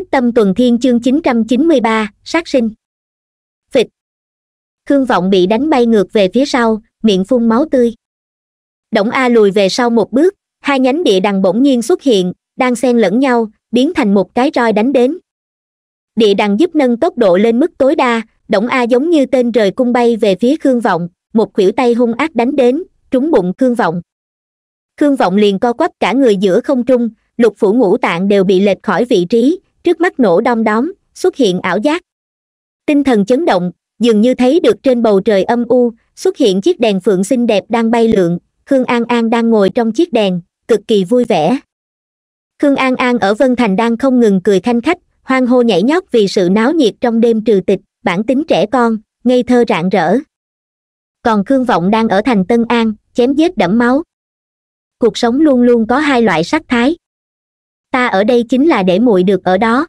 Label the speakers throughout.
Speaker 1: xích tâm tuần thiên chương 993, sát sinh phịch khương vọng bị đánh bay ngược về phía sau miệng phun máu tươi động a lùi về sau một bước hai nhánh địa đằng bỗng nhiên xuất hiện đang xen lẫn nhau biến thành một cái roi đánh đến địa đằng giúp nâng tốc độ lên mức tối đa động a giống như tên rời cung bay về phía khương vọng một khuỷu tay hung ác đánh đến trúng bụng khương vọng khương vọng liền co quắp cả người giữa không trung lục phủ ngũ tạng đều bị lệch khỏi vị trí trước mắt nổ đom đóm xuất hiện ảo giác tinh thần chấn động dường như thấy được trên bầu trời âm u xuất hiện chiếc đèn phượng xinh đẹp đang bay lượn khương an an đang ngồi trong chiếc đèn cực kỳ vui vẻ khương an an ở vân thành đang không ngừng cười thanh khách hoang hô nhảy nhót vì sự náo nhiệt trong đêm trừ tịch bản tính trẻ con ngây thơ rạng rỡ còn khương vọng đang ở thành tân an chém giết đẫm máu cuộc sống luôn luôn có hai loại sắc thái ta ở đây chính là để muội được ở đó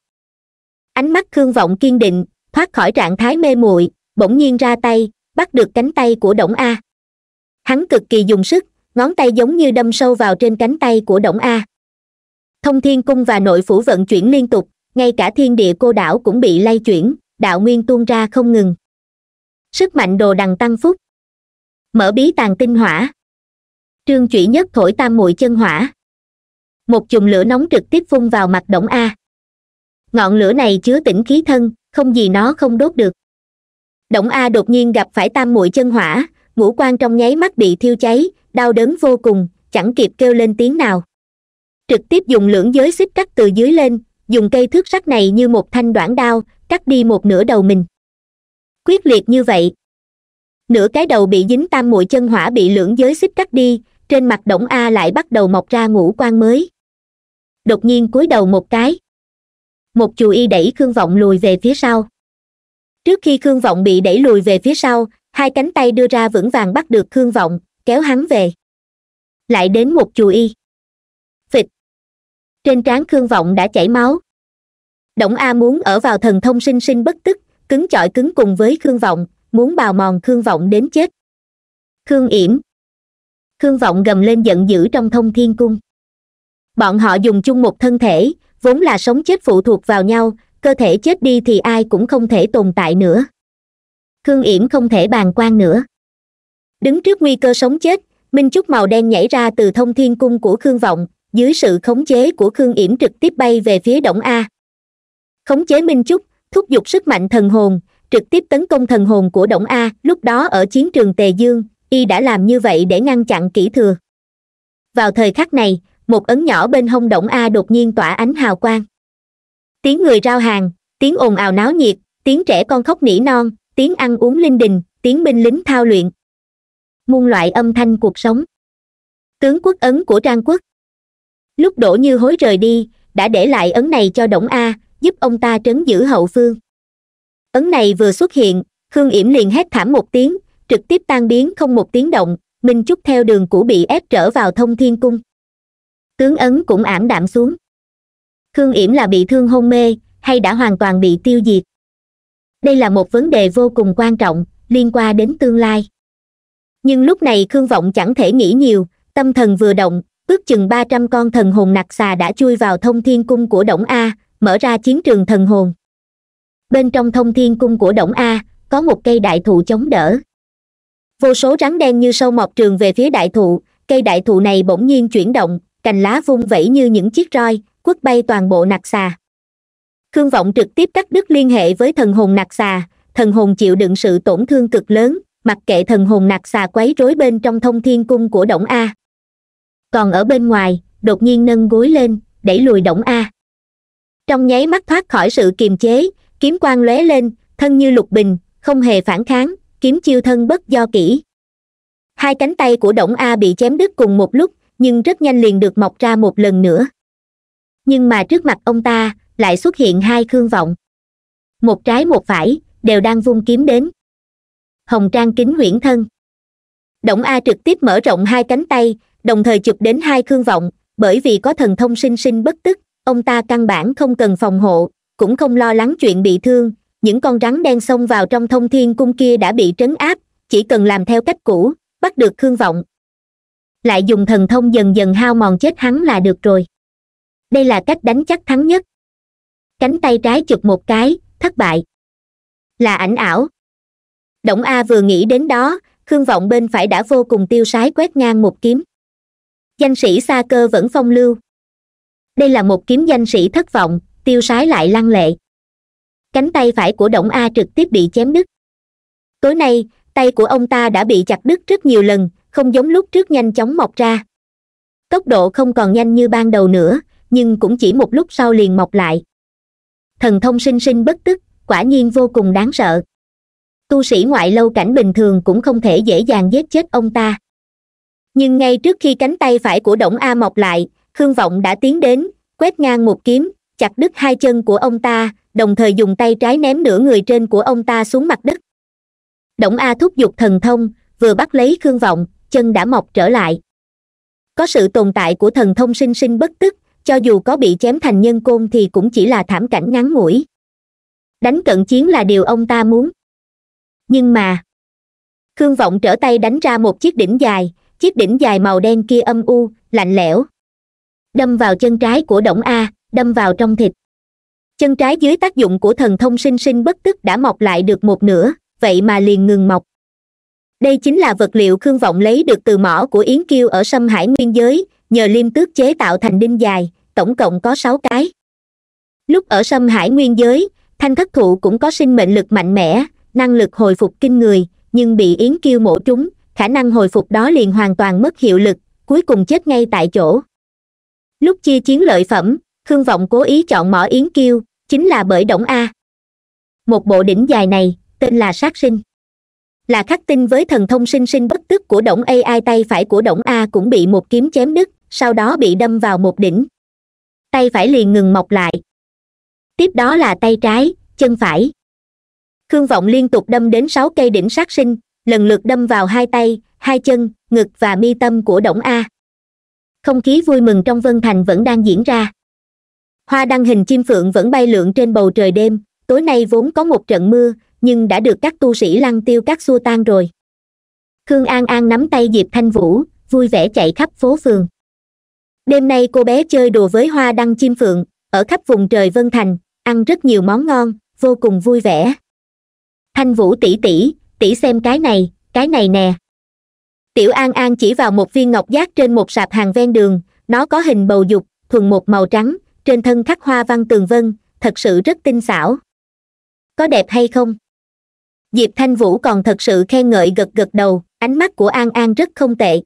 Speaker 1: ánh mắt khương vọng kiên định thoát khỏi trạng thái mê muội bỗng nhiên ra tay bắt được cánh tay của đổng a hắn cực kỳ dùng sức ngón tay giống như đâm sâu vào trên cánh tay của đổng a thông thiên cung và nội phủ vận chuyển liên tục ngay cả thiên địa cô đảo cũng bị lay chuyển đạo nguyên tuôn ra không ngừng sức mạnh đồ đằng tăng phúc mở bí tàng tinh hỏa trương chủy nhất thổi tam muội chân hỏa một chùm lửa nóng trực tiếp phun vào mặt đổng a ngọn lửa này chứa tĩnh khí thân không gì nó không đốt được đổng a đột nhiên gặp phải tam muội chân hỏa ngũ quan trong nháy mắt bị thiêu cháy đau đớn vô cùng chẳng kịp kêu lên tiếng nào trực tiếp dùng lưỡng giới xích cắt từ dưới lên dùng cây thước sắt này như một thanh đoạn đao cắt đi một nửa đầu mình quyết liệt như vậy nửa cái đầu bị dính tam muội chân hỏa bị lưỡng giới xích cắt đi trên mặt động a lại bắt đầu mọc ra ngũ quan mới đột nhiên cúi đầu một cái một chù y đẩy khương vọng lùi về phía sau trước khi khương vọng bị đẩy lùi về phía sau hai cánh tay đưa ra vững vàng bắt được khương vọng kéo hắn về lại đến một chù y phịch trên trán khương vọng đã chảy máu động a muốn ở vào thần thông sinh sinh bất tức cứng chọi cứng cùng với khương vọng muốn bào mòn khương vọng đến chết khương yểm khương vọng gầm lên giận dữ trong thông thiên cung bọn họ dùng chung một thân thể vốn là sống chết phụ thuộc vào nhau cơ thể chết đi thì ai cũng không thể tồn tại nữa khương yểm không thể bàn quan nữa đứng trước nguy cơ sống chết minh trúc màu đen nhảy ra từ thông thiên cung của khương vọng dưới sự khống chế của khương yểm trực tiếp bay về phía động a khống chế minh trúc thúc giục sức mạnh thần hồn trực tiếp tấn công thần hồn của động a lúc đó ở chiến trường tề dương y đã làm như vậy để ngăn chặn kỹ thừa vào thời khắc này một ấn nhỏ bên hông động a đột nhiên tỏa ánh hào quang tiếng người rao hàng tiếng ồn ào náo nhiệt tiếng trẻ con khóc nỉ non tiếng ăn uống linh đình tiếng binh lính thao luyện muôn loại âm thanh cuộc sống tướng quốc ấn của trang quốc lúc đổ như hối rời đi đã để lại ấn này cho đổng a giúp ông ta trấn giữ hậu phương ấn này vừa xuất hiện khương yểm liền hét thảm một tiếng trực tiếp tan biến không một tiếng động minh trúc theo đường cũ bị ép trở vào thông thiên cung tướng ấn cũng ảm đạm xuống khương yểm là bị thương hôn mê hay đã hoàn toàn bị tiêu diệt đây là một vấn đề vô cùng quan trọng liên quan đến tương lai nhưng lúc này khương vọng chẳng thể nghĩ nhiều tâm thần vừa động ước chừng ba trăm con thần hồn nặc xà đã chui vào thông thiên cung của động a mở ra chiến trường thần hồn bên trong thông thiên cung của động a có một cây đại thụ chống đỡ vô số rắn đen như sâu mọc trường về phía đại thụ cây đại thụ này bỗng nhiên chuyển động cành lá vung vẩy như những chiếc roi quất bay toàn bộ nặc xà khương vọng trực tiếp cắt đứt liên hệ với thần hồn nặc xà thần hồn chịu đựng sự tổn thương cực lớn mặc kệ thần hồn nặc xà quấy rối bên trong thông thiên cung của động a còn ở bên ngoài đột nhiên nâng gối lên đẩy lùi động a trong nháy mắt thoát khỏi sự kiềm chế kiếm quang lóe lên thân như lục bình không hề phản kháng kiếm chiêu thân bất do kỹ hai cánh tay của động a bị chém đứt cùng một lúc nhưng rất nhanh liền được mọc ra một lần nữa nhưng mà trước mặt ông ta lại xuất hiện hai khương vọng một trái một phải đều đang vung kiếm đến hồng trang kính huyễn thân động a trực tiếp mở rộng hai cánh tay đồng thời chụp đến hai khương vọng bởi vì có thần thông sinh sinh bất tức ông ta căn bản không cần phòng hộ cũng không lo lắng chuyện bị thương những con rắn đen xông vào trong thông thiên cung kia đã bị trấn áp chỉ cần làm theo cách cũ bắt được khương vọng lại dùng thần thông dần dần hao mòn chết hắn là được rồi đây là cách đánh chắc thắng nhất cánh tay trái chụp một cái thất bại là ảnh ảo động a vừa nghĩ đến đó khương vọng bên phải đã vô cùng tiêu sái quét ngang một kiếm danh sĩ xa cơ vẫn phong lưu đây là một kiếm danh sĩ thất vọng tiêu sái lại lăng lệ cánh tay phải của động a trực tiếp bị chém đứt tối nay tay của ông ta đã bị chặt đứt rất nhiều lần không giống lúc trước nhanh chóng mọc ra tốc độ không còn nhanh như ban đầu nữa nhưng cũng chỉ một lúc sau liền mọc lại thần thông sinh sinh bất tức quả nhiên vô cùng đáng sợ tu sĩ ngoại lâu cảnh bình thường cũng không thể dễ dàng giết chết ông ta nhưng ngay trước khi cánh tay phải của đổng a mọc lại khương vọng đã tiến đến quét ngang một kiếm chặt đứt hai chân của ông ta đồng thời dùng tay trái ném nửa người trên của ông ta xuống mặt đất đổng a thúc giục thần thông vừa bắt lấy khương vọng chân đã mọc trở lại có sự tồn tại của thần thông sinh sinh bất tức cho dù có bị chém thành nhân côn thì cũng chỉ là thảm cảnh ngắn ngủi đánh cận chiến là điều ông ta muốn nhưng mà khương vọng trở tay đánh ra một chiếc đỉnh dài chiếc đỉnh dài màu đen kia âm u lạnh lẽo đâm vào chân trái của động a đâm vào trong thịt chân trái dưới tác dụng của thần thông sinh sinh bất tức đã mọc lại được một nửa vậy mà liền ngừng mọc đây chính là vật liệu khương vọng lấy được từ mỏ của yến kiêu ở sâm hải nguyên giới nhờ liêm tước chế tạo thành đinh dài tổng cộng có sáu cái lúc ở sâm hải nguyên giới thanh thất thụ cũng có sinh mệnh lực mạnh mẽ năng lực hồi phục kinh người nhưng bị yến kiêu mổ trúng khả năng hồi phục đó liền hoàn toàn mất hiệu lực cuối cùng chết ngay tại chỗ lúc chia chiến lợi phẩm khương vọng cố ý chọn mỏ yến kiêu chính là bởi đổng a một bộ đỉnh dài này tên là sát sinh là khắc tinh với thần thông sinh sinh bất tức của động ai tay phải của động a cũng bị một kiếm chém đứt sau đó bị đâm vào một đỉnh tay phải liền ngừng mọc lại tiếp đó là tay trái chân phải khương vọng liên tục đâm đến sáu cây đỉnh sát sinh lần lượt đâm vào hai tay hai chân ngực và mi tâm của động a không khí vui mừng trong vân thành vẫn đang diễn ra hoa đăng hình chim phượng vẫn bay lượn trên bầu trời đêm tối nay vốn có một trận mưa nhưng đã được các tu sĩ lăng tiêu các xua tan rồi khương an an nắm tay diệp thanh vũ vui vẻ chạy khắp phố phường đêm nay cô bé chơi đùa với hoa đăng chim phượng ở khắp vùng trời vân thành ăn rất nhiều món ngon vô cùng vui vẻ thanh vũ tỷ tỷ tỷ xem cái này cái này nè tiểu an an chỉ vào một viên ngọc giác trên một sạp hàng ven đường nó có hình bầu dục thuần một màu trắng trên thân khắc hoa văn tường vân thật sự rất tinh xảo có đẹp hay không diệp thanh vũ còn thật sự khen ngợi gật gật đầu ánh mắt của an an rất không tệ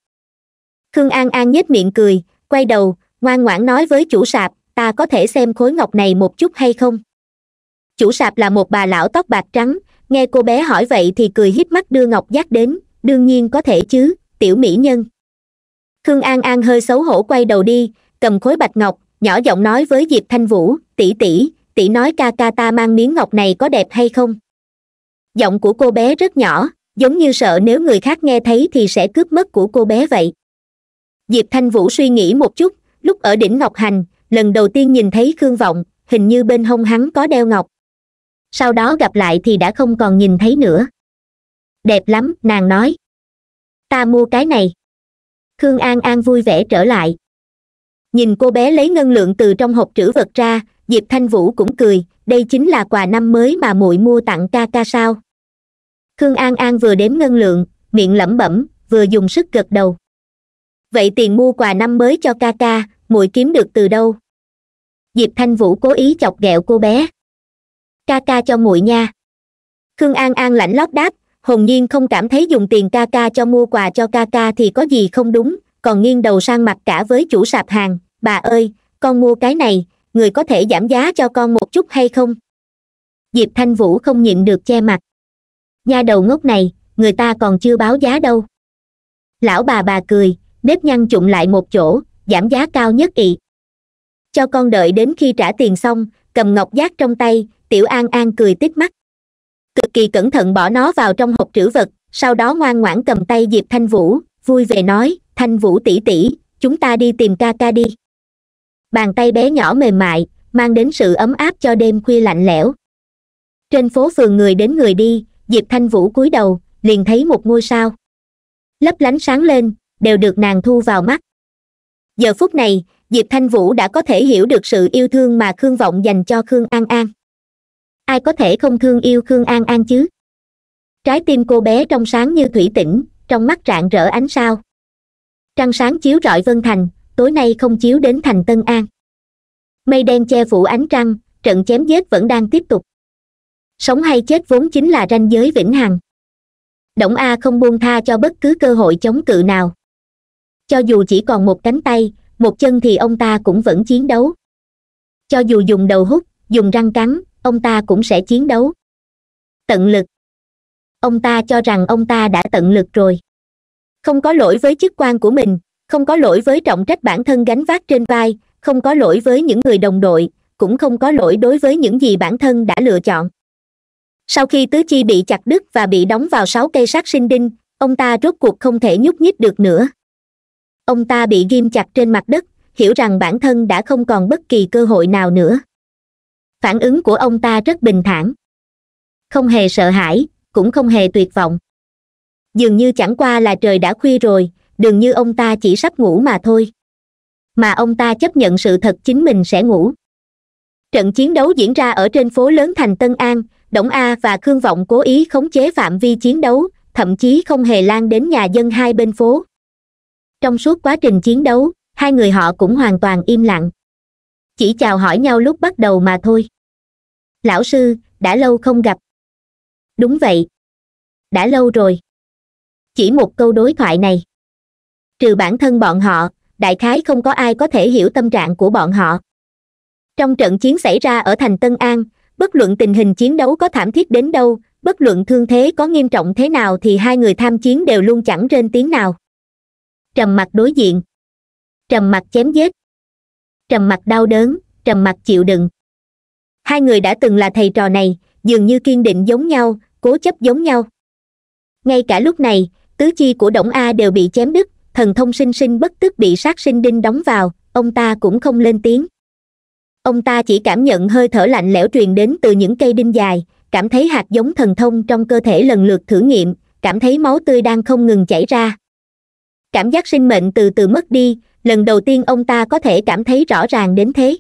Speaker 1: khương an an nhếch miệng cười quay đầu ngoan ngoãn nói với chủ sạp ta có thể xem khối ngọc này một chút hay không chủ sạp là một bà lão tóc bạc trắng nghe cô bé hỏi vậy thì cười híp mắt đưa ngọc giác đến đương nhiên có thể chứ tiểu mỹ nhân khương an an hơi xấu hổ quay đầu đi cầm khối bạch ngọc nhỏ giọng nói với diệp thanh vũ tỷ tỷ tỷ nói ca ca ta mang miếng ngọc này có đẹp hay không giọng của cô bé rất nhỏ giống như sợ nếu người khác nghe thấy thì sẽ cướp mất của cô bé vậy diệp thanh vũ suy nghĩ một chút lúc ở đỉnh ngọc hành lần đầu tiên nhìn thấy khương vọng hình như bên hông hắn có đeo ngọc sau đó gặp lại thì đã không còn nhìn thấy nữa đẹp lắm nàng nói ta mua cái này khương an an vui vẻ trở lại nhìn cô bé lấy ngân lượng từ trong hộp trữ vật ra diệp thanh vũ cũng cười đây chính là quà năm mới mà muội mua tặng ca ca sao khương an an vừa đếm ngân lượng miệng lẩm bẩm vừa dùng sức gật đầu vậy tiền mua quà năm mới cho ca ca muội kiếm được từ đâu diệp thanh vũ cố ý chọc ghẹo cô bé ca ca cho muội nha khương an an lạnh lót đáp hồn nhiên không cảm thấy dùng tiền ca ca cho mua quà cho ca ca thì có gì không đúng còn nghiêng đầu sang mặt cả với chủ sạp hàng bà ơi con mua cái này người có thể giảm giá cho con một chút hay không diệp thanh vũ không nhịn được che mặt nha đầu ngốc này người ta còn chưa báo giá đâu lão bà bà cười nếp nhăn chụm lại một chỗ giảm giá cao nhất ị. cho con đợi đến khi trả tiền xong cầm ngọc giác trong tay tiểu an an cười tít mắt cực kỳ cẩn thận bỏ nó vào trong hộp trữ vật sau đó ngoan ngoãn cầm tay diệp thanh vũ vui về nói thanh vũ tỷ tỷ chúng ta đi tìm ca ca đi bàn tay bé nhỏ mềm mại mang đến sự ấm áp cho đêm khuya lạnh lẽo trên phố phường người đến người đi diệp thanh vũ cúi đầu liền thấy một ngôi sao lấp lánh sáng lên đều được nàng thu vào mắt giờ phút này diệp thanh vũ đã có thể hiểu được sự yêu thương mà khương vọng dành cho khương an an ai có thể không thương yêu khương an an chứ trái tim cô bé trong sáng như thủy tĩnh trong mắt rạng rỡ ánh sao trăng sáng chiếu rọi vân thành tối nay không chiếu đến thành tân an mây đen che phủ ánh trăng trận chém giết vẫn đang tiếp tục sống hay chết vốn chính là ranh giới vĩnh hằng đổng a không buông tha cho bất cứ cơ hội chống cự nào cho dù chỉ còn một cánh tay một chân thì ông ta cũng vẫn chiến đấu cho dù dùng đầu hút dùng răng cắn ông ta cũng sẽ chiến đấu tận lực ông ta cho rằng ông ta đã tận lực rồi không có lỗi với chức quan của mình không có lỗi với trọng trách bản thân gánh vác trên vai không có lỗi với những người đồng đội cũng không có lỗi đối với những gì bản thân đã lựa chọn sau khi tứ chi bị chặt đứt và bị đóng vào sáu cây sát sinh đinh ông ta rốt cuộc không thể nhúc nhích được nữa ông ta bị ghim chặt trên mặt đất hiểu rằng bản thân đã không còn bất kỳ cơ hội nào nữa phản ứng của ông ta rất bình thản không hề sợ hãi cũng không hề tuyệt vọng dường như chẳng qua là trời đã khuya rồi đừng như ông ta chỉ sắp ngủ mà thôi mà ông ta chấp nhận sự thật chính mình sẽ ngủ trận chiến đấu diễn ra ở trên phố lớn thành tân an đổng a và khương vọng cố ý khống chế phạm vi chiến đấu thậm chí không hề lan đến nhà dân hai bên phố trong suốt quá trình chiến đấu hai người họ cũng hoàn toàn im lặng chỉ chào hỏi nhau lúc bắt đầu mà thôi lão sư đã lâu không gặp đúng vậy đã lâu rồi chỉ một câu đối thoại này trừ bản thân bọn họ đại khái không có ai có thể hiểu tâm trạng của bọn họ trong trận chiến xảy ra ở thành tân an bất luận tình hình chiến đấu có thảm thiết đến đâu bất luận thương thế có nghiêm trọng thế nào thì hai người tham chiến đều luôn chẳng trên tiếng nào trầm mặt đối diện trầm mặt chém giết trầm mặt đau đớn trầm mặt chịu đựng hai người đã từng là thầy trò này dường như kiên định giống nhau cố chấp giống nhau ngay cả lúc này tứ chi của đổng a đều bị chém đứt thần thông sinh sinh bất tức bị sát sinh đinh đóng vào ông ta cũng không lên tiếng ông ta chỉ cảm nhận hơi thở lạnh lẽo truyền đến từ những cây đinh dài cảm thấy hạt giống thần thông trong cơ thể lần lượt thử nghiệm cảm thấy máu tươi đang không ngừng chảy ra cảm giác sinh mệnh từ từ mất đi lần đầu tiên ông ta có thể cảm thấy rõ ràng đến thế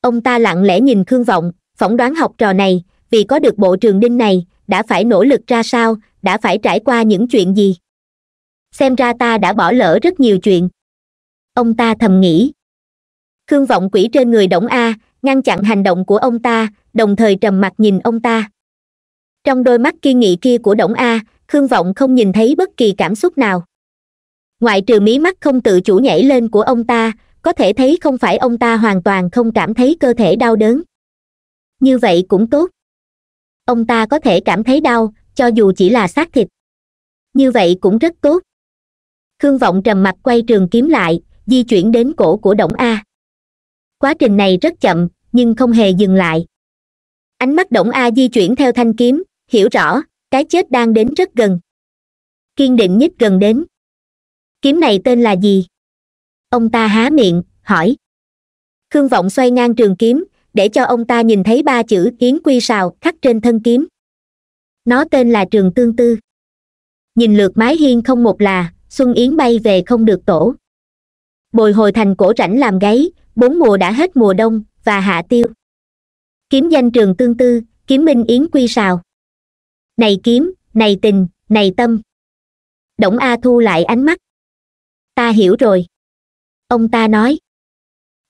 Speaker 1: ông ta lặng lẽ nhìn khương vọng phỏng đoán học trò này vì có được bộ trường đinh này đã phải nỗ lực ra sao đã phải trải qua những chuyện gì xem ra ta đã bỏ lỡ rất nhiều chuyện ông ta thầm nghĩ khương vọng quỷ trên người đổng a ngăn chặn hành động của ông ta đồng thời trầm mặt nhìn ông ta trong đôi mắt kiên nghị kia của đổng a khương vọng không nhìn thấy bất kỳ cảm xúc nào ngoại trừ mí mắt không tự chủ nhảy lên của ông ta có thể thấy không phải ông ta hoàn toàn không cảm thấy cơ thể đau đớn như vậy cũng tốt ông ta có thể cảm thấy đau cho dù chỉ là xác thịt như vậy cũng rất tốt khương vọng trầm mặt quay trường kiếm lại di chuyển đến cổ của động a quá trình này rất chậm nhưng không hề dừng lại ánh mắt động a di chuyển theo thanh kiếm hiểu rõ cái chết đang đến rất gần kiên định nhích gần đến kiếm này tên là gì ông ta há miệng hỏi khương vọng xoay ngang trường kiếm để cho ông ta nhìn thấy ba chữ kiến quy sào khắc trên thân kiếm nó tên là trường tương tư nhìn lượt mái hiên không một là xuân yến bay về không được tổ bồi hồi thành cổ rảnh làm gáy bốn mùa đã hết mùa đông và hạ tiêu kiếm danh trường tương tư kiếm minh yến quy sào này kiếm này tình này tâm đổng a thu lại ánh mắt ta hiểu rồi ông ta nói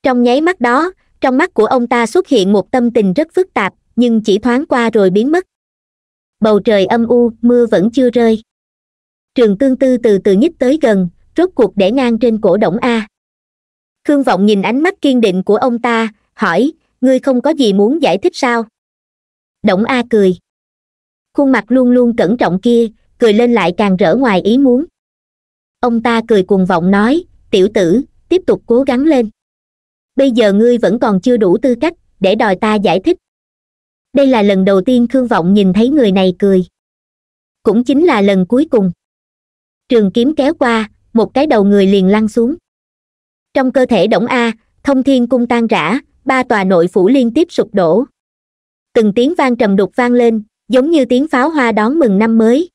Speaker 1: trong nháy mắt đó trong mắt của ông ta xuất hiện một tâm tình rất phức tạp nhưng chỉ thoáng qua rồi biến mất bầu trời âm u mưa vẫn chưa rơi trường tương tư từ từ nhích tới gần rốt cuộc để ngang trên cổ động a khương vọng nhìn ánh mắt kiên định của ông ta hỏi ngươi không có gì muốn giải thích sao động a cười khuôn mặt luôn luôn cẩn trọng kia cười lên lại càng rỡ ngoài ý muốn ông ta cười cuồng vọng nói tiểu tử tiếp tục cố gắng lên bây giờ ngươi vẫn còn chưa đủ tư cách để đòi ta giải thích đây là lần đầu tiên khương vọng nhìn thấy người này cười cũng chính là lần cuối cùng trường kiếm kéo qua một cái đầu người liền lăn xuống trong cơ thể Đổng a thông thiên cung tan rã ba tòa nội phủ liên tiếp sụp đổ từng tiếng vang trầm đục vang lên giống như tiếng pháo hoa đón mừng năm mới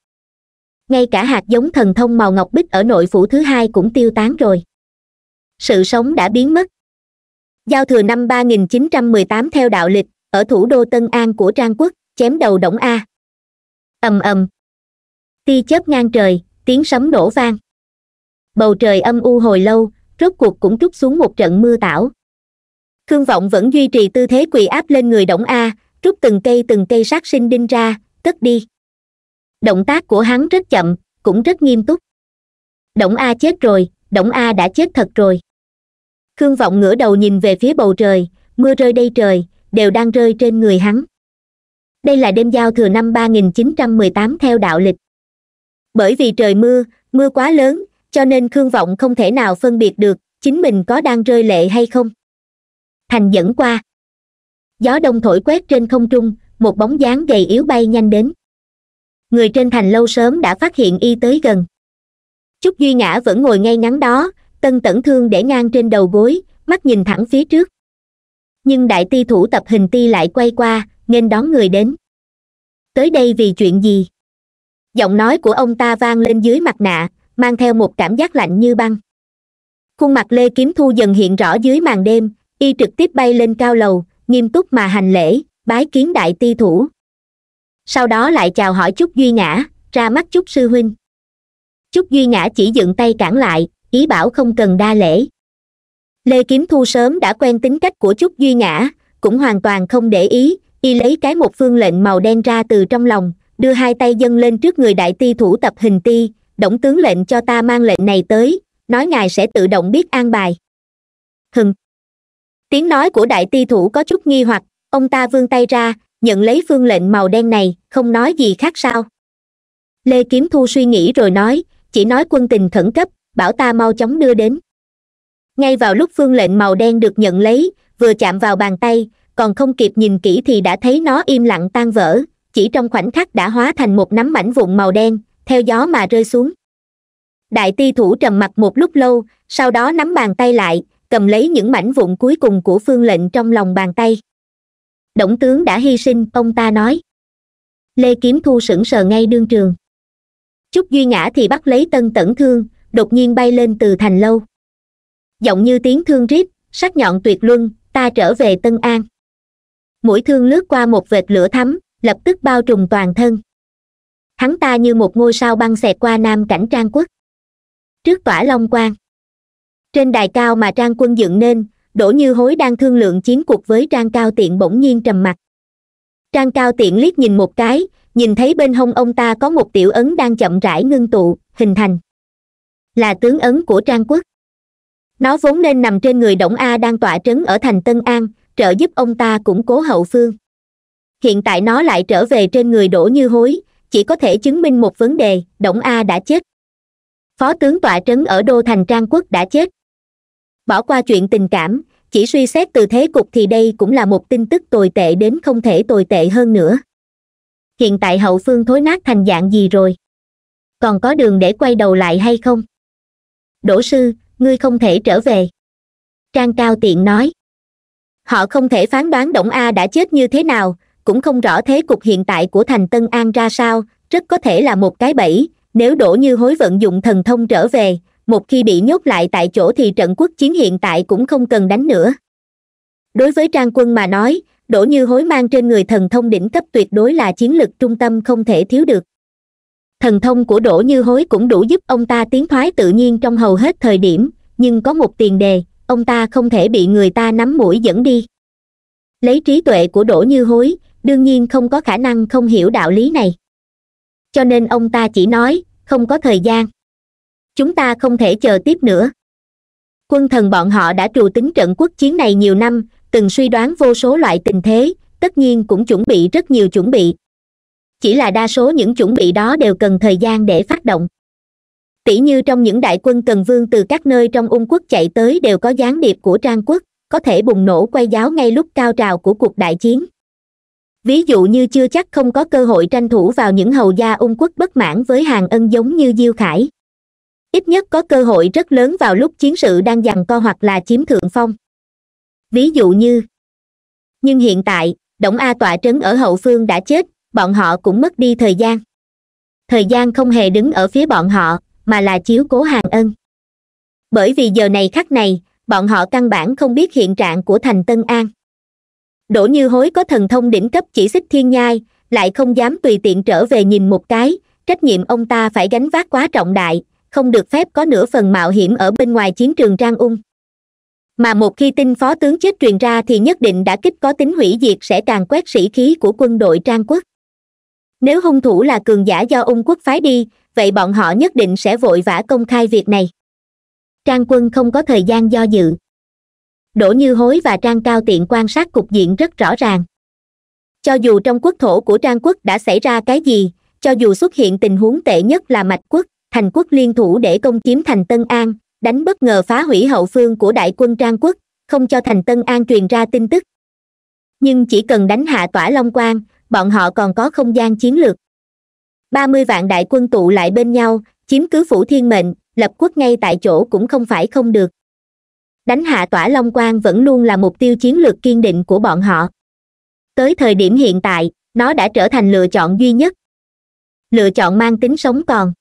Speaker 1: ngay cả hạt giống thần thông màu ngọc bích ở nội phủ thứ hai cũng tiêu tán rồi sự sống đã biến mất giao thừa năm 3918 theo đạo lịch ở thủ đô tân an của trang quốc chém đầu Đổng a ầm ầm ti chớp ngang trời tiếng sấm đổ vang bầu trời âm u hồi lâu rốt cuộc cũng trút xuống một trận mưa tảo khương vọng vẫn duy trì tư thế quỳ áp lên người đổng a rút từng cây từng cây sát sinh đinh ra cất đi động tác của hắn rất chậm cũng rất nghiêm túc đổng a chết rồi đổng a đã chết thật rồi khương vọng ngửa đầu nhìn về phía bầu trời mưa rơi đây trời đều đang rơi trên người hắn đây là đêm giao thừa năm 3918 theo đạo lịch bởi vì trời mưa mưa quá lớn cho nên khương vọng không thể nào phân biệt được chính mình có đang rơi lệ hay không thành dẫn qua gió đông thổi quét trên không trung một bóng dáng gầy yếu bay nhanh đến người trên thành lâu sớm đã phát hiện y tới gần chúc duy ngã vẫn ngồi ngay ngắn đó tân tẩn thương để ngang trên đầu gối mắt nhìn thẳng phía trước nhưng đại ti thủ tập hình ti lại quay qua nên đón người đến tới đây vì chuyện gì giọng nói của ông ta vang lên dưới mặt nạ mang theo một cảm giác lạnh như băng khuôn mặt lê kiếm thu dần hiện rõ dưới màn đêm y trực tiếp bay lên cao lầu nghiêm túc mà hành lễ bái kiến đại ti thủ sau đó lại chào hỏi chúc duy ngã ra mắt chúc sư huynh chúc duy ngã chỉ dựng tay cản lại ý bảo không cần đa lễ lê kiếm thu sớm đã quen tính cách của chúc duy ngã cũng hoàn toàn không để ý y lấy cái một phương lệnh màu đen ra từ trong lòng đưa hai tay dâng lên trước người đại ti thủ tập hình ti động tướng lệnh cho ta mang lệnh này tới nói ngài sẽ tự động biết an bài hừng tiếng nói của đại ti thủ có chút nghi hoặc ông ta vươn tay ra nhận lấy phương lệnh màu đen này không nói gì khác sao lê kiếm thu suy nghĩ rồi nói chỉ nói quân tình khẩn cấp bảo ta mau chóng đưa đến ngay vào lúc phương lệnh màu đen được nhận lấy vừa chạm vào bàn tay còn không kịp nhìn kỹ thì đã thấy nó im lặng tan vỡ chỉ trong khoảnh khắc đã hóa thành một nắm mảnh vụn màu đen theo gió mà rơi xuống đại ti thủ trầm mặt một lúc lâu sau đó nắm bàn tay lại cầm lấy những mảnh vụn cuối cùng của phương lệnh trong lòng bàn tay động tướng đã hy sinh ông ta nói lê kiếm thu sững sờ ngay đương trường chúc duy ngã thì bắt lấy tân tẩn thương đột nhiên bay lên từ thành lâu giọng như tiếng thương rít sắc nhọn tuyệt luân ta trở về tân an mũi thương lướt qua một vệt lửa thắm lập tức bao trùm toàn thân hắn ta như một ngôi sao băng xẹt qua nam cảnh trang quốc trước tỏa long quang trên đài cao mà trang quân dựng nên đổ như hối đang thương lượng chiến cuộc với trang cao tiện bỗng nhiên trầm mặt trang cao tiện liếc nhìn một cái nhìn thấy bên hông ông ta có một tiểu ấn đang chậm rãi ngưng tụ hình thành là tướng ấn của trang quốc nó vốn nên nằm trên người đổng a đang tỏa trấn ở thành tân an trợ giúp ông ta củng cố hậu phương hiện tại nó lại trở về trên người đổ như hối chỉ có thể chứng minh một vấn đề đổng a đã chết phó tướng tọa trấn ở đô thành trang quốc đã chết bỏ qua chuyện tình cảm chỉ suy xét từ thế cục thì đây cũng là một tin tức tồi tệ đến không thể tồi tệ hơn nữa hiện tại hậu phương thối nát thành dạng gì rồi còn có đường để quay đầu lại hay không đỗ sư ngươi không thể trở về trang cao tiện nói họ không thể phán đoán đổng a đã chết như thế nào cũng không rõ thế cục hiện tại của thành tân an ra sao rất có thể là một cái bẫy nếu đổ như hối vận dụng thần thông trở về một khi bị nhốt lại tại chỗ thì trận quốc chiến hiện tại cũng không cần đánh nữa đối với trang quân mà nói đổ như hối mang trên người thần thông đỉnh cấp tuyệt đối là chiến lực trung tâm không thể thiếu được thần thông của đổ như hối cũng đủ giúp ông ta tiến thoái tự nhiên trong hầu hết thời điểm nhưng có một tiền đề ông ta không thể bị người ta nắm mũi dẫn đi lấy trí tuệ của đổ như hối đương nhiên không có khả năng không hiểu đạo lý này cho nên ông ta chỉ nói không có thời gian chúng ta không thể chờ tiếp nữa quân thần bọn họ đã trù tính trận quốc chiến này nhiều năm từng suy đoán vô số loại tình thế tất nhiên cũng chuẩn bị rất nhiều chuẩn bị chỉ là đa số những chuẩn bị đó đều cần thời gian để phát động tỉ như trong những đại quân cần vương từ các nơi trong ung quốc chạy tới đều có gián điệp của trang quốc có thể bùng nổ quay giáo ngay lúc cao trào của cuộc đại chiến ví dụ như chưa chắc không có cơ hội tranh thủ vào những hầu gia ung quốc bất mãn với hàng ân giống như diêu khải ít nhất có cơ hội rất lớn vào lúc chiến sự đang giằng co hoặc là chiếm thượng phong ví dụ như nhưng hiện tại đổng a tọa trấn ở hậu phương đã chết bọn họ cũng mất đi thời gian thời gian không hề đứng ở phía bọn họ mà là chiếu cố hàng ân bởi vì giờ này khắc này bọn họ căn bản không biết hiện trạng của thành tân an đỗ như hối có thần thông đỉnh cấp chỉ xích thiên nhai lại không dám tùy tiện trở về nhìn một cái trách nhiệm ông ta phải gánh vác quá trọng đại không được phép có nửa phần mạo hiểm ở bên ngoài chiến trường trang ung mà một khi tin phó tướng chết truyền ra thì nhất định đã kích có tính hủy diệt sẽ càng quét sĩ khí của quân đội trang quốc nếu hung thủ là cường giả do ung quốc phái đi vậy bọn họ nhất định sẽ vội vã công khai việc này trang quân không có thời gian do dự đỗ như hối và trang cao tiện quan sát cục diện rất rõ ràng cho dù trong quốc thổ của trang quốc đã xảy ra cái gì cho dù xuất hiện tình huống tệ nhất là mạch quốc thành quốc liên thủ để công chiếm thành tân an đánh bất ngờ phá hủy hậu phương của đại quân trang quốc không cho thành tân an truyền ra tin tức nhưng chỉ cần đánh hạ tỏa long quang bọn họ còn có không gian chiến lược ba mươi vạn đại quân tụ lại bên nhau chiếm cứ phủ thiên mệnh lập quốc ngay tại chỗ cũng không phải không được đánh hạ tỏa long quang vẫn luôn là mục tiêu chiến lược kiên định của bọn họ tới thời điểm hiện tại nó đã trở thành lựa chọn duy nhất lựa chọn mang tính sống còn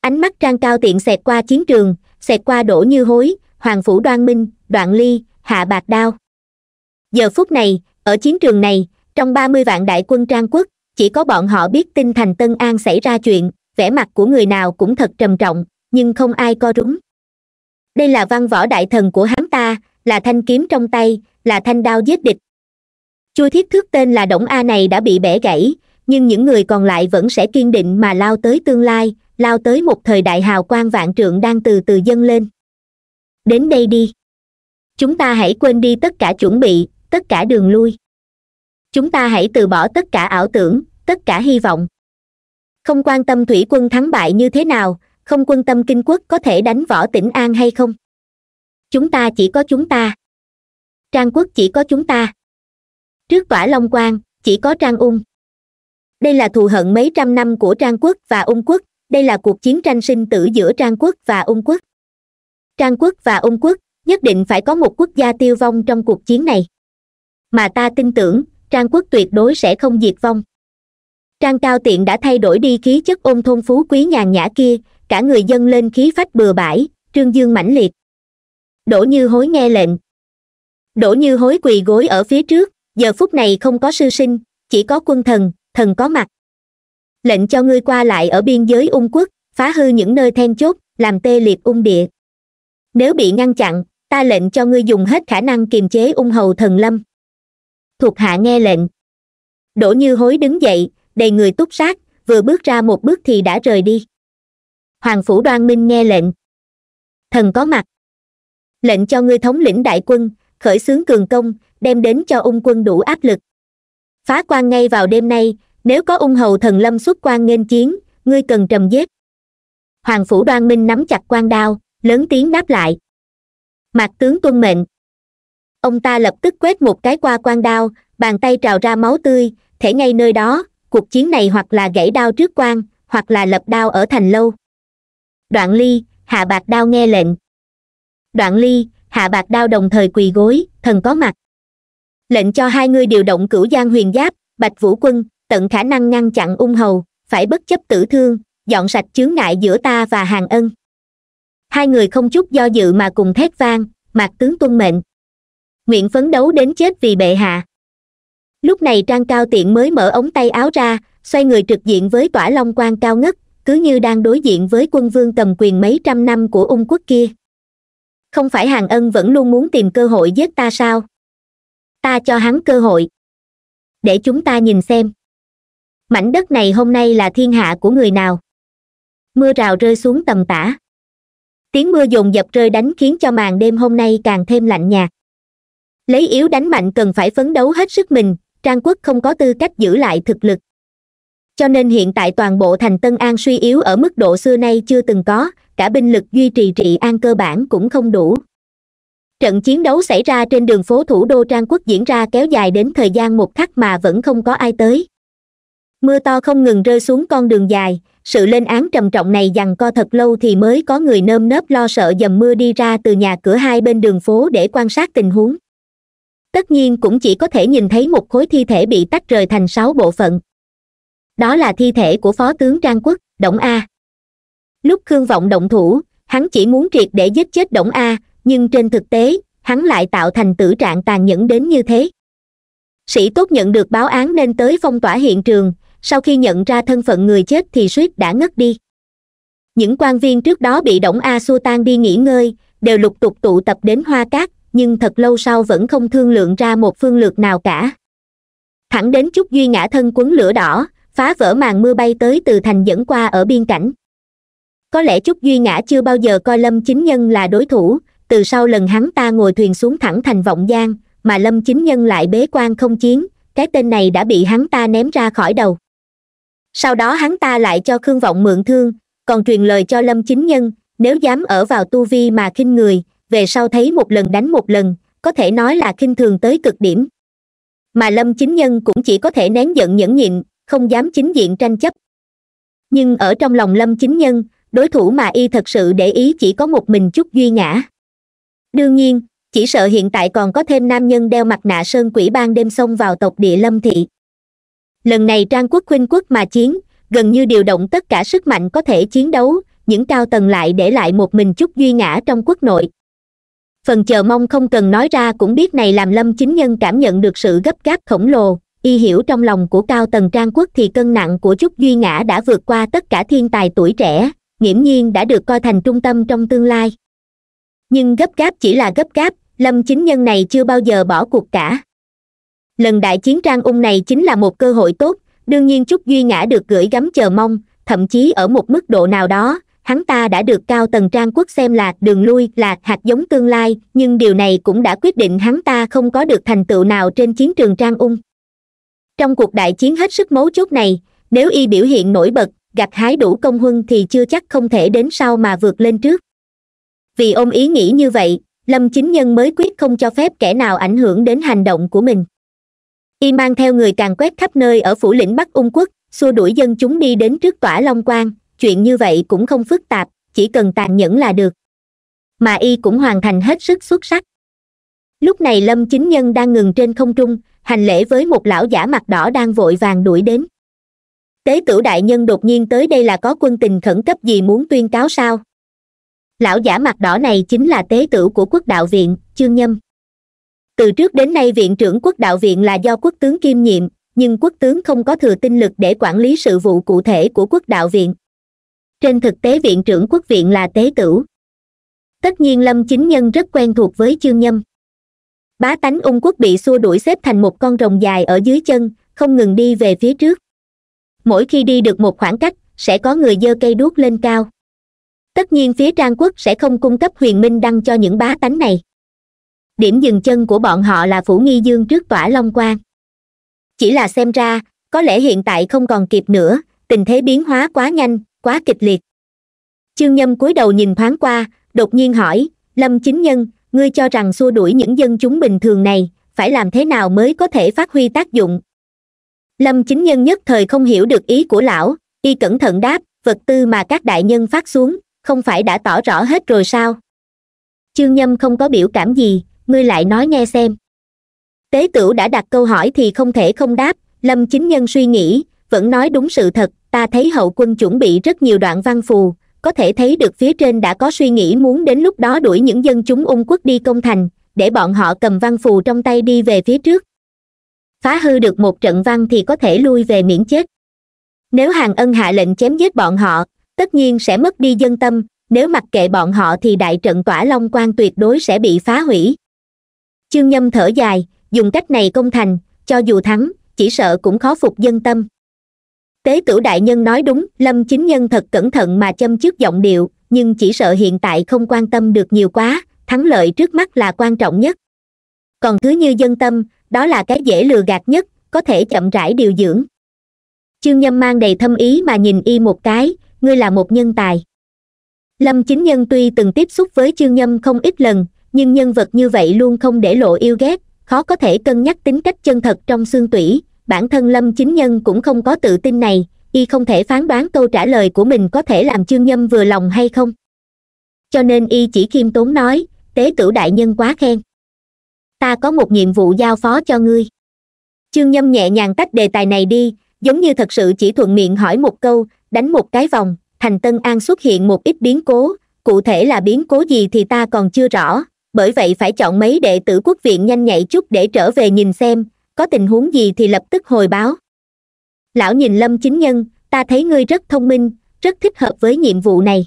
Speaker 1: ánh mắt trang cao tiện xẹt qua chiến trường xẹt qua đổ như hối hoàng phủ đoan minh đoạn ly hạ bạc đao giờ phút này ở chiến trường này trong ba mươi vạn đại quân trang quốc chỉ có bọn họ biết tin thành tân an xảy ra chuyện vẻ mặt của người nào cũng thật trầm trọng nhưng không ai co rúm đây là văn võ đại thần của hắn ta là thanh kiếm trong tay là thanh đao giết địch chu thiết thước tên là đổng a này đã bị bẻ gãy nhưng những người còn lại vẫn sẽ kiên định mà lao tới tương lai lao tới một thời đại hào quang vạn trượng đang từ từ dâng lên đến đây đi chúng ta hãy quên đi tất cả chuẩn bị tất cả đường lui chúng ta hãy từ bỏ tất cả ảo tưởng tất cả hy vọng không quan tâm thủy quân thắng bại như thế nào không quân tâm kinh quốc có thể đánh võ tỉnh an hay không chúng ta chỉ có chúng ta trang quốc chỉ có chúng ta trước tỏa long quan chỉ có trang ung đây là thù hận mấy trăm năm của trang quốc và ung quốc đây là cuộc chiến tranh sinh tử giữa trang quốc và ung quốc trang quốc và ung quốc nhất định phải có một quốc gia tiêu vong trong cuộc chiến này mà ta tin tưởng trang quốc tuyệt đối sẽ không diệt vong trang cao tiện đã thay đổi đi khí chất ôn thôn phú quý nhàn nhã kia cả người dân lên khí phách bừa bãi trương dương mãnh liệt đỗ như hối nghe lệnh đỗ như hối quỳ gối ở phía trước giờ phút này không có sư sinh chỉ có quân thần thần có mặt lệnh cho ngươi qua lại ở biên giới ung quốc phá hư những nơi then chốt làm tê liệt ung địa nếu bị ngăn chặn ta lệnh cho ngươi dùng hết khả năng kiềm chế ung hầu thần lâm thuộc hạ nghe lệnh đỗ như hối đứng dậy đầy người túc sát vừa bước ra một bước thì đã rời đi hoàng phủ đoan minh nghe lệnh thần có mặt lệnh cho ngươi thống lĩnh đại quân khởi xướng cường công đem đến cho ung quân đủ áp lực phá quan ngay vào đêm nay nếu có ung hầu thần lâm xuất quan nghênh chiến ngươi cần trầm giết hoàng phủ đoan minh nắm chặt quan đao lớn tiếng đáp lại mặt tướng tuân mệnh ông ta lập tức quét một cái qua quan đao bàn tay trào ra máu tươi thể ngay nơi đó cuộc chiến này hoặc là gãy đao trước quan hoặc là lập đao ở thành lâu đoạn ly hạ bạc đao nghe lệnh đoạn ly hạ bạc đao đồng thời quỳ gối thần có mặt lệnh cho hai người điều động cửu giang huyền giáp bạch vũ quân tận khả năng ngăn chặn ung hầu phải bất chấp tử thương dọn sạch chướng ngại giữa ta và hàng ân hai người không chút do dự mà cùng thét vang mạc tướng tuân mệnh nguyện phấn đấu đến chết vì bệ hạ lúc này trang cao tiện mới mở ống tay áo ra xoay người trực diện với tỏa long quan cao ngất cứ như đang đối diện với quân vương tầm quyền mấy trăm năm của ung quốc kia không phải hàng ân vẫn luôn muốn tìm cơ hội giết ta sao ta cho hắn cơ hội để chúng ta nhìn xem mảnh đất này hôm nay là thiên hạ của người nào mưa rào rơi xuống tầm tả tiếng mưa dồn dập rơi đánh khiến cho màn đêm hôm nay càng thêm lạnh nhạt lấy yếu đánh mạnh cần phải phấn đấu hết sức mình trang quốc không có tư cách giữ lại thực lực cho nên hiện tại toàn bộ thành tân an suy yếu ở mức độ xưa nay chưa từng có cả binh lực duy trì trị an cơ bản cũng không đủ trận chiến đấu xảy ra trên đường phố thủ đô trang quốc diễn ra kéo dài đến thời gian một khắc mà vẫn không có ai tới mưa to không ngừng rơi xuống con đường dài sự lên án trầm trọng này dằn co thật lâu thì mới có người nơm nớp lo sợ dầm mưa đi ra từ nhà cửa hai bên đường phố để quan sát tình huống tất nhiên cũng chỉ có thể nhìn thấy một khối thi thể bị tách rời thành sáu bộ phận đó là thi thể của phó tướng trang quốc Đổng a lúc khương vọng động thủ hắn chỉ muốn triệt để giết chết Đổng a nhưng trên thực tế hắn lại tạo thành tử trạng tàn nhẫn đến như thế sĩ tốt nhận được báo án nên tới phong tỏa hiện trường sau khi nhận ra thân phận người chết thì suýt đã ngất đi những quan viên trước đó bị Đổng a xua tan đi nghỉ ngơi đều lục tục tụ tập đến hoa cát nhưng thật lâu sau vẫn không thương lượng ra một phương lược nào cả thẳng đến chút duy ngã thân quấn lửa đỏ phá vỡ màn mưa bay tới từ thành dẫn qua ở biên cảnh có lẽ chúc duy ngã chưa bao giờ coi lâm chính nhân là đối thủ từ sau lần hắn ta ngồi thuyền xuống thẳng thành vọng giang mà lâm chính nhân lại bế quan không chiến cái tên này đã bị hắn ta ném ra khỏi đầu sau đó hắn ta lại cho khương vọng mượn thương còn truyền lời cho lâm chính nhân nếu dám ở vào tu vi mà khinh người về sau thấy một lần đánh một lần có thể nói là khinh thường tới cực điểm mà lâm chính nhân cũng chỉ có thể nén giận nhẫn nhịn không dám chính diện tranh chấp nhưng ở trong lòng lâm chính nhân đối thủ mà y thật sự để ý chỉ có một mình chút duy ngã đương nhiên chỉ sợ hiện tại còn có thêm nam nhân đeo mặt nạ sơn quỷ ban đêm xông vào tộc địa lâm thị lần này trang quốc khuynh quốc mà chiến gần như điều động tất cả sức mạnh có thể chiến đấu những cao tầng lại để lại một mình chút duy ngã trong quốc nội phần chờ mong không cần nói ra cũng biết này làm lâm chính nhân cảm nhận được sự gấp gáp khổng lồ y hiểu trong lòng của cao tần trang quốc thì cân nặng của trúc duy ngã đã vượt qua tất cả thiên tài tuổi trẻ nghiễm nhiên đã được coi thành trung tâm trong tương lai nhưng gấp gáp chỉ là gấp gáp lâm chính nhân này chưa bao giờ bỏ cuộc cả lần đại chiến trang ung này chính là một cơ hội tốt đương nhiên trúc duy ngã được gửi gắm chờ mong thậm chí ở một mức độ nào đó hắn ta đã được cao tần trang quốc xem là đường lui là hạt giống tương lai nhưng điều này cũng đã quyết định hắn ta không có được thành tựu nào trên chiến trường trang ung trong cuộc đại chiến hết sức mấu chốt này nếu y biểu hiện nổi bật gặt hái đủ công huân thì chưa chắc không thể đến sau mà vượt lên trước vì ôm ý nghĩ như vậy lâm chính nhân mới quyết không cho phép kẻ nào ảnh hưởng đến hành động của mình y mang theo người càng quét khắp nơi ở phủ lĩnh bắc ung quốc xua đuổi dân chúng đi đến trước tỏa long quan chuyện như vậy cũng không phức tạp chỉ cần tàn nhẫn là được mà y cũng hoàn thành hết sức xuất sắc lúc này lâm chính nhân đang ngừng trên không trung hành lễ với một lão giả mặt đỏ đang vội vàng đuổi đến tế tử đại nhân đột nhiên tới đây là có quân tình khẩn cấp gì muốn tuyên cáo sao lão giả mặt đỏ này chính là tế tử của quốc đạo viện trương nhâm từ trước đến nay viện trưởng quốc đạo viện là do quốc tướng kiêm nhiệm nhưng quốc tướng không có thừa tinh lực để quản lý sự vụ cụ thể của quốc đạo viện trên thực tế viện trưởng quốc viện là tế tử tất nhiên lâm chính nhân rất quen thuộc với trương nhâm bá tánh ung quốc bị xua đuổi xếp thành một con rồng dài ở dưới chân không ngừng đi về phía trước mỗi khi đi được một khoảng cách sẽ có người giơ cây đuốc lên cao tất nhiên phía trang quốc sẽ không cung cấp huyền minh đăng cho những bá tánh này điểm dừng chân của bọn họ là phủ nghi dương trước tỏa long quan chỉ là xem ra có lẽ hiện tại không còn kịp nữa tình thế biến hóa quá nhanh quá kịch liệt chương nhâm cúi đầu nhìn thoáng qua đột nhiên hỏi lâm chính nhân ngươi cho rằng xua đuổi những dân chúng bình thường này phải làm thế nào mới có thể phát huy tác dụng lâm chính nhân nhất thời không hiểu được ý của lão y cẩn thận đáp vật tư mà các đại nhân phát xuống không phải đã tỏ rõ hết rồi sao chương nhâm không có biểu cảm gì ngươi lại nói nghe xem tế tửu đã đặt câu hỏi thì không thể không đáp lâm chính nhân suy nghĩ vẫn nói đúng sự thật ta thấy hậu quân chuẩn bị rất nhiều đoạn văn phù có thể thấy được phía trên đã có suy nghĩ muốn đến lúc đó đuổi những dân chúng ung quốc đi công thành để bọn họ cầm văn phù trong tay đi về phía trước phá hư được một trận văn thì có thể lui về miễn chết nếu hàng ân hạ lệnh chém giết bọn họ tất nhiên sẽ mất đi dân tâm nếu mặc kệ bọn họ thì đại trận tỏa long quan tuyệt đối sẽ bị phá hủy chương nhâm thở dài dùng cách này công thành cho dù thắng chỉ sợ cũng khó phục dân tâm tế Tử đại nhân nói đúng lâm chính nhân thật cẩn thận mà châm trước giọng điệu nhưng chỉ sợ hiện tại không quan tâm được nhiều quá thắng lợi trước mắt là quan trọng nhất còn thứ như dân tâm đó là cái dễ lừa gạt nhất có thể chậm rãi điều dưỡng chương nhâm mang đầy thâm ý mà nhìn y một cái ngươi là một nhân tài lâm chính nhân tuy từng tiếp xúc với chương nhâm không ít lần nhưng nhân vật như vậy luôn không để lộ yêu ghét khó có thể cân nhắc tính cách chân thật trong xương tủy bản thân lâm chính nhân cũng không có tự tin này y không thể phán đoán câu trả lời của mình có thể làm chương nhâm vừa lòng hay không cho nên y chỉ khiêm tốn nói tế tử đại nhân quá khen ta có một nhiệm vụ giao phó cho ngươi chương nhâm nhẹ nhàng tách đề tài này đi giống như thật sự chỉ thuận miệng hỏi một câu đánh một cái vòng thành tân an xuất hiện một ít biến cố cụ thể là biến cố gì thì ta còn chưa rõ bởi vậy phải chọn mấy đệ tử quốc viện nhanh nhạy chút để trở về nhìn xem có tình huống gì thì lập tức hồi báo lão nhìn lâm chính nhân ta thấy ngươi rất thông minh rất thích hợp với nhiệm vụ này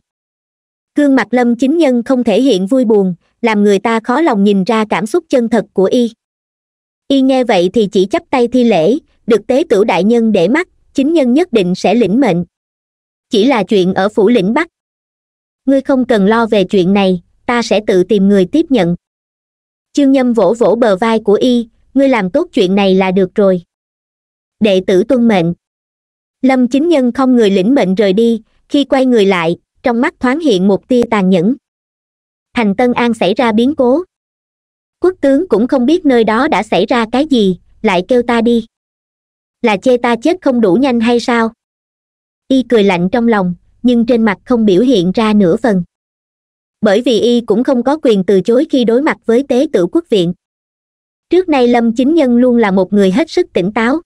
Speaker 1: gương mặt lâm chính nhân không thể hiện vui buồn làm người ta khó lòng nhìn ra cảm xúc chân thật của y y nghe vậy thì chỉ chắp tay thi lễ được tế tửu đại nhân để mắt chính nhân nhất định sẽ lĩnh mệnh chỉ là chuyện ở phủ lĩnh bắc ngươi không cần lo về chuyện này ta sẽ tự tìm người tiếp nhận chương nhâm vỗ vỗ bờ vai của y ngươi làm tốt chuyện này là được rồi đệ tử tuân mệnh lâm chính nhân không người lĩnh mệnh rời đi khi quay người lại trong mắt thoáng hiện một tia tàn nhẫn thành tân an xảy ra biến cố quốc tướng cũng không biết nơi đó đã xảy ra cái gì lại kêu ta đi là chê ta chết không đủ nhanh hay sao y cười lạnh trong lòng nhưng trên mặt không biểu hiện ra nửa phần bởi vì y cũng không có quyền từ chối khi đối mặt với tế tử quốc viện trước nay lâm chính nhân luôn là một người hết sức tỉnh táo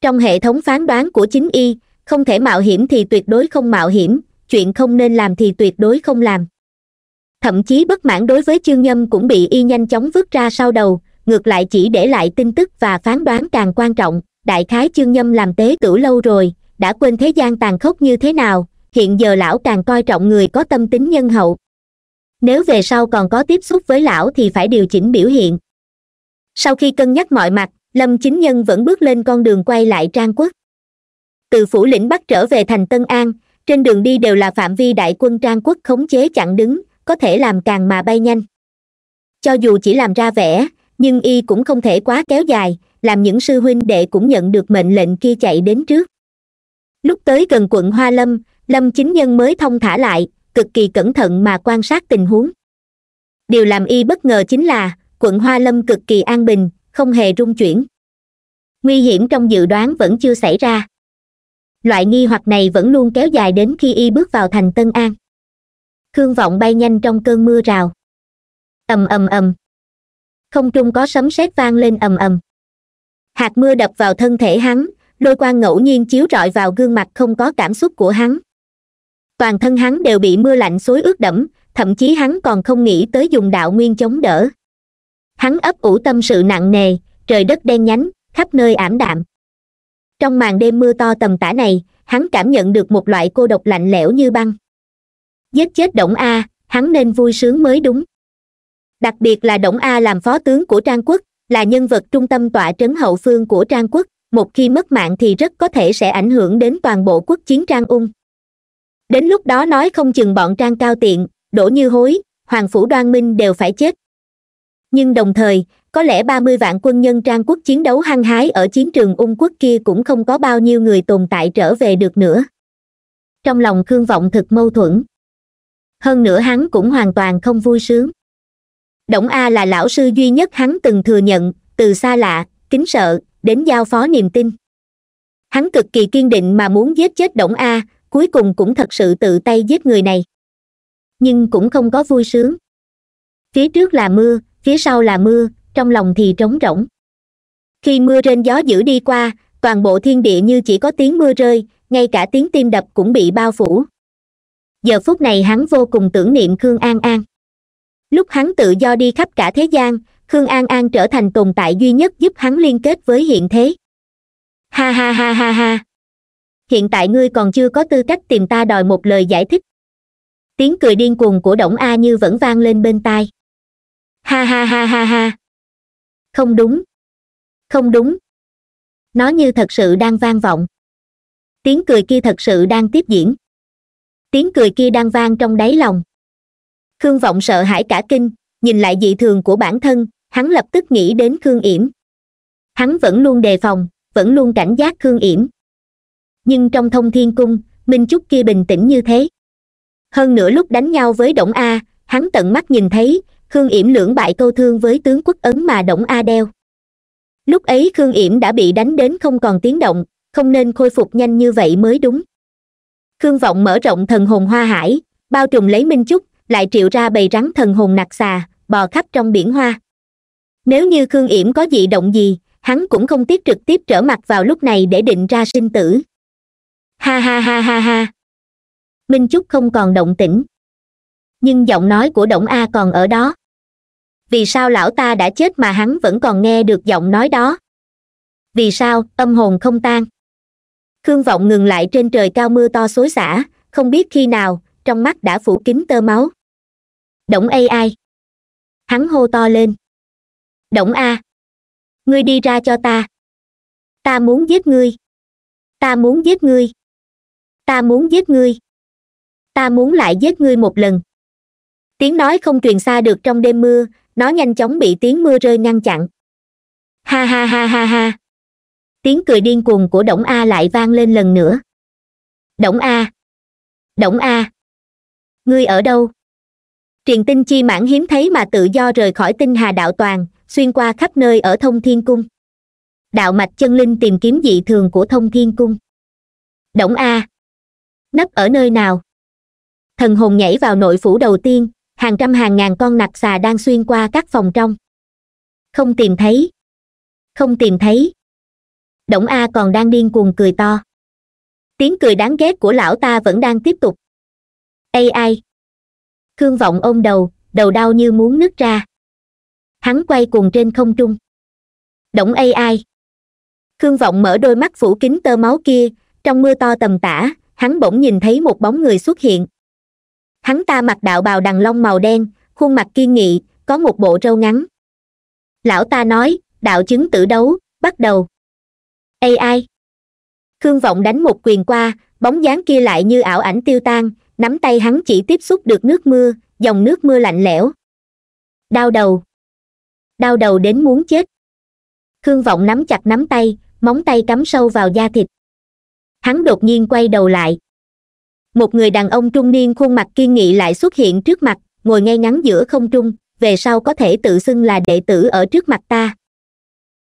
Speaker 1: trong hệ thống phán đoán của chính y không thể mạo hiểm thì tuyệt đối không mạo hiểm chuyện không nên làm thì tuyệt đối không làm thậm chí bất mãn đối với chương nhâm cũng bị y nhanh chóng vứt ra sau đầu ngược lại chỉ để lại tin tức và phán đoán càng quan trọng đại khái chương nhâm làm tế tử lâu rồi đã quên thế gian tàn khốc như thế nào hiện giờ lão càng coi trọng người có tâm tính nhân hậu nếu về sau còn có tiếp xúc với lão thì phải điều chỉnh biểu hiện sau khi cân nhắc mọi mặt lâm chính nhân vẫn bước lên con đường quay lại trang quốc từ phủ lĩnh bắc trở về thành tân an trên đường đi đều là phạm vi đại quân trang quốc khống chế chặn đứng có thể làm càng mà bay nhanh cho dù chỉ làm ra vẻ nhưng y cũng không thể quá kéo dài làm những sư huynh đệ cũng nhận được mệnh lệnh kia chạy đến trước lúc tới gần quận hoa lâm lâm chính nhân mới thông thả lại cực kỳ cẩn thận mà quan sát tình huống điều làm y bất ngờ chính là quận hoa lâm cực kỳ an bình không hề rung chuyển nguy hiểm trong dự đoán vẫn chưa xảy ra loại nghi hoặc này vẫn luôn kéo dài đến khi y bước vào thành tân an khương vọng bay nhanh trong cơn mưa rào ầm ầm ầm không trung có sấm sét vang lên ầm ầm hạt mưa đập vào thân thể hắn đôi quan ngẫu nhiên chiếu rọi vào gương mặt không có cảm xúc của hắn toàn thân hắn đều bị mưa lạnh xối ướt đẫm thậm chí hắn còn không nghĩ tới dùng đạo nguyên chống đỡ hắn ấp ủ tâm sự nặng nề trời đất đen nhánh khắp nơi ảm đạm trong màn đêm mưa to tầm tã này hắn cảm nhận được một loại cô độc lạnh lẽo như băng giết chết Đổng a hắn nên vui sướng mới đúng đặc biệt là Đổng a làm phó tướng của trang quốc là nhân vật trung tâm tọa trấn hậu phương của trang quốc một khi mất mạng thì rất có thể sẽ ảnh hưởng đến toàn bộ quốc chiến trang ung đến lúc đó nói không chừng bọn trang cao tiện đỗ như hối hoàng phủ đoan minh đều phải chết nhưng đồng thời có lẽ ba mươi vạn quân nhân trang quốc chiến đấu hăng hái ở chiến trường ung quốc kia cũng không có bao nhiêu người tồn tại trở về được nữa trong lòng khương vọng thực mâu thuẫn hơn nữa hắn cũng hoàn toàn không vui sướng đổng a là lão sư duy nhất hắn từng thừa nhận từ xa lạ kính sợ đến giao phó niềm tin hắn cực kỳ kiên định mà muốn giết chết đổng a cuối cùng cũng thật sự tự tay giết người này nhưng cũng không có vui sướng phía trước là mưa phía sau là mưa trong lòng thì trống rỗng khi mưa trên gió dữ đi qua toàn bộ thiên địa như chỉ có tiếng mưa rơi ngay cả tiếng tim đập cũng bị bao phủ giờ phút này hắn vô cùng tưởng niệm khương an an lúc hắn tự do đi khắp cả thế gian khương an an trở thành tồn tại duy nhất giúp hắn liên kết với hiện thế ha ha ha ha ha hiện tại ngươi còn chưa có tư cách tìm ta đòi một lời giải thích tiếng cười điên cuồng của đổng a như vẫn vang lên bên tai ha ha ha ha ha không đúng không đúng nó như thật sự đang vang vọng tiếng cười kia thật sự đang tiếp diễn tiếng cười kia đang vang trong đáy lòng khương vọng sợ hãi cả kinh nhìn lại dị thường của bản thân hắn lập tức nghĩ đến khương yểm hắn vẫn luôn đề phòng vẫn luôn cảnh giác khương yểm nhưng trong thông thiên cung minh trúc kia bình tĩnh như thế hơn nữa lúc đánh nhau với động a hắn tận mắt nhìn thấy khương yểm lưỡng bại câu thương với tướng quốc ấn mà đổng a đeo lúc ấy khương yểm đã bị đánh đến không còn tiếng động không nên khôi phục nhanh như vậy mới đúng khương vọng mở rộng thần hồn hoa hải bao trùm lấy minh chúc lại triệu ra bầy rắn thần hồn nặc xà bò khắp trong biển hoa nếu như khương yểm có dị động gì hắn cũng không tiếc trực tiếp trở mặt vào lúc này để định ra sinh tử ha ha ha ha ha minh chúc không còn động tĩnh nhưng giọng nói của động a còn ở đó vì sao lão ta đã chết mà hắn vẫn còn nghe được giọng nói đó vì sao âm hồn không tan khương vọng ngừng lại trên trời cao mưa to xối xả không biết khi nào trong mắt đã phủ kín tơ máu động ai ai hắn hô to lên động a ngươi đi ra cho ta ta muốn giết ngươi ta muốn giết ngươi ta muốn giết ngươi ta muốn lại giết ngươi một lần tiếng nói không truyền xa được trong đêm mưa nó nhanh chóng bị tiếng mưa rơi ngăn chặn ha ha ha ha ha tiếng cười điên cuồng của đổng a lại vang lên lần nữa đổng a đổng a ngươi ở đâu truyền tin chi mãn hiếm thấy mà tự do rời khỏi tinh hà đạo toàn xuyên qua khắp nơi ở thông thiên cung đạo mạch chân linh tìm kiếm dị thường của thông thiên cung đổng a nấp ở nơi nào thần hồn nhảy vào nội phủ đầu tiên hàng trăm hàng ngàn con nặc xà đang xuyên qua các phòng trong không tìm thấy không tìm thấy đổng a còn đang điên cuồng cười to tiếng cười đáng ghét của lão ta vẫn đang tiếp tục ai khương vọng ôm đầu đầu đau như muốn nứt ra hắn quay cuồng trên không trung động ai khương vọng mở đôi mắt phủ kính tơ máu kia trong mưa to tầm tã hắn bỗng nhìn thấy một bóng người xuất hiện hắn ta mặc đạo bào đằng long màu đen khuôn mặt kiên nghị có một bộ râu ngắn lão ta nói đạo chứng tử đấu bắt đầu ai khương vọng đánh một quyền qua bóng dáng kia lại như ảo ảnh tiêu tan nắm tay hắn chỉ tiếp xúc được nước mưa dòng nước mưa lạnh lẽo đau đầu đau đầu đến muốn chết khương vọng nắm chặt nắm tay móng tay cắm sâu vào da thịt hắn đột nhiên quay đầu lại một người đàn ông trung niên khuôn mặt kiên nghị lại xuất hiện trước mặt ngồi ngay ngắn giữa không trung về sau có thể tự xưng là đệ tử ở trước mặt ta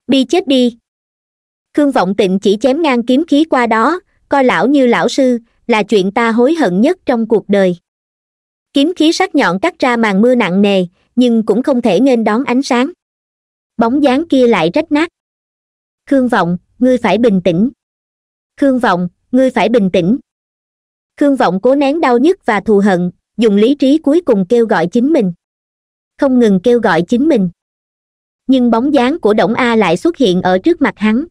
Speaker 1: đi chết đi khương vọng tịnh chỉ chém ngang kiếm khí qua đó coi lão như lão sư là chuyện ta hối hận nhất trong cuộc đời kiếm khí sắc nhọn cắt ra màn mưa nặng nề nhưng cũng không thể nghênh đón ánh sáng bóng dáng kia lại rách nát khương vọng ngươi phải bình tĩnh khương vọng ngươi phải bình tĩnh khương vọng cố nén đau nhức và thù hận dùng lý trí cuối cùng kêu gọi chính mình không ngừng kêu gọi chính mình nhưng bóng dáng của đổng a lại xuất hiện ở trước mặt hắn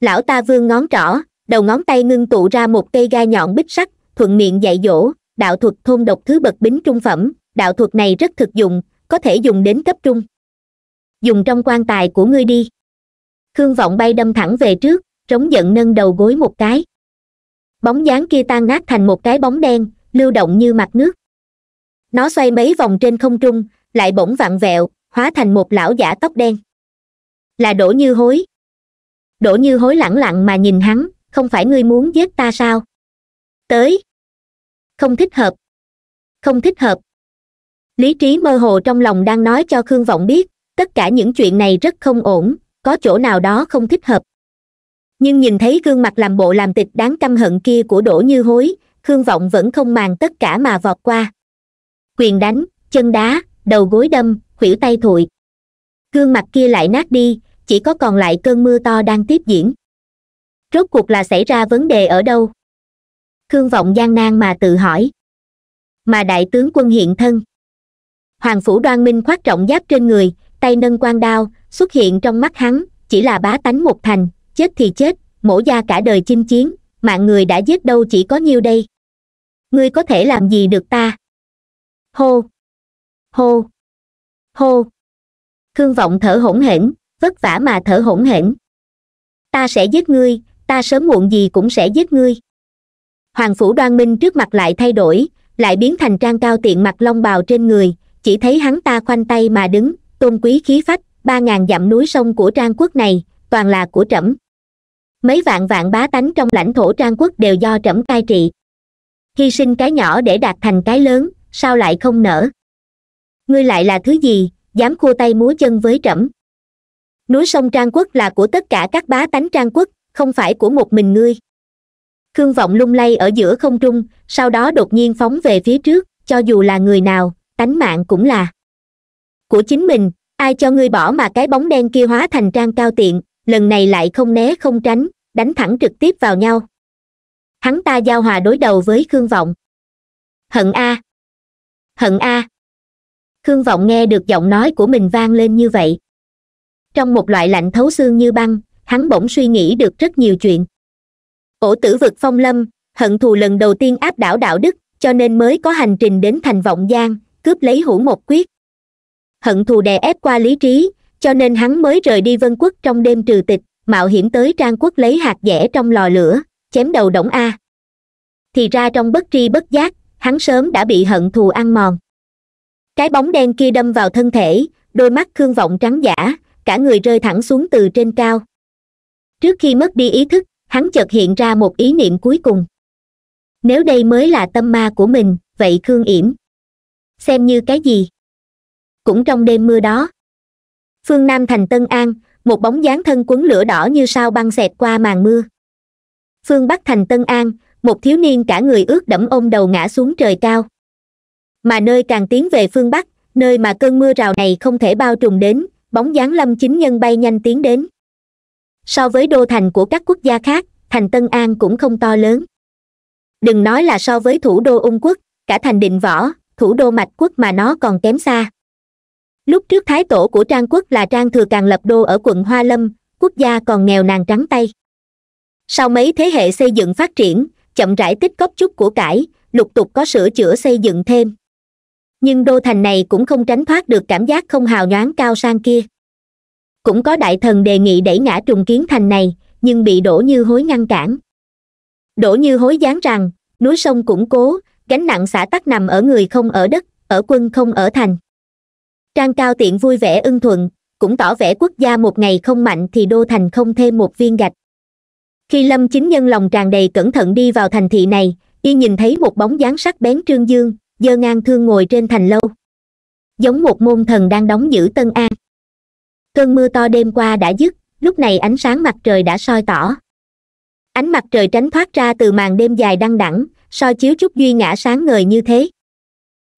Speaker 1: lão ta vương ngón trỏ đầu ngón tay ngưng tụ ra một cây gai nhọn bích sắt thuận miệng dạy dỗ đạo thuật thôn độc thứ bậc bính trung phẩm đạo thuật này rất thực dụng có thể dùng đến cấp trung dùng trong quan tài của ngươi đi khương vọng bay đâm thẳng về trước trống giận nâng đầu gối một cái bóng dáng kia tan nát thành một cái bóng đen lưu động như mặt nước nó xoay mấy vòng trên không trung lại bỗng vặn vẹo hóa thành một lão giả tóc đen là đỗ như hối đỗ như hối lẳng lặng mà nhìn hắn không phải ngươi muốn giết ta sao tới không thích hợp không thích hợp lý trí mơ hồ trong lòng đang nói cho khương vọng biết tất cả những chuyện này rất không ổn có chỗ nào đó không thích hợp nhưng nhìn thấy gương mặt làm bộ làm tịch đáng căm hận kia của đỗ như hối khương vọng vẫn không màng tất cả mà vọt qua quyền đánh chân đá đầu gối đâm khuỷu tay thụi gương mặt kia lại nát đi chỉ có còn lại cơn mưa to đang tiếp diễn rốt cuộc là xảy ra vấn đề ở đâu khương vọng gian nan mà tự hỏi mà đại tướng quân hiện thân hoàng phủ đoan minh khoác trọng giáp trên người tay nâng quan đao xuất hiện trong mắt hắn chỉ là bá tánh một thành chết thì chết mổ da cả đời chinh chiến mạng người đã giết đâu chỉ có nhiêu đây ngươi có thể làm gì được ta hô hô hô khương vọng thở hổn hển vất vả mà thở hổn hển ta sẽ giết ngươi ta sớm muộn gì cũng sẽ giết ngươi hoàng phủ đoan minh trước mặt lại thay đổi lại biến thành trang cao tiện mặt long bào trên người chỉ thấy hắn ta khoanh tay mà đứng tôn quý khí phách ba ngàn dặm núi sông của trang quốc này toàn là của trẫm mấy vạn vạn bá tánh trong lãnh thổ trang quốc đều do trẫm cai trị hy sinh cái nhỏ để đạt thành cái lớn sao lại không nở ngươi lại là thứ gì dám khua tay múa chân với trẫm núi sông trang quốc là của tất cả các bá tánh trang quốc không phải của một mình ngươi khương vọng lung lay ở giữa không trung sau đó đột nhiên phóng về phía trước cho dù là người nào tánh mạng cũng là của chính mình ai cho ngươi bỏ mà cái bóng đen kia hóa thành trang cao tiện lần này lại không né không tránh đánh thẳng trực tiếp vào nhau hắn ta giao hòa đối đầu với khương vọng hận a hận a khương vọng nghe được giọng nói của mình vang lên như vậy trong một loại lạnh thấu xương như băng hắn bỗng suy nghĩ được rất nhiều chuyện ổ tử vực phong lâm hận thù lần đầu tiên áp đảo đạo đức cho nên mới có hành trình đến thành vọng giang cướp lấy hủ một quyết hận thù đè ép qua lý trí cho nên hắn mới rời đi vân quốc trong đêm trừ tịch mạo hiểm tới trang quốc lấy hạt dẻ trong lò lửa chém đầu đổng a thì ra trong bất tri bất giác hắn sớm đã bị hận thù ăn mòn cái bóng đen kia đâm vào thân thể đôi mắt khương vọng trắng giả cả người rơi thẳng xuống từ trên cao trước khi mất đi ý thức hắn chợt hiện ra một ý niệm cuối cùng nếu đây mới là tâm ma của mình vậy khương yểm xem như cái gì cũng trong đêm mưa đó phương nam thành tân an một bóng dáng thân quấn lửa đỏ như sao băng xẹt qua màn mưa phương bắc thành tân an một thiếu niên cả người ướt đẫm ôm đầu ngã xuống trời cao mà nơi càng tiến về phương bắc nơi mà cơn mưa rào này không thể bao trùm đến bóng dáng lâm chính nhân bay nhanh tiến đến so với đô thành của các quốc gia khác thành tân an cũng không to lớn đừng nói là so với thủ đô ung quốc cả thành định võ thủ đô mạch quốc mà nó còn kém xa lúc trước thái tổ của trang quốc là trang thừa càng lập đô ở quận hoa lâm quốc gia còn nghèo nàn trắng tay sau mấy thế hệ xây dựng phát triển chậm rãi tích cóp chút của cải lục tục có sửa chữa xây dựng thêm nhưng đô thành này cũng không tránh thoát được cảm giác không hào nhoáng cao sang kia cũng có đại thần đề nghị đẩy ngã trùng kiến thành này nhưng bị đổ như hối ngăn cản đổ như hối gián rằng núi sông củng cố gánh nặng xã tắc nằm ở người không ở đất ở quân không ở thành trang cao tiện vui vẻ ưng thuận cũng tỏ vẻ quốc gia một ngày không mạnh thì đô thành không thêm một viên gạch khi lâm chính nhân lòng tràn đầy cẩn thận đi vào thành thị này y nhìn thấy một bóng dáng sắc bén trương dương dơ ngang thương ngồi trên thành lâu giống một môn thần đang đóng giữ tân an cơn mưa to đêm qua đã dứt lúc này ánh sáng mặt trời đã soi tỏ ánh mặt trời tránh thoát ra từ màn đêm dài đăng đẳng soi chiếu chút duy ngã sáng ngời như thế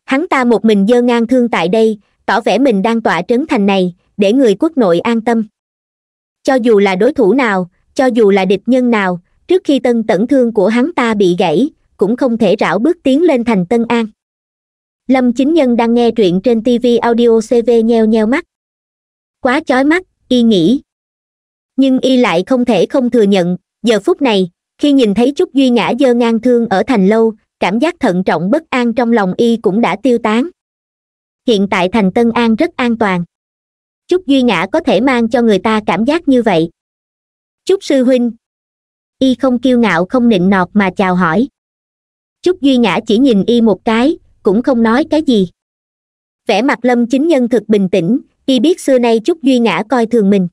Speaker 1: hắn ta một mình dơ ngang thương tại đây tỏ vẻ mình đang tọa trấn thành này để người quốc nội an tâm cho dù là đối thủ nào cho dù là địch nhân nào trước khi tân tẩn thương của hắn ta bị gãy cũng không thể rảo bước tiến lên thành tân an lâm chính nhân đang nghe truyện trên tv audio cv nheo nheo mắt quá chói mắt y nghĩ nhưng y lại không thể không thừa nhận giờ phút này khi nhìn thấy trúc duy ngã dơ ngang thương ở thành lâu cảm giác thận trọng bất an trong lòng y cũng đã tiêu tán hiện tại thành tân an rất an toàn chúc duy ngã có thể mang cho người ta cảm giác như vậy chúc sư huynh y không kiêu ngạo không nịnh nọt mà chào hỏi chúc duy ngã chỉ nhìn y một cái cũng không nói cái gì vẻ mặt lâm chính nhân thực bình tĩnh y biết xưa nay chúc duy ngã coi thường mình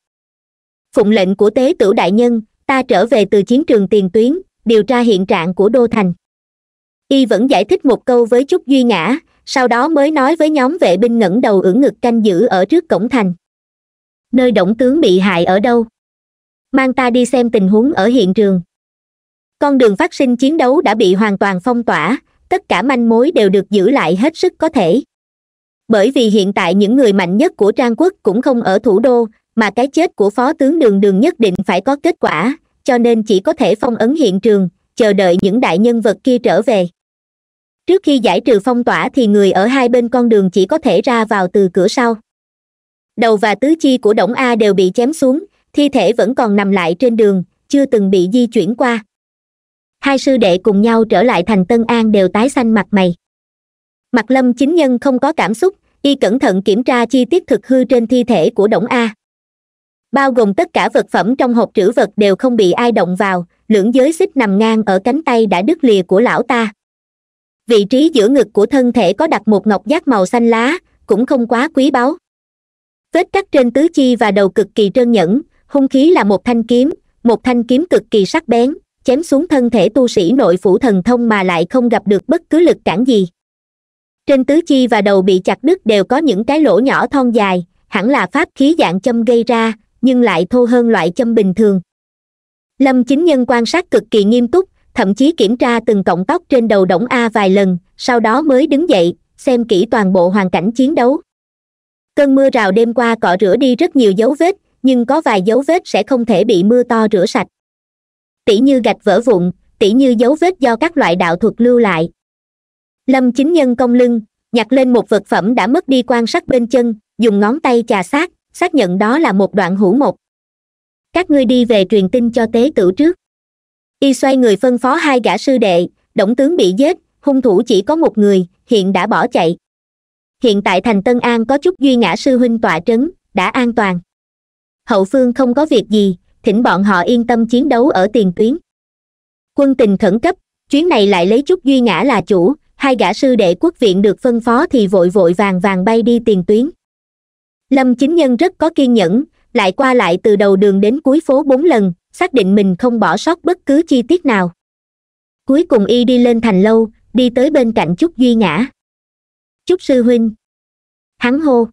Speaker 1: phụng lệnh của tế Tử đại nhân ta trở về từ chiến trường tiền tuyến điều tra hiện trạng của đô thành y vẫn giải thích một câu với chúc duy ngã sau đó mới nói với nhóm vệ binh ngẩng đầu ưỡn ngực canh giữ ở trước cổng thành nơi động tướng bị hại ở đâu mang ta đi xem tình huống ở hiện trường con đường phát sinh chiến đấu đã bị hoàn toàn phong tỏa tất cả manh mối đều được giữ lại hết sức có thể bởi vì hiện tại những người mạnh nhất của trang quốc cũng không ở thủ đô mà cái chết của phó tướng đường đường nhất định phải có kết quả cho nên chỉ có thể phong ấn hiện trường chờ đợi những đại nhân vật kia trở về trước khi giải trừ phong tỏa thì người ở hai bên con đường chỉ có thể ra vào từ cửa sau đầu và tứ chi của đổng a đều bị chém xuống thi thể vẫn còn nằm lại trên đường chưa từng bị di chuyển qua hai sư đệ cùng nhau trở lại thành tân an đều tái xanh mặt mày mặt lâm chính nhân không có cảm xúc y cẩn thận kiểm tra chi tiết thực hư trên thi thể của đổng a bao gồm tất cả vật phẩm trong hộp trữ vật đều không bị ai động vào lưỡng giới xích nằm ngang ở cánh tay đã đứt lìa của lão ta vị trí giữa ngực của thân thể có đặt một ngọc giác màu xanh lá cũng không quá quý báu vết cắt trên tứ chi và đầu cực kỳ trơn nhẫn hung khí là một thanh kiếm một thanh kiếm cực kỳ sắc bén chém xuống thân thể tu sĩ nội phủ thần thông mà lại không gặp được bất cứ lực cản gì trên tứ chi và đầu bị chặt đứt đều có những cái lỗ nhỏ thon dài hẳn là pháp khí dạng châm gây ra nhưng lại thô hơn loại châm bình thường lâm chính nhân quan sát cực kỳ nghiêm túc thậm chí kiểm tra từng cọng tóc trên đầu đổng a vài lần sau đó mới đứng dậy xem kỹ toàn bộ hoàn cảnh chiến đấu cơn mưa rào đêm qua cọ rửa đi rất nhiều dấu vết nhưng có vài dấu vết sẽ không thể bị mưa to rửa sạch tỉ như gạch vỡ vụn tỉ như dấu vết do các loại đạo thuật lưu lại lâm chính nhân cong lưng nhặt lên một vật phẩm đã mất đi quan sát bên chân dùng ngón tay chà sát xác nhận đó là một đoạn hữu một các ngươi đi về truyền tin cho tế tử trước y xoay người phân phó hai gã sư đệ động tướng bị giết hung thủ chỉ có một người hiện đã bỏ chạy hiện tại thành tân an có chút duy ngã sư huynh tọa trấn đã an toàn hậu phương không có việc gì thỉnh bọn họ yên tâm chiến đấu ở tiền tuyến quân tình khẩn cấp chuyến này lại lấy chút duy ngã là chủ hai gã sư đệ quốc viện được phân phó thì vội vội vàng vàng bay đi tiền tuyến lâm chính nhân rất có kiên nhẫn lại qua lại từ đầu đường đến cuối phố bốn lần xác định mình không bỏ sót bất cứ chi tiết nào cuối cùng y đi lên thành lâu đi tới bên cạnh trúc duy ngã trúc sư huynh hắn hô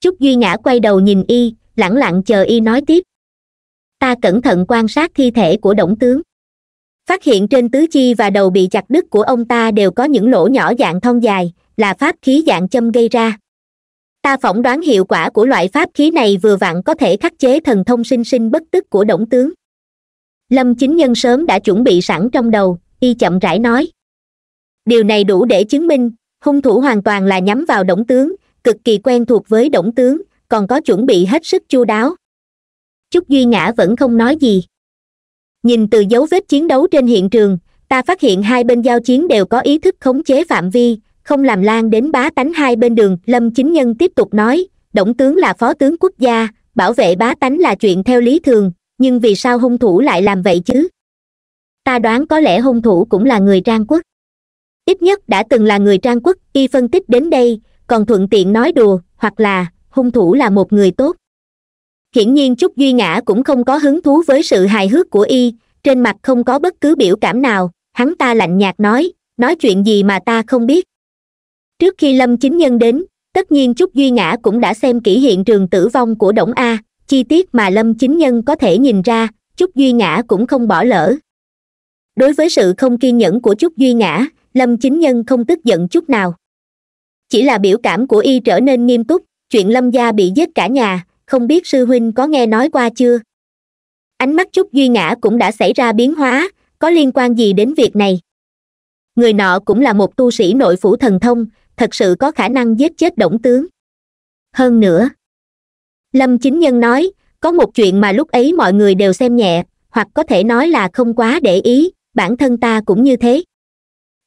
Speaker 1: trúc duy ngã quay đầu nhìn y lẳng lặng chờ y nói tiếp ta cẩn thận quan sát thi thể của động tướng phát hiện trên tứ chi và đầu bị chặt đứt của ông ta đều có những lỗ nhỏ dạng thon dài là pháp khí dạng châm gây ra ta phỏng đoán hiệu quả của loại pháp khí này vừa vặn có thể khắc chế thần thông sinh sinh bất tức của động tướng lâm chính nhân sớm đã chuẩn bị sẵn trong đầu y chậm rãi nói điều này đủ để chứng minh hung thủ hoàn toàn là nhắm vào động tướng cực kỳ quen thuộc với động tướng còn có chuẩn bị hết sức chu đáo trúc duy ngã vẫn không nói gì nhìn từ dấu vết chiến đấu trên hiện trường ta phát hiện hai bên giao chiến đều có ý thức khống chế phạm vi không làm lan đến bá tánh hai bên đường lâm chính nhân tiếp tục nói động tướng là phó tướng quốc gia bảo vệ bá tánh là chuyện theo lý thường nhưng vì sao hung thủ lại làm vậy chứ ta đoán có lẽ hung thủ cũng là người trang quốc ít nhất đã từng là người trang quốc y phân tích đến đây còn thuận tiện nói đùa hoặc là hung thủ là một người tốt hiển nhiên trúc duy ngã cũng không có hứng thú với sự hài hước của y trên mặt không có bất cứ biểu cảm nào hắn ta lạnh nhạt nói nói chuyện gì mà ta không biết trước khi lâm chính nhân đến tất nhiên trúc duy ngã cũng đã xem kỹ hiện trường tử vong của đổng a chi tiết mà lâm chính nhân có thể nhìn ra trúc duy ngã cũng không bỏ lỡ đối với sự không kiên nhẫn của trúc duy ngã lâm chính nhân không tức giận chút nào chỉ là biểu cảm của y trở nên nghiêm túc chuyện lâm gia bị giết cả nhà không biết sư huynh có nghe nói qua chưa ánh mắt trúc duy ngã cũng đã xảy ra biến hóa có liên quan gì đến việc này người nọ cũng là một tu sĩ nội phủ thần thông thật sự có khả năng giết chết đổng tướng hơn nữa lâm chính nhân nói có một chuyện mà lúc ấy mọi người đều xem nhẹ hoặc có thể nói là không quá để ý bản thân ta cũng như thế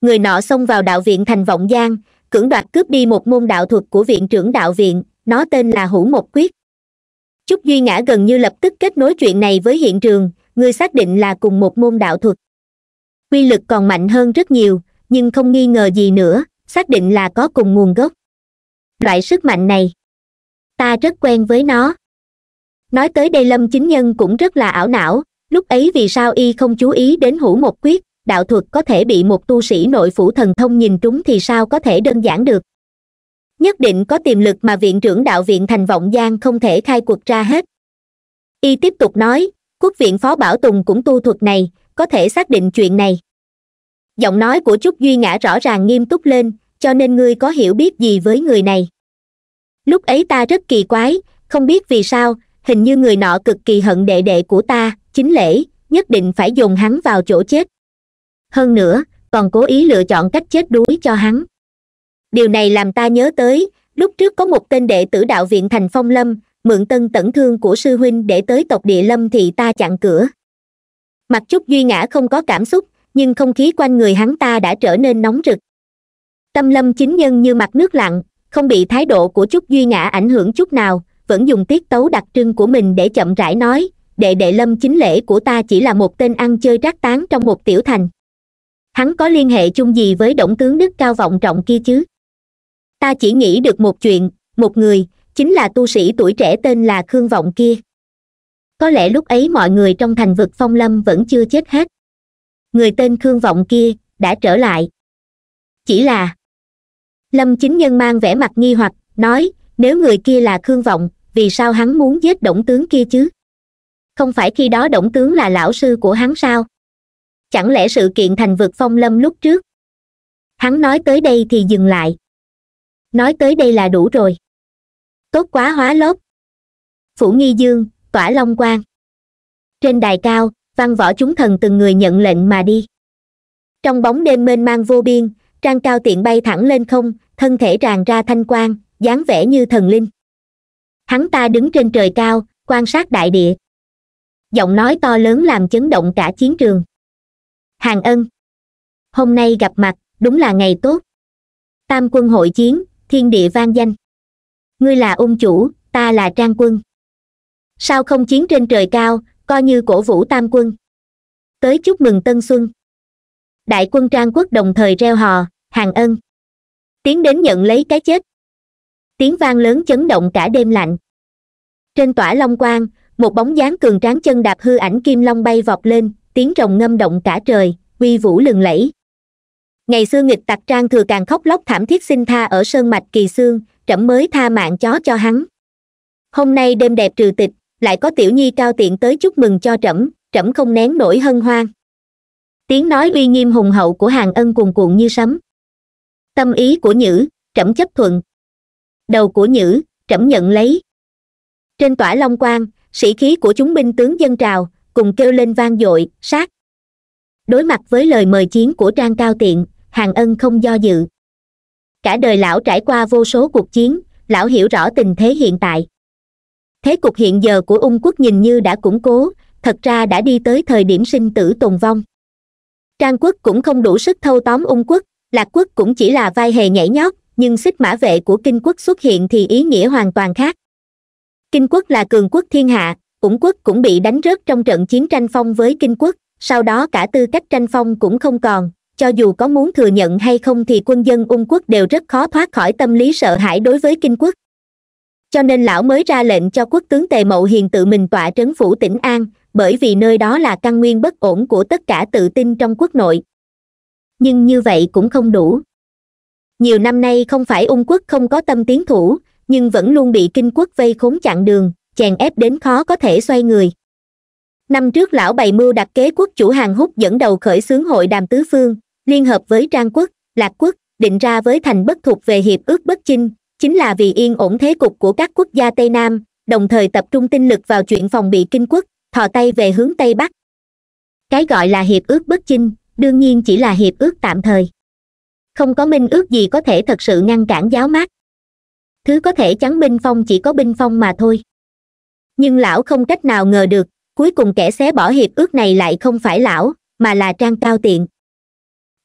Speaker 1: người nọ xông vào đạo viện thành vọng giang cưỡng đoạt cướp đi một môn đạo thuật của viện trưởng đạo viện nó tên là hữu một quyết trúc duy ngã gần như lập tức kết nối chuyện này với hiện trường người xác định là cùng một môn đạo thuật quy lực còn mạnh hơn rất nhiều nhưng không nghi ngờ gì nữa xác định là có cùng nguồn gốc loại sức mạnh này ta rất quen với nó nói tới đây lâm chính nhân cũng rất là ảo não lúc ấy vì sao y không chú ý đến hủ một quyết đạo thuật có thể bị một tu sĩ nội phủ thần thông nhìn trúng thì sao có thể đơn giản được nhất định có tiềm lực mà viện trưởng đạo viện thành vọng giang không thể khai cuộc ra hết y tiếp tục nói quốc viện phó bảo tùng cũng tu thuật này có thể xác định chuyện này giọng nói của trúc duy ngã rõ ràng nghiêm túc lên cho nên ngươi có hiểu biết gì với người này lúc ấy ta rất kỳ quái không biết vì sao hình như người nọ cực kỳ hận đệ đệ của ta chính lễ nhất định phải dùng hắn vào chỗ chết hơn nữa còn cố ý lựa chọn cách chết đuối cho hắn điều này làm ta nhớ tới lúc trước có một tên đệ tử đạo viện thành phong lâm mượn tân tẩn thương của sư huynh để tới tộc địa lâm thì ta chặn cửa mặc chút duy ngã không có cảm xúc nhưng không khí quanh người hắn ta đã trở nên nóng rực tâm lâm chính nhân như mặt nước lặng không bị thái độ của trúc duy ngã ảnh hưởng chút nào vẫn dùng tiết tấu đặc trưng của mình để chậm rãi nói đệ đệ lâm chính lễ của ta chỉ là một tên ăn chơi rác tán trong một tiểu thành hắn có liên hệ chung gì với động tướng đức cao vọng trọng kia chứ ta chỉ nghĩ được một chuyện một người chính là tu sĩ tuổi trẻ tên là khương vọng kia có lẽ lúc ấy mọi người trong thành vực phong lâm vẫn chưa chết hết người tên khương vọng kia đã trở lại chỉ là lâm chính nhân mang vẻ mặt nghi hoặc nói nếu người kia là khương vọng vì sao hắn muốn giết Đổng tướng kia chứ không phải khi đó Đổng tướng là lão sư của hắn sao chẳng lẽ sự kiện thành vực phong lâm lúc trước hắn nói tới đây thì dừng lại nói tới đây là đủ rồi tốt quá hóa lốp phủ nghi dương tỏa long quang trên đài cao văn võ chúng thần từng người nhận lệnh mà đi trong bóng đêm mênh mang vô biên trang cao tiện bay thẳng lên không thân thể tràn ra thanh quang dáng vẻ như thần linh hắn ta đứng trên trời cao quan sát đại địa giọng nói to lớn làm chấn động cả chiến trường hàng ân hôm nay gặp mặt đúng là ngày tốt tam quân hội chiến thiên địa vang danh ngươi là ung chủ ta là trang quân sao không chiến trên trời cao coi như cổ vũ tam quân tới chúc mừng tân xuân đại quân trang quốc đồng thời reo hò hàng ân tiến đến nhận lấy cái chết tiếng vang lớn chấn động cả đêm lạnh trên tỏa long quang một bóng dáng cường tráng chân đạp hư ảnh kim long bay vọt lên tiếng rồng ngâm động cả trời uy vũ lừng lẫy ngày xưa nghịch tặc trang thừa càng khóc lóc thảm thiết xin tha ở sơn mạch kỳ xương trẫm mới tha mạng chó cho hắn hôm nay đêm đẹp trừ tịch lại có tiểu nhi cao tiện tới chúc mừng cho trẫm trẫm không nén nổi hân hoan tiếng nói uy nghiêm hùng hậu của hàng ân cuồn cuộn như sấm tâm ý của nhữ trẫm chấp thuận đầu của nhữ trẫm nhận lấy trên tỏa long quan sĩ khí của chúng binh tướng dân trào cùng kêu lên vang dội sát đối mặt với lời mời chiến của trang cao tiện hàng ân không do dự cả đời lão trải qua vô số cuộc chiến lão hiểu rõ tình thế hiện tại thế cục hiện giờ của ung quốc nhìn như đã củng cố thật ra đã đi tới thời điểm sinh tử tồn vong trang quốc cũng không đủ sức thâu tóm ung quốc lạc quốc cũng chỉ là vai hề nhảy nhót nhưng xích mã vệ của kinh quốc xuất hiện thì ý nghĩa hoàn toàn khác kinh quốc là cường quốc thiên hạ ủng quốc cũng bị đánh rớt trong trận chiến tranh phong với kinh quốc sau đó cả tư cách tranh phong cũng không còn cho dù có muốn thừa nhận hay không thì quân dân ung quốc đều rất khó thoát khỏi tâm lý sợ hãi đối với kinh quốc cho nên lão mới ra lệnh cho quốc tướng tề mậu hiền tự mình tỏa trấn phủ tỉnh an bởi vì nơi đó là căn nguyên bất ổn của tất cả tự tin trong quốc nội nhưng như vậy cũng không đủ nhiều năm nay không phải ung quốc không có tâm tiến thủ nhưng vẫn luôn bị kinh quốc vây khốn chặn đường chèn ép đến khó có thể xoay người năm trước lão bày mưu đặt kế quốc chủ hàng húc dẫn đầu khởi xướng hội đàm tứ phương liên hợp với trang quốc lạc quốc định ra với thành bất thục về hiệp ước bất chinh chính là vì yên ổn thế cục của các quốc gia tây nam đồng thời tập trung tinh lực vào chuyện phòng bị kinh quốc thò tay về hướng tây bắc cái gọi là hiệp ước bất chinh đương nhiên chỉ là hiệp ước tạm thời không có minh ước gì có thể thật sự ngăn cản giáo mát thứ có thể chắn binh phong chỉ có binh phong mà thôi nhưng lão không cách nào ngờ được cuối cùng kẻ xé bỏ hiệp ước này lại không phải lão mà là trang cao tiện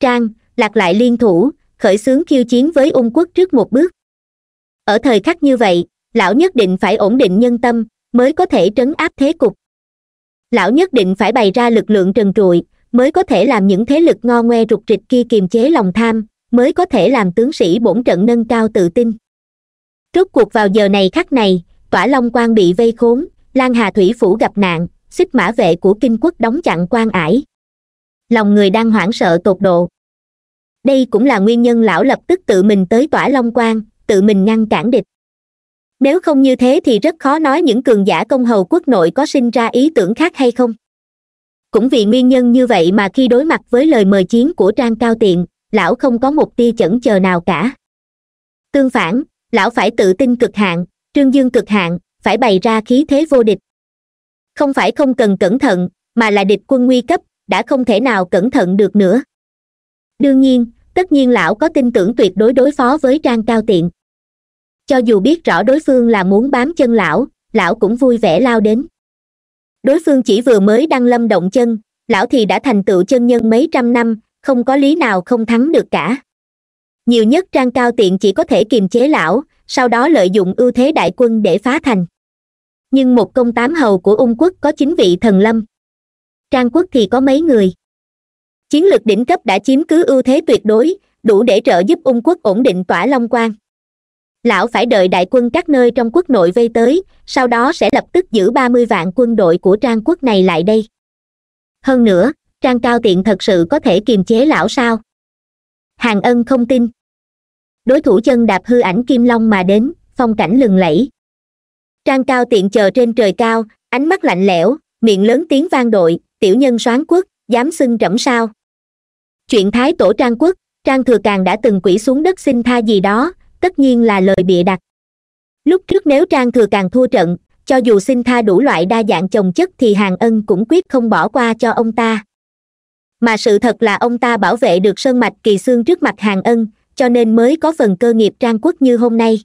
Speaker 1: trang lạc lại liên thủ khởi xướng khiêu chiến với ung quốc trước một bước ở thời khắc như vậy lão nhất định phải ổn định nhân tâm mới có thể trấn áp thế cục lão nhất định phải bày ra lực lượng trần trụi mới có thể làm những thế lực ngo ngoe rụt rịch kia kiềm chế lòng tham mới có thể làm tướng sĩ bổn trận nâng cao tự tin rốt cuộc vào giờ này khắc này tỏa long quan bị vây khốn lan hà thủy phủ gặp nạn xích mã vệ của kinh quốc đóng chặn quan ải lòng người đang hoảng sợ tột độ đây cũng là nguyên nhân lão lập tức tự mình tới tỏa long quan tự mình ngăn cản địch nếu không như thế thì rất khó nói những cường giả công hầu quốc nội có sinh ra ý tưởng khác hay không cũng vì nguyên nhân như vậy mà khi đối mặt với lời mời chiến của trang cao tiện lão không có một tia chẩn chờ nào cả tương phản lão phải tự tin cực hạn trương dương cực hạn phải bày ra khí thế vô địch không phải không cần cẩn thận mà là địch quân nguy cấp đã không thể nào cẩn thận được nữa đương nhiên tất nhiên lão có tin tưởng tuyệt đối đối phó với trang cao tiện cho dù biết rõ đối phương là muốn bám chân lão lão cũng vui vẻ lao đến đối phương chỉ vừa mới đăng lâm động chân lão thì đã thành tựu chân nhân mấy trăm năm không có lý nào không thắng được cả nhiều nhất trang cao tiện chỉ có thể kiềm chế lão sau đó lợi dụng ưu thế đại quân để phá thành nhưng một công tám hầu của ung quốc có chính vị thần lâm trang quốc thì có mấy người chiến lược đỉnh cấp đã chiếm cứ ưu thế tuyệt đối đủ để trợ giúp ung quốc ổn định tỏa long quang lão phải đợi đại quân các nơi trong quốc nội vây tới sau đó sẽ lập tức giữ ba mươi vạn quân đội của trang quốc này lại đây hơn nữa trang cao tiện thật sự có thể kiềm chế lão sao hàng ân không tin đối thủ chân đạp hư ảnh kim long mà đến phong cảnh lừng lẫy trang cao tiện chờ trên trời cao ánh mắt lạnh lẽo miệng lớn tiếng vang đội tiểu nhân soán quốc dám xưng trẫm sao chuyện thái tổ trang quốc trang thừa càng đã từng quỷ xuống đất xin tha gì đó tất nhiên là lời bịa đặt lúc trước nếu trang thừa càng thua trận cho dù xin tha đủ loại đa dạng chồng chất thì hàng ân cũng quyết không bỏ qua cho ông ta mà sự thật là ông ta bảo vệ được sơn mạch kỳ xương trước mặt hàng ân cho nên mới có phần cơ nghiệp trang quốc như hôm nay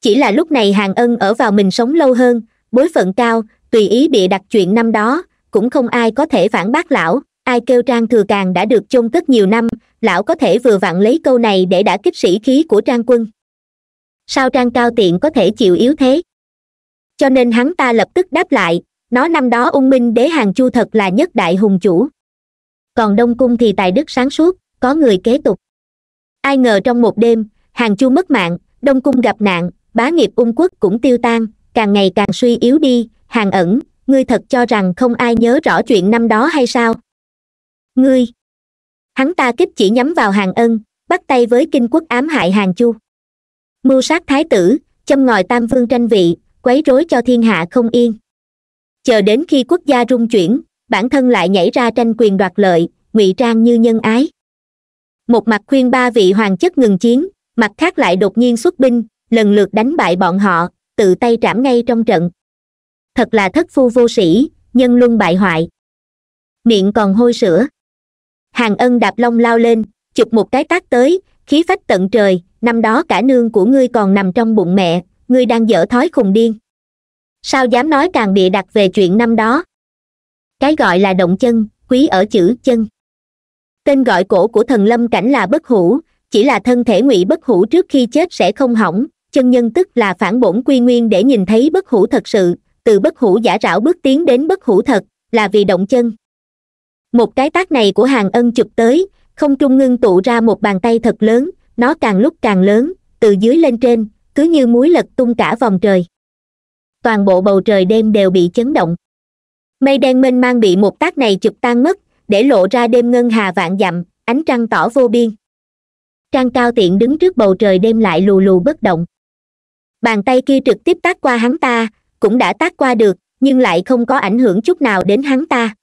Speaker 1: chỉ là lúc này hàng ân ở vào mình sống lâu hơn bối phận cao tùy ý bịa đặt chuyện năm đó cũng không ai có thể phản bác lão ai kêu trang thừa càng đã được chôn cất nhiều năm lão có thể vừa vặn lấy câu này để đã kích sĩ khí của trang quân sao trang cao tiện có thể chịu yếu thế cho nên hắn ta lập tức đáp lại nó năm đó ung minh đế hàng chu thật là nhất đại hùng chủ còn đông cung thì tài đức sáng suốt có người kế tục ai ngờ trong một đêm hàng chu mất mạng đông cung gặp nạn bá nghiệp ung quốc cũng tiêu tan càng ngày càng suy yếu đi hàng ẩn ngươi thật cho rằng không ai nhớ rõ chuyện năm đó hay sao ngươi hắn ta kíp chỉ nhắm vào hàng ân bắt tay với kinh quốc ám hại hàng chu mưu sát thái tử châm ngòi tam vương tranh vị quấy rối cho thiên hạ không yên chờ đến khi quốc gia rung chuyển bản thân lại nhảy ra tranh quyền đoạt lợi ngụy trang như nhân ái một mặt khuyên ba vị hoàng chất ngừng chiến mặt khác lại đột nhiên xuất binh lần lượt đánh bại bọn họ tự tay trảm ngay trong trận thật là thất phu vô sĩ nhân luân bại hoại miệng còn hôi sữa hàng ân đạp long lao lên chụp một cái tát tới khí phách tận trời năm đó cả nương của ngươi còn nằm trong bụng mẹ ngươi đang dở thói khùng điên sao dám nói càng bịa đặt về chuyện năm đó cái gọi là động chân quý ở chữ chân tên gọi cổ của thần lâm cảnh là bất hủ chỉ là thân thể ngụy bất hủ trước khi chết sẽ không hỏng chân nhân tức là phản bổn quy nguyên để nhìn thấy bất hủ thật sự từ bất hủ giả rảo bước tiến đến bất hủ thật là vì động chân một cái tác này của hàng ân chụp tới không trung ngưng tụ ra một bàn tay thật lớn nó càng lúc càng lớn từ dưới lên trên cứ như muối lật tung cả vòng trời toàn bộ bầu trời đêm đều bị chấn động mây đen mênh mang bị một tác này chụp tan mất để lộ ra đêm ngân hà vạn dặm ánh trăng tỏ vô biên trang cao tiện đứng trước bầu trời đêm lại lù lù bất động bàn tay kia trực tiếp tác qua hắn ta cũng đã tác qua được nhưng lại không có ảnh hưởng chút nào đến hắn ta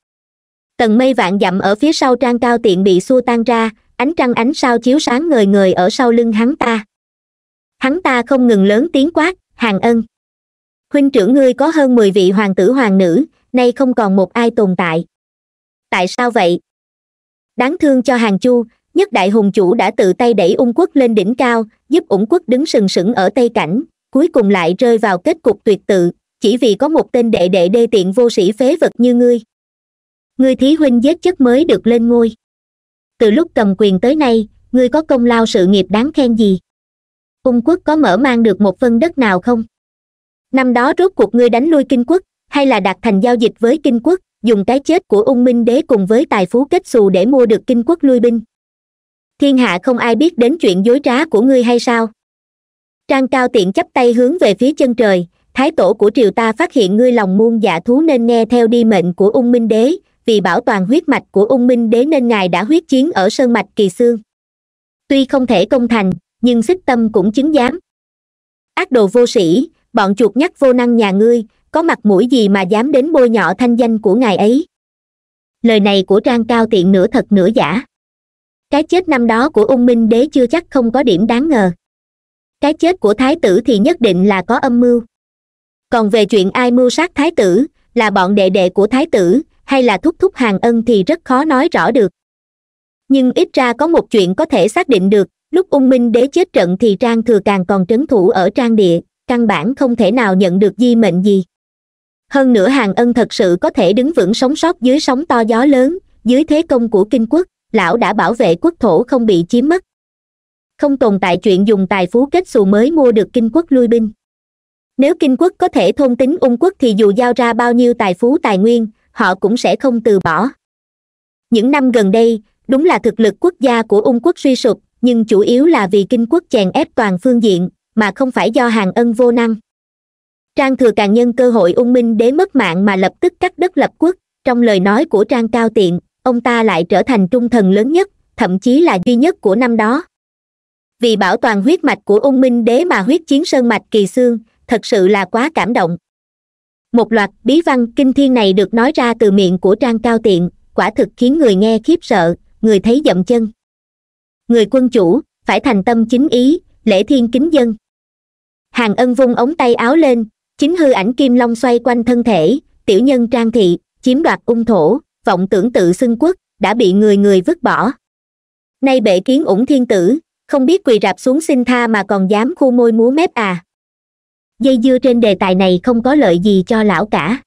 Speaker 1: tầng mây vạn dặm ở phía sau trang cao tiện bị xua tan ra ánh trăng ánh sao chiếu sáng ngời ngời ở sau lưng hắn ta hắn ta không ngừng lớn tiếng quát hàng ân huynh trưởng ngươi có hơn mười vị hoàng tử hoàng nữ nay không còn một ai tồn tại tại sao vậy đáng thương cho hàng chu nhất đại hùng chủ đã tự tay đẩy ung quốc lên đỉnh cao giúp Ung quốc đứng sừng sững ở tây cảnh cuối cùng lại rơi vào kết cục tuyệt tự chỉ vì có một tên đệ đệ đê tiện vô sĩ phế vật như ngươi ngươi thí huynh giết chất mới được lên ngôi từ lúc cầm quyền tới nay ngươi có công lao sự nghiệp đáng khen gì ung quốc có mở mang được một phân đất nào không năm đó rốt cuộc ngươi đánh lui kinh quốc hay là đạt thành giao dịch với kinh quốc dùng cái chết của ung minh đế cùng với tài phú kết xù để mua được kinh quốc lui binh thiên hạ không ai biết đến chuyện dối trá của ngươi hay sao trang cao tiện chắp tay hướng về phía chân trời thái tổ của triều ta phát hiện ngươi lòng muôn dạ thú nên nghe theo đi mệnh của ung minh đế vì bảo toàn huyết mạch của ung minh đế nên ngài đã huyết chiến ở sơn mạch kỳ xương tuy không thể công thành nhưng xích tâm cũng chứng giám ác đồ vô sĩ bọn chuột nhắt vô năng nhà ngươi có mặt mũi gì mà dám đến bôi nhọ thanh danh của ngài ấy lời này của trang cao tiện nửa thật nửa giả cái chết năm đó của ung minh đế chưa chắc không có điểm đáng ngờ cái chết của thái tử thì nhất định là có âm mưu còn về chuyện ai mưu sát thái tử là bọn đệ đệ của thái tử hay là thúc thúc hàng ân thì rất khó nói rõ được nhưng ít ra có một chuyện có thể xác định được lúc ung minh đế chết trận thì trang thừa càng còn trấn thủ ở trang địa căn bản không thể nào nhận được di mệnh gì hơn nữa hàng ân thật sự có thể đứng vững sống sót dưới sóng to gió lớn dưới thế công của kinh quốc lão đã bảo vệ quốc thổ không bị chiếm mất không tồn tại chuyện dùng tài phú kết xù mới mua được kinh quốc lui binh nếu kinh quốc có thể thôn tính ung quốc thì dù giao ra bao nhiêu tài phú tài nguyên họ cũng sẽ không từ bỏ những năm gần đây đúng là thực lực quốc gia của ung quốc suy sụp nhưng chủ yếu là vì kinh quốc chèn ép toàn phương diện mà không phải do hàng ân vô năng trang thừa càng nhân cơ hội ung minh đế mất mạng mà lập tức cắt đất lập quốc trong lời nói của trang cao tiện ông ta lại trở thành trung thần lớn nhất thậm chí là duy nhất của năm đó vì bảo toàn huyết mạch của ung minh đế mà huyết chiến sơn mạch kỳ xương thật sự là quá cảm động một loạt bí văn kinh thiên này được nói ra từ miệng của trang cao tiện quả thực khiến người nghe khiếp sợ người thấy dậm chân người quân chủ phải thành tâm chính ý lễ thiên kính dân hàng ân vung ống tay áo lên chính hư ảnh kim long xoay quanh thân thể tiểu nhân trang thị chiếm đoạt ung thổ vọng tưởng tự xưng quốc đã bị người người vứt bỏ nay bệ kiến ủng thiên tử không biết quỳ rạp xuống xin tha mà còn dám khu môi múa mép à dây dưa trên đề tài này không có lợi gì cho lão cả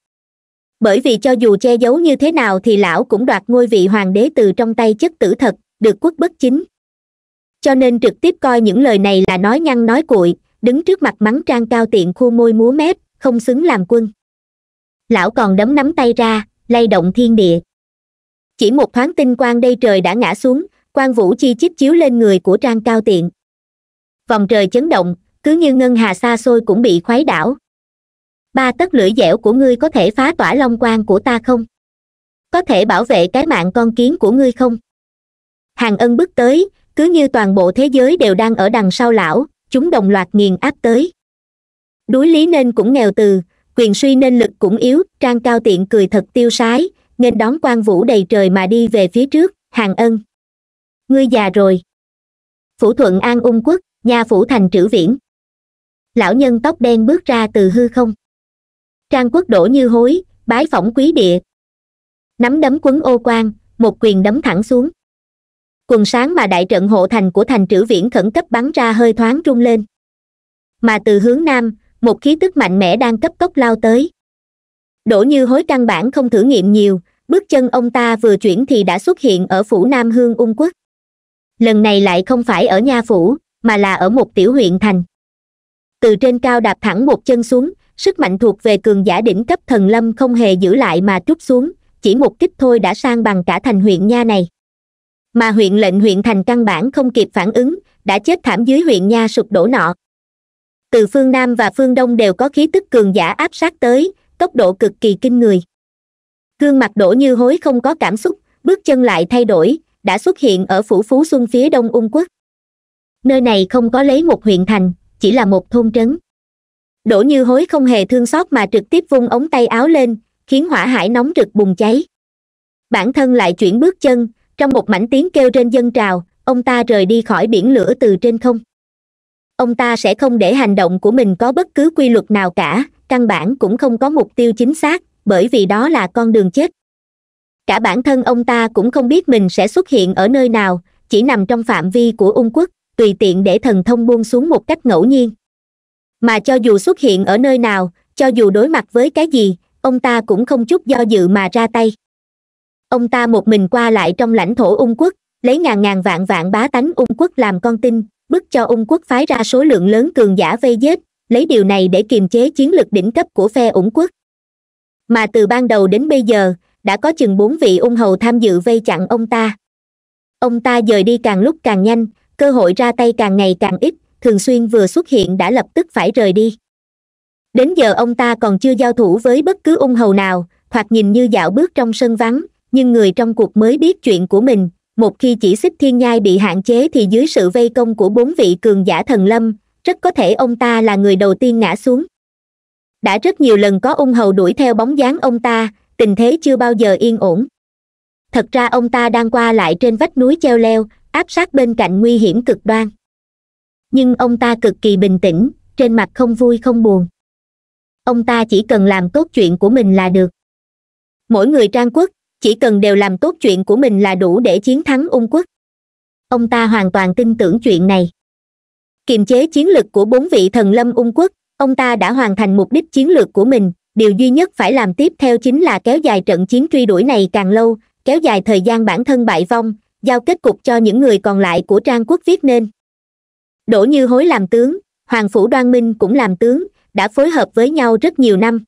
Speaker 1: bởi vì cho dù che giấu như thế nào thì lão cũng đoạt ngôi vị hoàng đế từ trong tay chất tử thật được quốc bất chính cho nên trực tiếp coi những lời này là nói nhăn nói cuội đứng trước mặt mắng trang cao tiện khu môi múa mép không xứng làm quân lão còn đấm nắm tay ra lay động thiên địa chỉ một thoáng tinh quang đây trời đã ngã xuống quan vũ chi chít chiếu lên người của trang cao tiện vòng trời chấn động cứ như ngân hà xa xôi cũng bị khuấy đảo ba tấc lưỡi dẻo của ngươi có thể phá tỏa long quan của ta không có thể bảo vệ cái mạng con kiến của ngươi không hàng ân bước tới cứ như toàn bộ thế giới đều đang ở đằng sau lão chúng đồng loạt nghiền áp tới đuối lý nên cũng nghèo từ quyền suy nên lực cũng yếu trang cao tiện cười thật tiêu sái nên đón quan vũ đầy trời mà đi về phía trước hàng ân ngươi già rồi phủ thuận an ung quốc nhà phủ thành trữ viễn lão nhân tóc đen bước ra từ hư không trang quốc đổ như hối bái phỏng quý địa nắm đấm quấn ô quan một quyền đấm thẳng xuống quần sáng mà đại trận hộ thành của thành trữ viễn khẩn cấp bắn ra hơi thoáng trung lên mà từ hướng nam một khí tức mạnh mẽ đang cấp tốc lao tới đổ như hối căn bản không thử nghiệm nhiều bước chân ông ta vừa chuyển thì đã xuất hiện ở phủ nam hương ung quốc lần này lại không phải ở nha phủ mà là ở một tiểu huyện thành từ trên cao đạp thẳng một chân xuống sức mạnh thuộc về cường giả đỉnh cấp thần lâm không hề giữ lại mà trút xuống chỉ một kích thôi đã sang bằng cả thành huyện nha này mà huyện lệnh huyện thành căn bản không kịp phản ứng đã chết thảm dưới huyện nha sụp đổ nọ từ phương nam và phương đông đều có khí tức cường giả áp sát tới tốc độ cực kỳ kinh người gương mặt đổ như hối không có cảm xúc bước chân lại thay đổi đã xuất hiện ở phủ phú xuân phía đông ung quốc nơi này không có lấy một huyện thành chỉ là một thôn trấn đỗ như hối không hề thương xót mà trực tiếp vung ống tay áo lên khiến hỏa hải nóng rực bùng cháy bản thân lại chuyển bước chân trong một mảnh tiếng kêu trên dân trào ông ta rời đi khỏi biển lửa từ trên không ông ta sẽ không để hành động của mình có bất cứ quy luật nào cả căn bản cũng không có mục tiêu chính xác bởi vì đó là con đường chết cả bản thân ông ta cũng không biết mình sẽ xuất hiện ở nơi nào chỉ nằm trong phạm vi của ung quốc tùy tiện để thần thông buông xuống một cách ngẫu nhiên mà cho dù xuất hiện ở nơi nào cho dù đối mặt với cái gì ông ta cũng không chút do dự mà ra tay ông ta một mình qua lại trong lãnh thổ ung quốc lấy ngàn ngàn vạn vạn bá tánh ung quốc làm con tin bức cho ung quốc phái ra số lượng lớn cường giả vây giết lấy điều này để kiềm chế chiến lực đỉnh cấp của phe Ung quốc mà từ ban đầu đến bây giờ đã có chừng bốn vị ung hầu tham dự vây chặn ông ta ông ta dời đi càng lúc càng nhanh cơ hội ra tay càng ngày càng ít thường xuyên vừa xuất hiện đã lập tức phải rời đi đến giờ ông ta còn chưa giao thủ với bất cứ ung hầu nào thoạt nhìn như dạo bước trong sân vắng nhưng người trong cuộc mới biết chuyện của mình một khi chỉ xích thiên nhai bị hạn chế thì dưới sự vây công của bốn vị cường giả thần lâm rất có thể ông ta là người đầu tiên ngã xuống đã rất nhiều lần có ung hầu đuổi theo bóng dáng ông ta tình thế chưa bao giờ yên ổn thật ra ông ta đang qua lại trên vách núi treo leo áp sát bên cạnh nguy hiểm cực đoan nhưng ông ta cực kỳ bình tĩnh trên mặt không vui không buồn ông ta chỉ cần làm tốt chuyện của mình là được mỗi người trang quốc chỉ cần đều làm tốt chuyện của mình là đủ để chiến thắng ung quốc ông ta hoàn toàn tin tưởng chuyện này kiềm chế chiến lực của bốn vị thần lâm ung quốc ông ta đã hoàn thành mục đích chiến lược của mình điều duy nhất phải làm tiếp theo chính là kéo dài trận chiến truy đuổi này càng lâu kéo dài thời gian bản thân bại vong giao kết cục cho những người còn lại của trang quốc viết nên đỗ như hối làm tướng hoàng phủ đoan minh cũng làm tướng đã phối hợp với nhau rất nhiều năm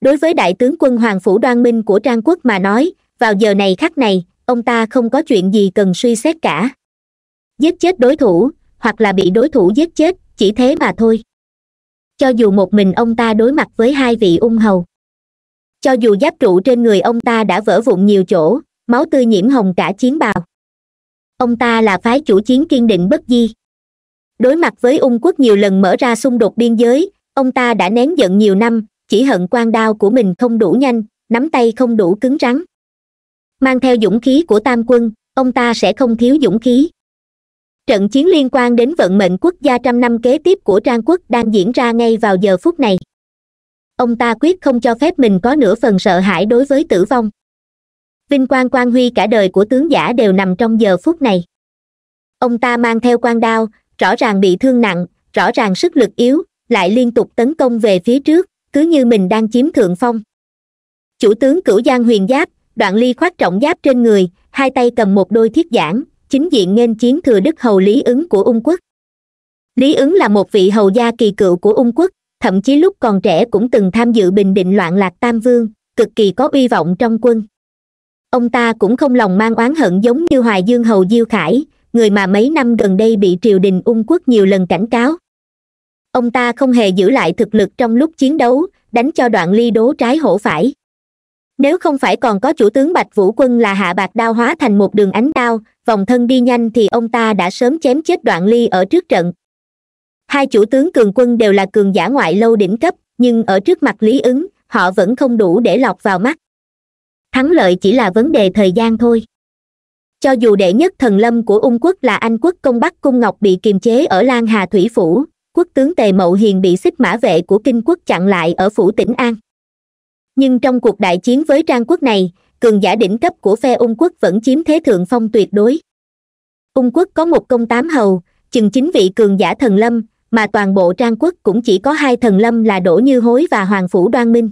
Speaker 1: đối với đại tướng quân hoàng phủ đoan minh của trang quốc mà nói vào giờ này khắc này ông ta không có chuyện gì cần suy xét cả giết chết đối thủ hoặc là bị đối thủ giết chết chỉ thế mà thôi cho dù một mình ông ta đối mặt với hai vị ung hầu cho dù giáp trụ trên người ông ta đã vỡ vụn nhiều chỗ máu tươi nhiễm hồng cả chiến bào ông ta là phái chủ chiến kiên định bất di đối mặt với ung quốc nhiều lần mở ra xung đột biên giới ông ta đã nén giận nhiều năm chỉ hận quan đao của mình không đủ nhanh nắm tay không đủ cứng rắn mang theo dũng khí của tam quân ông ta sẽ không thiếu dũng khí trận chiến liên quan đến vận mệnh quốc gia trăm năm kế tiếp của trang quốc đang diễn ra ngay vào giờ phút này ông ta quyết không cho phép mình có nửa phần sợ hãi đối với tử vong vinh quang quang huy cả đời của tướng giả đều nằm trong giờ phút này ông ta mang theo quan đao rõ ràng bị thương nặng rõ ràng sức lực yếu lại liên tục tấn công về phía trước cứ như mình đang chiếm thượng phong chủ tướng cửu giang huyền giáp đoạn ly khoác trọng giáp trên người hai tay cầm một đôi thiết giảng chính diện nghênh chiến thừa đức hầu lý ứng của ung quốc lý ứng là một vị hầu gia kỳ cựu của ung quốc thậm chí lúc còn trẻ cũng từng tham dự bình định loạn lạc tam vương cực kỳ có uy vọng trong quân ông ta cũng không lòng mang oán hận giống như hoài dương hầu diêu khải người mà mấy năm gần đây bị triều đình ung quốc nhiều lần cảnh cáo ông ta không hề giữ lại thực lực trong lúc chiến đấu đánh cho đoạn ly đố trái hổ phải nếu không phải còn có chủ tướng bạch vũ quân là hạ bạc đao hóa thành một đường ánh đao vòng thân đi nhanh thì ông ta đã sớm chém chết đoạn ly ở trước trận hai chủ tướng cường quân đều là cường giả ngoại lâu đỉnh cấp nhưng ở trước mặt lý ứng họ vẫn không đủ để lọt vào mắt thắng lợi chỉ là vấn đề thời gian thôi cho dù đệ nhất thần lâm của ung quốc là anh quốc công bắc cung ngọc bị kiềm chế ở lan hà thủy phủ quốc tướng tề mậu hiền bị xích mã vệ của kinh quốc chặn lại ở phủ tĩnh an nhưng trong cuộc đại chiến với trang quốc này cường giả đỉnh cấp của phe ung quốc vẫn chiếm thế thượng phong tuyệt đối ung quốc có một công tám hầu chừng chính vị cường giả thần lâm mà toàn bộ trang quốc cũng chỉ có hai thần lâm là đỗ như hối và hoàng phủ đoan minh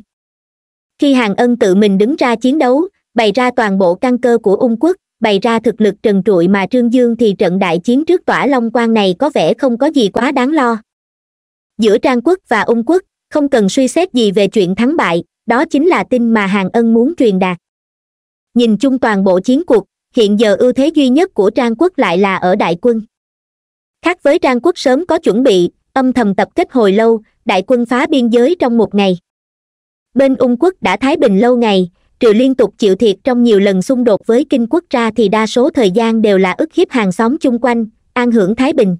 Speaker 1: khi hàng ân tự mình đứng ra chiến đấu bày ra toàn bộ căn cơ của ung quốc bày ra thực lực trần trụi mà trương dương thì trận đại chiến trước tỏa long quan này có vẻ không có gì quá đáng lo giữa trang quốc và ung quốc không cần suy xét gì về chuyện thắng bại đó chính là tin mà hàng ân muốn truyền đạt nhìn chung toàn bộ chiến cuộc hiện giờ ưu thế duy nhất của trang quốc lại là ở đại quân khác với trang quốc sớm có chuẩn bị âm thầm tập kết hồi lâu đại quân phá biên giới trong một ngày bên ung quốc đã thái bình lâu ngày trừ liên tục chịu thiệt trong nhiều lần xung đột với kinh quốc ra thì đa số thời gian đều là ức hiếp hàng xóm chung quanh an hưởng thái bình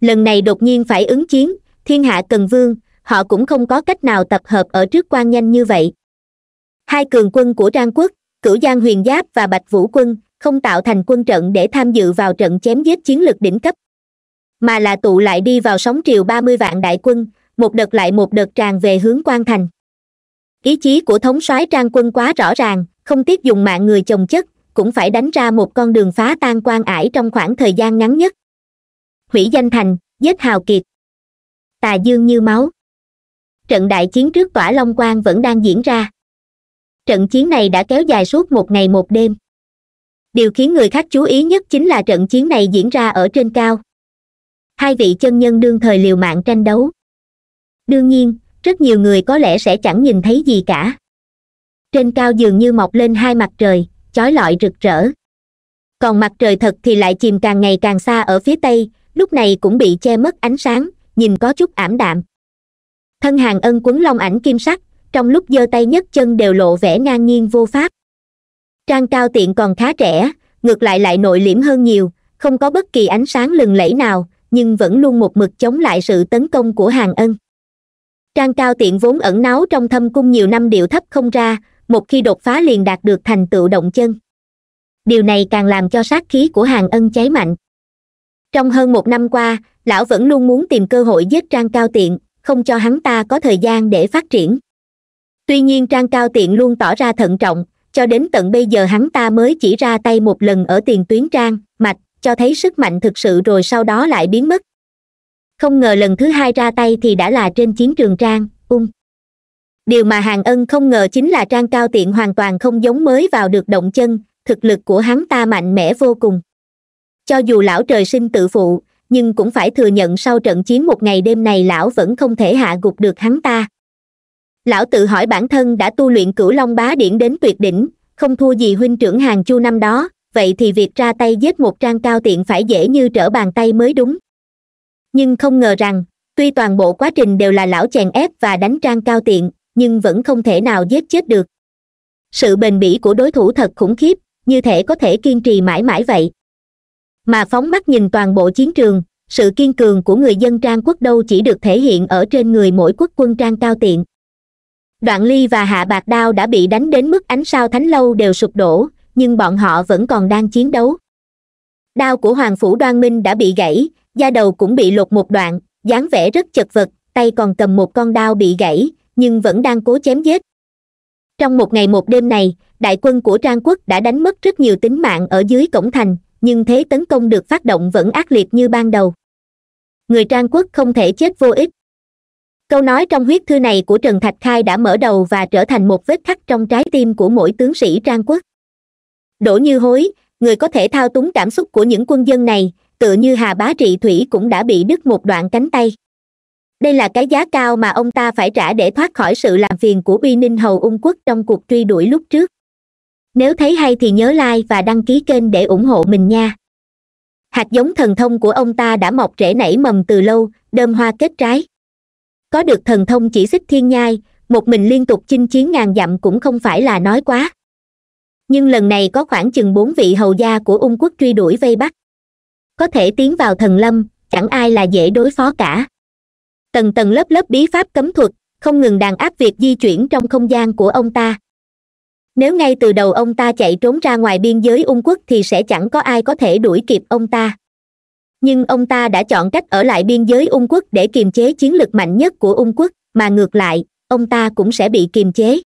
Speaker 1: lần này đột nhiên phải ứng chiến thiên hạ cần vương họ cũng không có cách nào tập hợp ở trước quan nhanh như vậy hai cường quân của trang quốc cửu giang huyền giáp và bạch vũ quân không tạo thành quân trận để tham dự vào trận chém giết chiến lược đỉnh cấp mà là tụ lại đi vào sóng triều ba mươi vạn đại quân một đợt lại một đợt tràn về hướng quan thành ý chí của thống soái trang quân quá rõ ràng không tiếc dùng mạng người chồng chất cũng phải đánh ra một con đường phá tan quan ải trong khoảng thời gian ngắn nhất hủy danh thành giết hào kiệt tà dương như máu trận đại chiến trước tỏa long quan vẫn đang diễn ra trận chiến này đã kéo dài suốt một ngày một đêm điều khiến người khác chú ý nhất chính là trận chiến này diễn ra ở trên cao hai vị chân nhân đương thời liều mạng tranh đấu đương nhiên rất nhiều người có lẽ sẽ chẳng nhìn thấy gì cả trên cao dường như mọc lên hai mặt trời chói lọi rực rỡ còn mặt trời thật thì lại chìm càng ngày càng xa ở phía tây lúc này cũng bị che mất ánh sáng nhìn có chút ảm đạm thân hàng ân quấn long ảnh kim sắc trong lúc giơ tay nhấc chân đều lộ vẻ ngang nhiên vô pháp trang cao tiện còn khá trẻ ngược lại lại nội liễm hơn nhiều không có bất kỳ ánh sáng lừng lẫy nào nhưng vẫn luôn một mực chống lại sự tấn công của hàng ân trang cao tiện vốn ẩn náu trong thâm cung nhiều năm điệu thấp không ra một khi đột phá liền đạt được thành tựu động chân điều này càng làm cho sát khí của hàng ân cháy mạnh trong hơn một năm qua lão vẫn luôn muốn tìm cơ hội giết trang cao tiện không cho hắn ta có thời gian để phát triển tuy nhiên trang cao tiện luôn tỏ ra thận trọng cho đến tận bây giờ hắn ta mới chỉ ra tay một lần ở tiền tuyến trang mạch cho thấy sức mạnh thực sự rồi sau đó lại biến mất không ngờ lần thứ hai ra tay thì đã là trên chiến trường trang ung điều mà hàng ân không ngờ chính là trang cao tiện hoàn toàn không giống mới vào được động chân thực lực của hắn ta mạnh mẽ vô cùng cho dù lão trời sinh tự phụ nhưng cũng phải thừa nhận sau trận chiến một ngày đêm này lão vẫn không thể hạ gục được hắn ta lão tự hỏi bản thân đã tu luyện cửu long bá điển đến tuyệt đỉnh không thua gì huynh trưởng hàng chu năm đó vậy thì việc ra tay giết một trang cao tiện phải dễ như trở bàn tay mới đúng nhưng không ngờ rằng tuy toàn bộ quá trình đều là lão chèn ép và đánh trang cao tiện nhưng vẫn không thể nào giết chết được sự bền bỉ của đối thủ thật khủng khiếp như thể có thể kiên trì mãi mãi vậy mà phóng mắt nhìn toàn bộ chiến trường sự kiên cường của người dân trang quốc đâu chỉ được thể hiện ở trên người mỗi quốc quân trang cao tiện đoạn ly và hạ bạc đao đã bị đánh đến mức ánh sao thánh lâu đều sụp đổ nhưng bọn họ vẫn còn đang chiến đấu đao của hoàng phủ đoan minh đã bị gãy da đầu cũng bị lột một đoạn dáng vẻ rất chật vật tay còn cầm một con đao bị gãy nhưng vẫn đang cố chém giết trong một ngày một đêm này đại quân của trang quốc đã đánh mất rất nhiều tính mạng ở dưới cổng thành nhưng thế tấn công được phát động vẫn ác liệt như ban đầu người trang quốc không thể chết vô ích câu nói trong huyết thư này của trần thạch khai đã mở đầu và trở thành một vết khắc trong trái tim của mỗi tướng sĩ trang quốc đỗ như hối người có thể thao túng cảm xúc của những quân dân này tựa như hà bá trị thủy cũng đã bị đứt một đoạn cánh tay đây là cái giá cao mà ông ta phải trả để thoát khỏi sự làm phiền của uy ninh hầu ung quốc trong cuộc truy đuổi lúc trước nếu thấy hay thì nhớ like và đăng ký kênh để ủng hộ mình nha hạt giống thần thông của ông ta đã mọc rễ nảy mầm từ lâu đơm hoa kết trái có được thần thông chỉ xích thiên nhai một mình liên tục chinh chiến ngàn dặm cũng không phải là nói quá nhưng lần này có khoảng chừng bốn vị hầu gia của ung quốc truy đuổi vây bắt có thể tiến vào thần lâm chẳng ai là dễ đối phó cả tầng tầng lớp lớp bí pháp cấm thuật không ngừng đàn áp việc di chuyển trong không gian của ông ta nếu ngay từ đầu ông ta chạy trốn ra ngoài biên giới ung quốc thì sẽ chẳng có ai có thể đuổi kịp ông ta nhưng ông ta đã chọn cách ở lại biên giới ung quốc để kiềm chế chiến lược mạnh nhất của ung quốc mà ngược lại ông ta cũng sẽ bị kiềm chế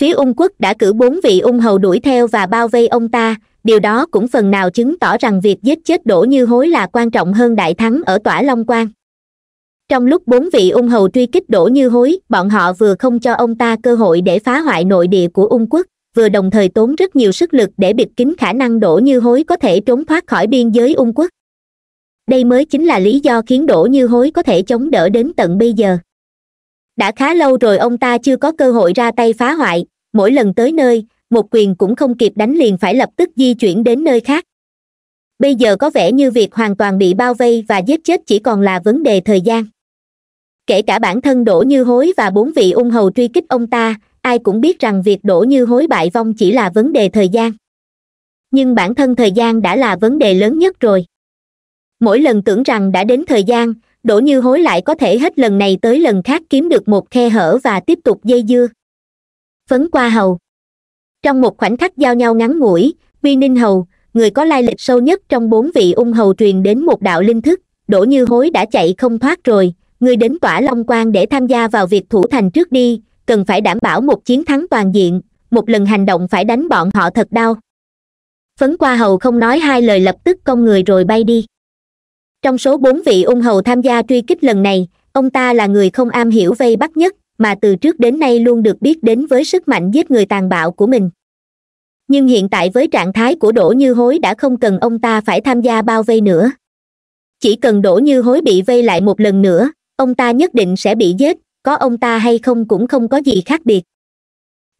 Speaker 1: phía ung quốc đã cử bốn vị ung hầu đuổi theo và bao vây ông ta điều đó cũng phần nào chứng tỏ rằng việc giết chết đỗ như hối là quan trọng hơn đại thắng ở tỏa long quan trong lúc bốn vị ung hầu truy kích đỗ như hối bọn họ vừa không cho ông ta cơ hội để phá hoại nội địa của ung quốc vừa đồng thời tốn rất nhiều sức lực để bịt kín khả năng đỗ như hối có thể trốn thoát khỏi biên giới ung quốc đây mới chính là lý do khiến đỗ như hối có thể chống đỡ đến tận bây giờ đã khá lâu rồi ông ta chưa có cơ hội ra tay phá hoại mỗi lần tới nơi một quyền cũng không kịp đánh liền phải lập tức di chuyển đến nơi khác bây giờ có vẻ như việc hoàn toàn bị bao vây và giết chết chỉ còn là vấn đề thời gian kể cả bản thân đỗ như hối và bốn vị ung hầu truy kích ông ta ai cũng biết rằng việc đổ như hối bại vong chỉ là vấn đề thời gian nhưng bản thân thời gian đã là vấn đề lớn nhất rồi mỗi lần tưởng rằng đã đến thời gian đổ như hối lại có thể hết lần này tới lần khác kiếm được một khe hở và tiếp tục dây dưa phấn qua hầu trong một khoảnh khắc giao nhau ngắn ngủi vi ninh hầu người có lai lịch sâu nhất trong bốn vị ung hầu truyền đến một đạo linh thức đỗ như hối đã chạy không thoát rồi Người đến tỏa long quan để tham gia vào việc thủ thành trước đi cần phải đảm bảo một chiến thắng toàn diện một lần hành động phải đánh bọn họ thật đau phấn qua hầu không nói hai lời lập tức cong người rồi bay đi trong số bốn vị ung hầu tham gia truy kích lần này ông ta là người không am hiểu vây bắt nhất mà từ trước đến nay luôn được biết đến với sức mạnh giết người tàn bạo của mình nhưng hiện tại với trạng thái của đỗ như hối đã không cần ông ta phải tham gia bao vây nữa chỉ cần đỗ như hối bị vây lại một lần nữa ông ta nhất định sẽ bị giết có ông ta hay không cũng không có gì khác biệt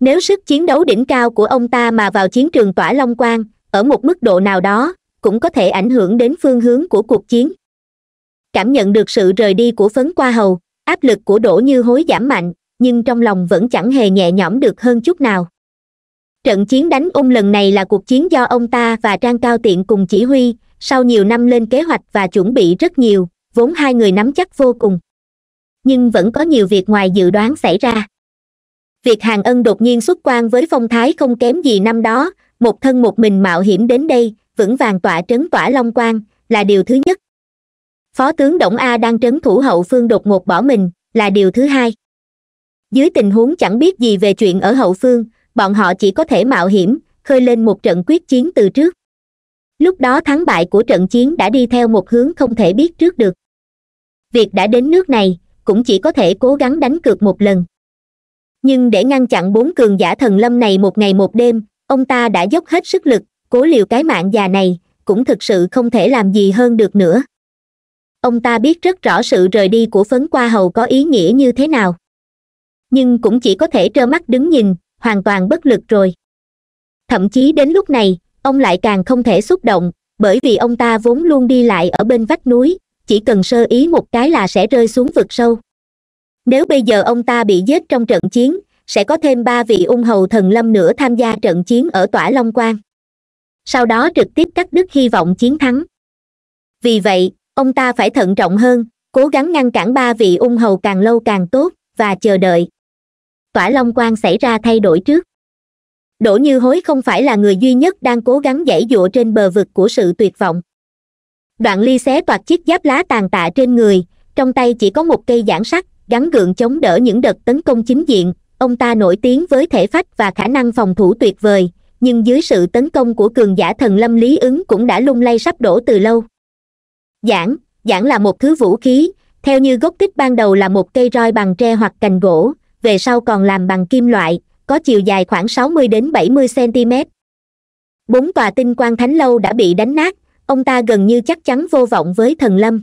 Speaker 1: nếu sức chiến đấu đỉnh cao của ông ta mà vào chiến trường tỏa long quang ở một mức độ nào đó cũng có thể ảnh hưởng đến phương hướng của cuộc chiến cảm nhận được sự rời đi của phấn qua hầu áp lực của đỗ như hối giảm mạnh nhưng trong lòng vẫn chẳng hề nhẹ nhõm được hơn chút nào trận chiến đánh ung lần này là cuộc chiến do ông ta và trang cao tiện cùng chỉ huy sau nhiều năm lên kế hoạch và chuẩn bị rất nhiều vốn hai người nắm chắc vô cùng nhưng vẫn có nhiều việc ngoài dự đoán xảy ra việc Hàn ân đột nhiên xuất quan với phong thái không kém gì năm đó một thân một mình mạo hiểm đến đây vững vàng tọa trấn tỏa long quan là điều thứ nhất phó tướng đổng a đang trấn thủ hậu phương đột ngột bỏ mình là điều thứ hai dưới tình huống chẳng biết gì về chuyện ở hậu phương bọn họ chỉ có thể mạo hiểm khơi lên một trận quyết chiến từ trước lúc đó thắng bại của trận chiến đã đi theo một hướng không thể biết trước được việc đã đến nước này cũng chỉ có thể cố gắng đánh cược một lần nhưng để ngăn chặn bốn cường giả thần lâm này một ngày một đêm ông ta đã dốc hết sức lực cố liều cái mạng già này cũng thực sự không thể làm gì hơn được nữa ông ta biết rất rõ sự rời đi của phấn qua hầu có ý nghĩa như thế nào nhưng cũng chỉ có thể trơ mắt đứng nhìn hoàn toàn bất lực rồi thậm chí đến lúc này ông lại càng không thể xúc động bởi vì ông ta vốn luôn đi lại ở bên vách núi chỉ cần sơ ý một cái là sẽ rơi xuống vực sâu nếu bây giờ ông ta bị giết trong trận chiến sẽ có thêm ba vị ung hầu thần lâm nữa tham gia trận chiến ở tỏa long quan sau đó trực tiếp cắt đứt hy vọng chiến thắng vì vậy ông ta phải thận trọng hơn cố gắng ngăn cản ba vị ung hầu càng lâu càng tốt và chờ đợi tỏa long quan xảy ra thay đổi trước đỗ như hối không phải là người duy nhất đang cố gắng giãy dụa trên bờ vực của sự tuyệt vọng đoạn ly xé toạc chiếc giáp lá tàn tạ trên người trong tay chỉ có một cây giảng sắt gắn gượng chống đỡ những đợt tấn công chính diện ông ta nổi tiếng với thể phách và khả năng phòng thủ tuyệt vời nhưng dưới sự tấn công của cường giả thần lâm lý ứng cũng đã lung lay sắp đổ từ lâu giảng giảng là một thứ vũ khí theo như gốc tích ban đầu là một cây roi bằng tre hoặc cành gỗ về sau còn làm bằng kim loại có chiều dài khoảng 60 đến 70 cm bốn tòa tinh quan thánh lâu đã bị đánh nát ông ta gần như chắc chắn vô vọng với thần lâm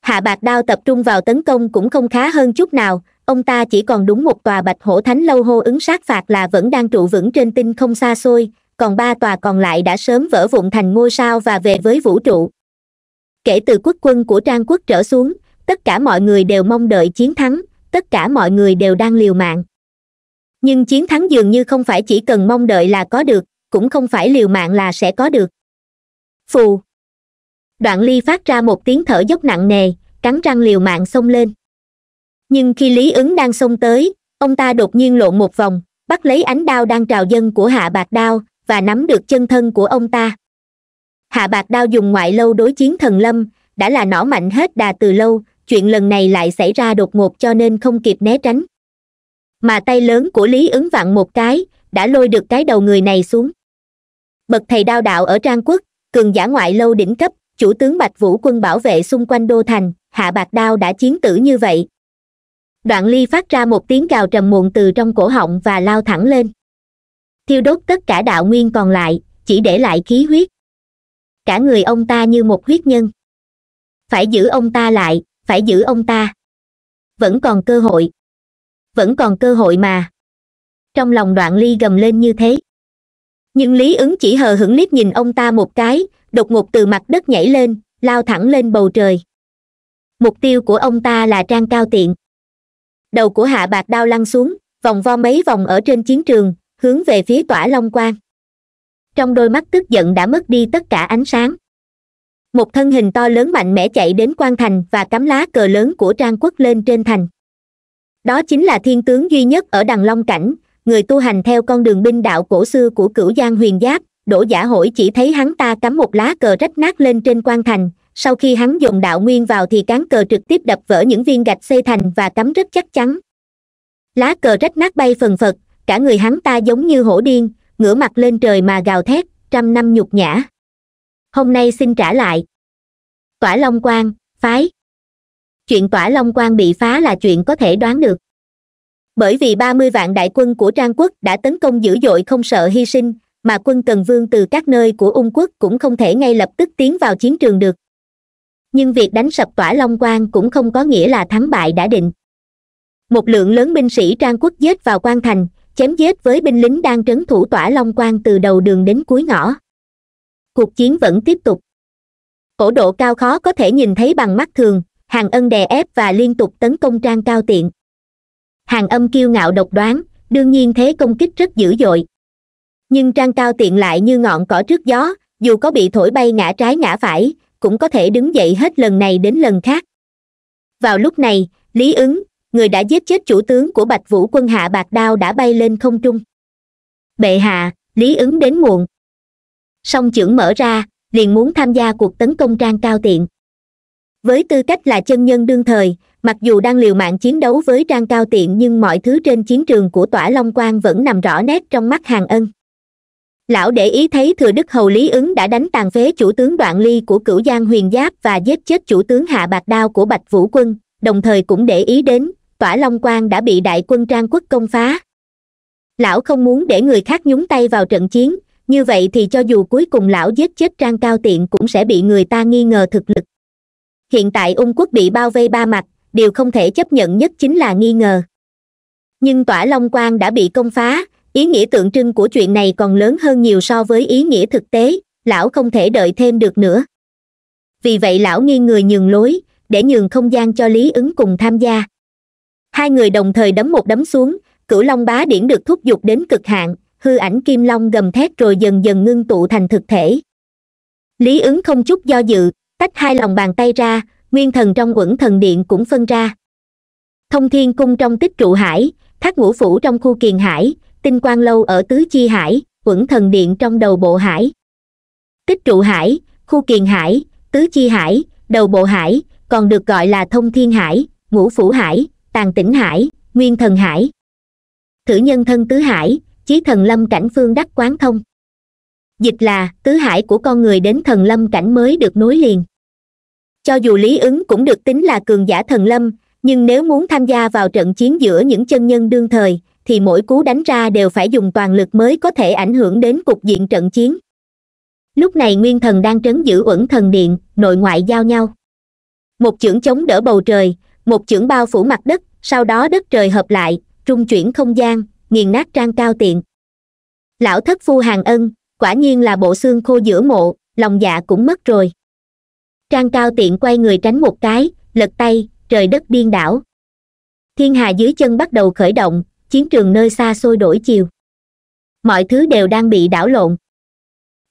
Speaker 1: hạ bạc đao tập trung vào tấn công cũng không khá hơn chút nào ông ta chỉ còn đúng một tòa bạch hổ thánh lâu hô ứng sát phạt là vẫn đang trụ vững trên tinh không xa xôi còn ba tòa còn lại đã sớm vỡ vụn thành ngôi sao và về với vũ trụ kể từ quốc quân của trang quốc trở xuống tất cả mọi người đều mong đợi chiến thắng tất cả mọi người đều đang liều mạng nhưng chiến thắng dường như không phải chỉ cần mong đợi là có được cũng không phải liều mạng là sẽ có được phù đoạn ly phát ra một tiếng thở dốc nặng nề cắn răng liều mạng xông lên nhưng khi lý ứng đang xông tới ông ta đột nhiên lộn một vòng bắt lấy ánh đao đang trào dân của hạ bạc đao và nắm được chân thân của ông ta hạ bạc đao dùng ngoại lâu đối chiến thần lâm đã là nỏ mạnh hết đà từ lâu chuyện lần này lại xảy ra đột ngột cho nên không kịp né tránh mà tay lớn của lý ứng vặn một cái đã lôi được cái đầu người này xuống bậc thầy đao đạo ở trang quốc cường giả ngoại lâu đỉnh cấp chủ tướng bạch vũ quân bảo vệ xung quanh đô thành hạ bạc đao đã chiến tử như vậy đoạn ly phát ra một tiếng gào trầm muộn từ trong cổ họng và lao thẳng lên thiêu đốt tất cả đạo nguyên còn lại chỉ để lại khí huyết cả người ông ta như một huyết nhân phải giữ ông ta lại phải giữ ông ta vẫn còn cơ hội vẫn còn cơ hội mà trong lòng đoạn ly gầm lên như thế nhưng lý ứng chỉ hờ hững liếc nhìn ông ta một cái đột ngột từ mặt đất nhảy lên lao thẳng lên bầu trời mục tiêu của ông ta là trang cao tiện đầu của hạ bạc đao lăn xuống vòng vo mấy vòng ở trên chiến trường hướng về phía tỏa long quang trong đôi mắt tức giận đã mất đi tất cả ánh sáng một thân hình to lớn mạnh mẽ chạy đến quan thành và cắm lá cờ lớn của trang quốc lên trên thành đó chính là thiên tướng duy nhất ở đằng long cảnh người tu hành theo con đường binh đạo cổ xưa của cửu giang huyền giáp đỗ giả hổi chỉ thấy hắn ta cắm một lá cờ rách nát lên trên quan thành sau khi hắn dùng đạo nguyên vào thì cán cờ trực tiếp đập vỡ những viên gạch xây thành và cắm rất chắc chắn lá cờ rách nát bay phần phật cả người hắn ta giống như hổ điên ngửa mặt lên trời mà gào thét trăm năm nhục nhã hôm nay xin trả lại tỏa long quan phái chuyện tỏa long quan bị phá là chuyện có thể đoán được bởi vì ba mươi vạn đại quân của trang quốc đã tấn công dữ dội không sợ hy sinh mà quân cần vương từ các nơi của ung quốc cũng không thể ngay lập tức tiến vào chiến trường được nhưng việc đánh sập tỏa long quan cũng không có nghĩa là thắng bại đã định một lượng lớn binh sĩ trang quốc giết vào quan thành chém giết với binh lính đang trấn thủ tỏa long quan từ đầu đường đến cuối ngõ cuộc chiến vẫn tiếp tục Cổ độ cao khó có thể nhìn thấy bằng mắt thường hàng ân đè ép và liên tục tấn công trang cao tiện hàng âm kiêu ngạo độc đoán đương nhiên thế công kích rất dữ dội nhưng trang cao tiện lại như ngọn cỏ trước gió dù có bị thổi bay ngã trái ngã phải cũng có thể đứng dậy hết lần này đến lần khác vào lúc này lý ứng người đã giết chết chủ tướng của bạch vũ quân hạ bạc đao đã bay lên không trung bệ hạ lý ứng đến muộn song trưởng mở ra liền muốn tham gia cuộc tấn công trang cao tiện với tư cách là chân nhân đương thời mặc dù đang liều mạng chiến đấu với trang cao tiện nhưng mọi thứ trên chiến trường của tỏa long quan vẫn nằm rõ nét trong mắt hàng ân lão để ý thấy thừa đức hầu lý ứng đã đánh tàn phế chủ tướng đoạn ly của cửu giang huyền giáp và giết chết chủ tướng hạ bạc đao của bạch vũ quân đồng thời cũng để ý đến tỏa long quan đã bị đại quân trang quốc công phá lão không muốn để người khác nhúng tay vào trận chiến như vậy thì cho dù cuối cùng lão giết chết trang cao tiện cũng sẽ bị người ta nghi ngờ thực lực hiện tại ung quốc bị bao vây ba mặt điều không thể chấp nhận nhất chính là nghi ngờ nhưng tỏa long quan đã bị công phá ý nghĩa tượng trưng của chuyện này còn lớn hơn nhiều so với ý nghĩa thực tế lão không thể đợi thêm được nữa vì vậy lão nghi người nhường lối để nhường không gian cho lý ứng cùng tham gia hai người đồng thời đấm một đấm xuống cửu long bá điển được thúc giục đến cực hạn hư ảnh kim long gầm thét rồi dần dần ngưng tụ thành thực thể lý ứng không chút do dự tách hai lòng bàn tay ra nguyên thần trong quẩn thần điện cũng phân ra thông thiên cung trong tích trụ hải thác ngũ phủ trong khu kiền hải tinh quang lâu ở tứ chi hải quẩn thần điện trong đầu bộ hải tích trụ hải khu kiền hải tứ chi hải đầu bộ hải còn được gọi là thông thiên hải ngũ phủ hải tàn tỉnh hải nguyên thần hải thử nhân thân tứ hải chí thần lâm cảnh phương đắc quán thông dịch là tứ hải của con người đến thần lâm cảnh mới được nối liền cho dù lý ứng cũng được tính là cường giả thần lâm nhưng nếu muốn tham gia vào trận chiến giữa những chân nhân đương thời thì mỗi cú đánh ra đều phải dùng toàn lực mới có thể ảnh hưởng đến cục diện trận chiến lúc này nguyên thần đang trấn giữ uẩn thần điện nội ngoại giao nhau một chưởng chống đỡ bầu trời một chưởng bao phủ mặt đất sau đó đất trời hợp lại trung chuyển không gian nghiền nát trang cao tiện lão thất phu hàng ân quả nhiên là bộ xương khô giữa mộ lòng dạ cũng mất rồi trang cao tiện quay người tránh một cái lật tay trời đất điên đảo thiên hà dưới chân bắt đầu khởi động chiến trường nơi xa xôi đổi chiều mọi thứ đều đang bị đảo lộn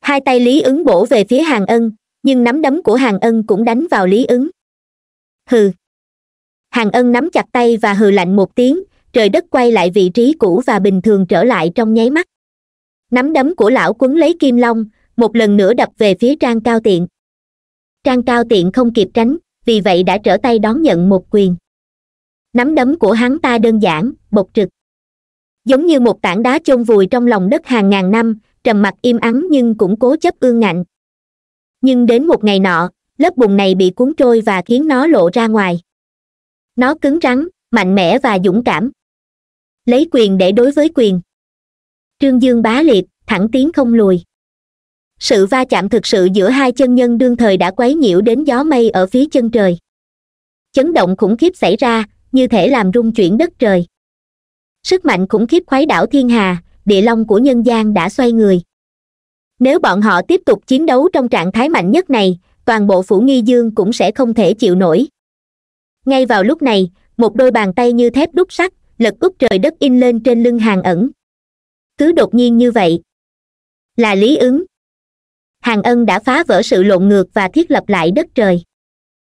Speaker 1: hai tay lý ứng bổ về phía hàng ân nhưng nắm đấm của hàng ân cũng đánh vào lý ứng hừ hàng ân nắm chặt tay và hừ lạnh một tiếng trời đất quay lại vị trí cũ và bình thường trở lại trong nháy mắt nắm đấm của lão quấn lấy kim long một lần nữa đập về phía trang cao tiện trang cao tiện không kịp tránh vì vậy đã trở tay đón nhận một quyền nắm đấm của hắn ta đơn giản bột trực giống như một tảng đá chôn vùi trong lòng đất hàng ngàn năm trầm mặc im ắng nhưng cũng cố chấp ương ngạnh nhưng đến một ngày nọ lớp bùn này bị cuốn trôi và khiến nó lộ ra ngoài nó cứng rắn mạnh mẽ và dũng cảm lấy quyền để đối với quyền trương dương bá liệt thẳng tiến không lùi sự va chạm thực sự giữa hai chân nhân đương thời đã quấy nhiễu đến gió mây ở phía chân trời chấn động khủng khiếp xảy ra như thể làm rung chuyển đất trời sức mạnh khủng khiếp khuấy đảo thiên hà địa long của nhân gian đã xoay người nếu bọn họ tiếp tục chiến đấu trong trạng thái mạnh nhất này toàn bộ phủ nghi dương cũng sẽ không thể chịu nổi ngay vào lúc này một đôi bàn tay như thép đúc sắt lật úp trời đất in lên trên lưng hàng ẩn cứ đột nhiên như vậy là lý ứng hàng ân đã phá vỡ sự lộn ngược và thiết lập lại đất trời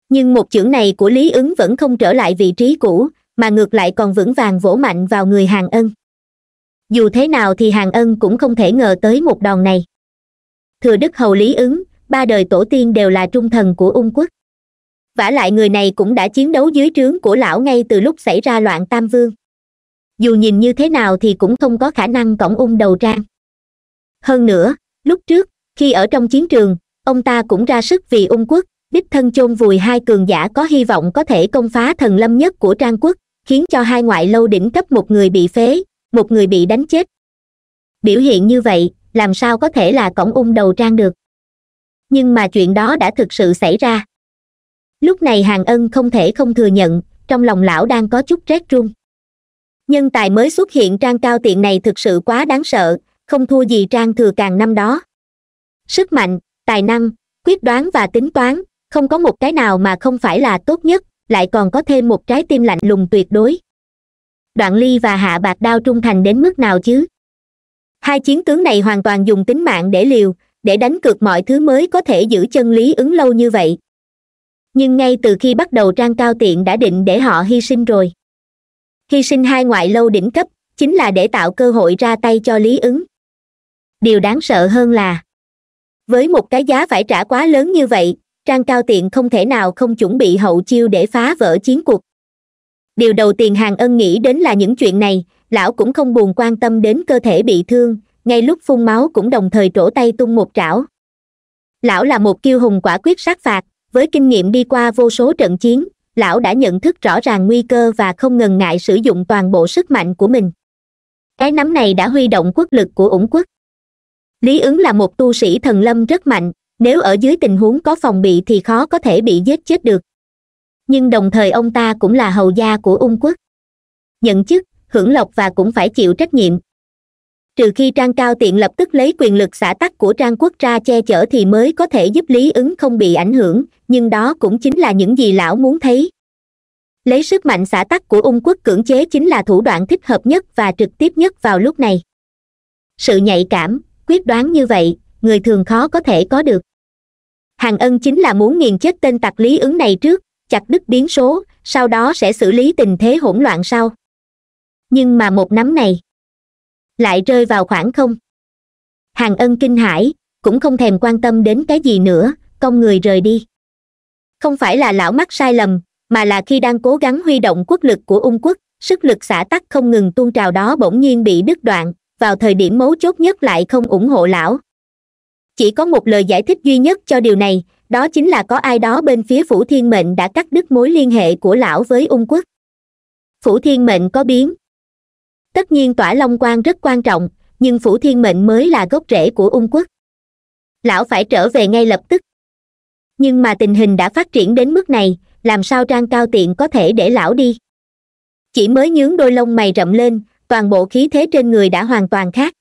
Speaker 1: nhưng một chưởng này của lý ứng vẫn không trở lại vị trí cũ mà ngược lại còn vững vàng vỗ mạnh vào người hàng ân dù thế nào thì hàng ân cũng không thể ngờ tới một đòn này thừa đức hầu lý ứng ba đời tổ tiên đều là trung thần của ung quốc vả lại người này cũng đã chiến đấu dưới trướng của lão ngay từ lúc xảy ra loạn tam vương dù nhìn như thế nào thì cũng không có khả năng cổng ung đầu trang hơn nữa lúc trước khi ở trong chiến trường ông ta cũng ra sức vì ung quốc đích thân chôn vùi hai cường giả có hy vọng có thể công phá thần lâm nhất của trang quốc khiến cho hai ngoại lâu đỉnh cấp một người bị phế một người bị đánh chết biểu hiện như vậy làm sao có thể là cổng ung đầu trang được nhưng mà chuyện đó đã thực sự xảy ra lúc này hàng ân không thể không thừa nhận trong lòng lão đang có chút rét run nhân tài mới xuất hiện trang cao tiện này thực sự quá đáng sợ không thua gì trang thừa càng năm đó sức mạnh tài năng quyết đoán và tính toán không có một cái nào mà không phải là tốt nhất lại còn có thêm một trái tim lạnh lùng tuyệt đối đoạn ly và hạ bạc đao trung thành đến mức nào chứ hai chiến tướng này hoàn toàn dùng tính mạng để liều để đánh cược mọi thứ mới có thể giữ chân lý ứng lâu như vậy nhưng ngay từ khi bắt đầu trang cao tiện đã định để họ hy sinh rồi hy sinh hai ngoại lâu đỉnh cấp chính là để tạo cơ hội ra tay cho lý ứng điều đáng sợ hơn là với một cái giá phải trả quá lớn như vậy trang cao tiện không thể nào không chuẩn bị hậu chiêu để phá vỡ chiến cuộc điều đầu tiên hàng ân nghĩ đến là những chuyện này lão cũng không buồn quan tâm đến cơ thể bị thương ngay lúc phun máu cũng đồng thời trổ tay tung một trảo lão là một kiêu hùng quả quyết sát phạt với kinh nghiệm đi qua vô số trận chiến lão đã nhận thức rõ ràng nguy cơ và không ngần ngại sử dụng toàn bộ sức mạnh của mình cái nắm này đã huy động quốc lực của ủng quốc lý ứng là một tu sĩ thần lâm rất mạnh nếu ở dưới tình huống có phòng bị thì khó có thể bị giết chết được nhưng đồng thời ông ta cũng là hầu gia của ung quốc nhận chức hưởng lộc và cũng phải chịu trách nhiệm trừ khi trang cao tiện lập tức lấy quyền lực xã tắc của trang quốc ra che chở thì mới có thể giúp lý ứng không bị ảnh hưởng nhưng đó cũng chính là những gì lão muốn thấy lấy sức mạnh xã tắc của ung quốc cưỡng chế chính là thủ đoạn thích hợp nhất và trực tiếp nhất vào lúc này sự nhạy cảm quyết đoán như vậy người thường khó có thể có được hàng ân chính là muốn nghiền chết tên tặc lý ứng này trước chặt đứt biến số sau đó sẽ xử lý tình thế hỗn loạn sau nhưng mà một nắm này lại rơi vào khoảng không hàng ân kinh hãi cũng không thèm quan tâm đến cái gì nữa cong người rời đi không phải là lão mắt sai lầm mà là khi đang cố gắng huy động quốc lực của ung quốc sức lực xả tắc không ngừng tuôn trào đó bỗng nhiên bị đứt đoạn vào thời điểm mấu chốt nhất lại không ủng hộ lão chỉ có một lời giải thích duy nhất cho điều này đó chính là có ai đó bên phía phủ thiên mệnh đã cắt đứt mối liên hệ của lão với ung quốc phủ thiên mệnh có biến tất nhiên tỏa long quan rất quan trọng nhưng phủ thiên mệnh mới là gốc rễ của ung quốc lão phải trở về ngay lập tức nhưng mà tình hình đã phát triển đến mức này làm sao trang cao tiện có thể để lão đi chỉ mới nhướng đôi lông mày rậm lên toàn bộ khí thế trên người đã hoàn toàn khác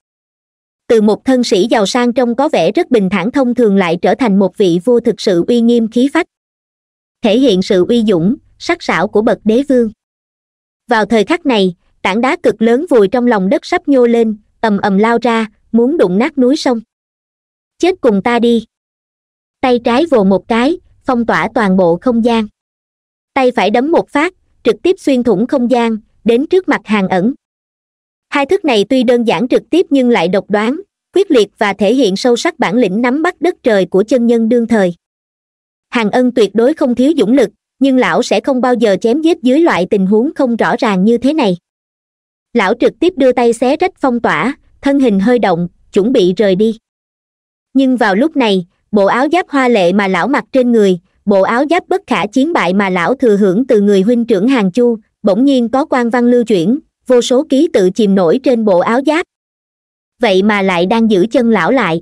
Speaker 1: từ một thân sĩ giàu sang trông có vẻ rất bình thản thông thường lại trở thành một vị vua thực sự uy nghiêm khí phách thể hiện sự uy dũng sắc sảo của bậc đế vương vào thời khắc này tảng đá cực lớn vùi trong lòng đất sắp nhô lên ầm ầm lao ra muốn đụng nát núi sông chết cùng ta đi tay trái vồ một cái phong tỏa toàn bộ không gian tay phải đấm một phát trực tiếp xuyên thủng không gian đến trước mặt hàng ẩn hai thức này tuy đơn giản trực tiếp nhưng lại độc đoán quyết liệt và thể hiện sâu sắc bản lĩnh nắm bắt đất trời của chân nhân đương thời hàng ân tuyệt đối không thiếu dũng lực nhưng lão sẽ không bao giờ chém giết dưới loại tình huống không rõ ràng như thế này lão trực tiếp đưa tay xé rách phong tỏa thân hình hơi động chuẩn bị rời đi nhưng vào lúc này bộ áo giáp hoa lệ mà lão mặc trên người bộ áo giáp bất khả chiến bại mà lão thừa hưởng từ người huynh trưởng hàng chu bỗng nhiên có quan văn lưu chuyển vô số ký tự chìm nổi trên bộ áo giáp vậy mà lại đang giữ chân lão lại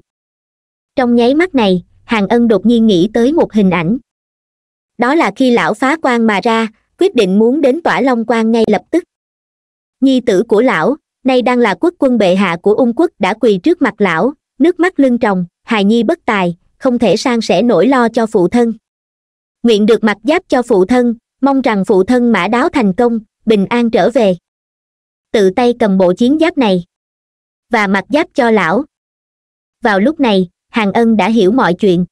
Speaker 1: trong nháy mắt này hàng ân đột nhiên nghĩ tới một hình ảnh đó là khi lão phá quan mà ra quyết định muốn đến tỏa long quan ngay lập tức nhi tử của lão nay đang là quốc quân bệ hạ của ung quốc đã quỳ trước mặt lão nước mắt lưng tròng hài nhi bất tài không thể sang sẻ nỗi lo cho phụ thân nguyện được mặc giáp cho phụ thân mong rằng phụ thân mã đáo thành công bình an trở về tự tay cầm bộ chiến giáp này và mặc giáp cho lão vào lúc này hàng ân đã hiểu mọi chuyện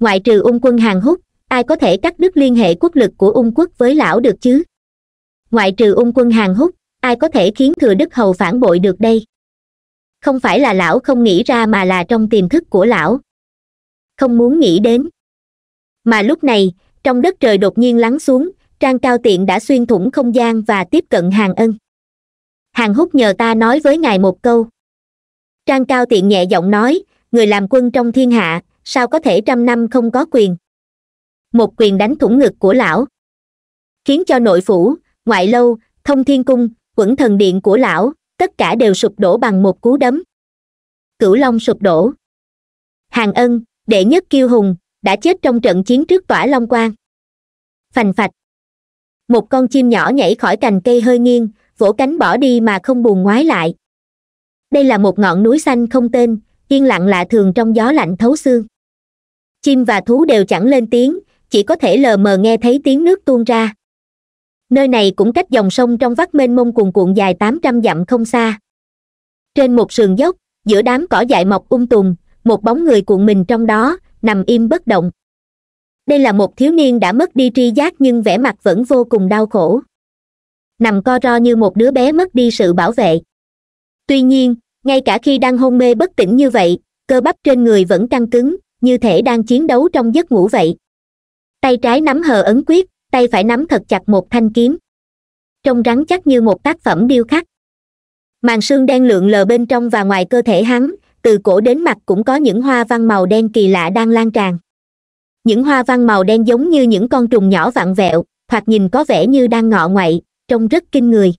Speaker 1: ngoại trừ ung quân hàng hút ai có thể cắt đứt liên hệ quốc lực của ung quốc với lão được chứ ngoại trừ ung quân hàng hút ai có thể khiến thừa đức hầu phản bội được đây không phải là lão không nghĩ ra mà là trong tiềm thức của lão không muốn nghĩ đến mà lúc này trong đất trời đột nhiên lắng xuống trang cao tiện đã xuyên thủng không gian và tiếp cận hàng ân hàng húc nhờ ta nói với ngài một câu trang cao tiện nhẹ giọng nói người làm quân trong thiên hạ sao có thể trăm năm không có quyền một quyền đánh thủng ngực của lão khiến cho nội phủ ngoại lâu thông thiên cung quẩn thần điện của lão tất cả đều sụp đổ bằng một cú đấm cửu long sụp đổ hàng ân đệ nhất kiêu hùng đã chết trong trận chiến trước tỏa long quan phành phạch một con chim nhỏ nhảy khỏi cành cây hơi nghiêng vỗ cánh bỏ đi mà không buồn ngoái lại đây là một ngọn núi xanh không tên yên lặng lạ thường trong gió lạnh thấu xương chim và thú đều chẳng lên tiếng chỉ có thể lờ mờ nghe thấy tiếng nước tuôn ra nơi này cũng cách dòng sông trong vắt mênh mông cuồn cuộn dài tám trăm dặm không xa trên một sườn dốc giữa đám cỏ dại mọc um tùm một bóng người cuộn mình trong đó nằm im bất động đây là một thiếu niên đã mất đi tri giác nhưng vẻ mặt vẫn vô cùng đau khổ nằm co ro như một đứa bé mất đi sự bảo vệ tuy nhiên ngay cả khi đang hôn mê bất tỉnh như vậy cơ bắp trên người vẫn căng cứng như thể đang chiến đấu trong giấc ngủ vậy tay trái nắm hờ ấn quyết tay phải nắm thật chặt một thanh kiếm trông rắn chắc như một tác phẩm điêu khắc màn sương đen lượn lờ bên trong và ngoài cơ thể hắn từ cổ đến mặt cũng có những hoa văn màu đen kỳ lạ đang lan tràn những hoa văn màu đen giống như những con trùng nhỏ vặn vẹo hoặc nhìn có vẻ như đang ngọ ngoậy trông rất kinh người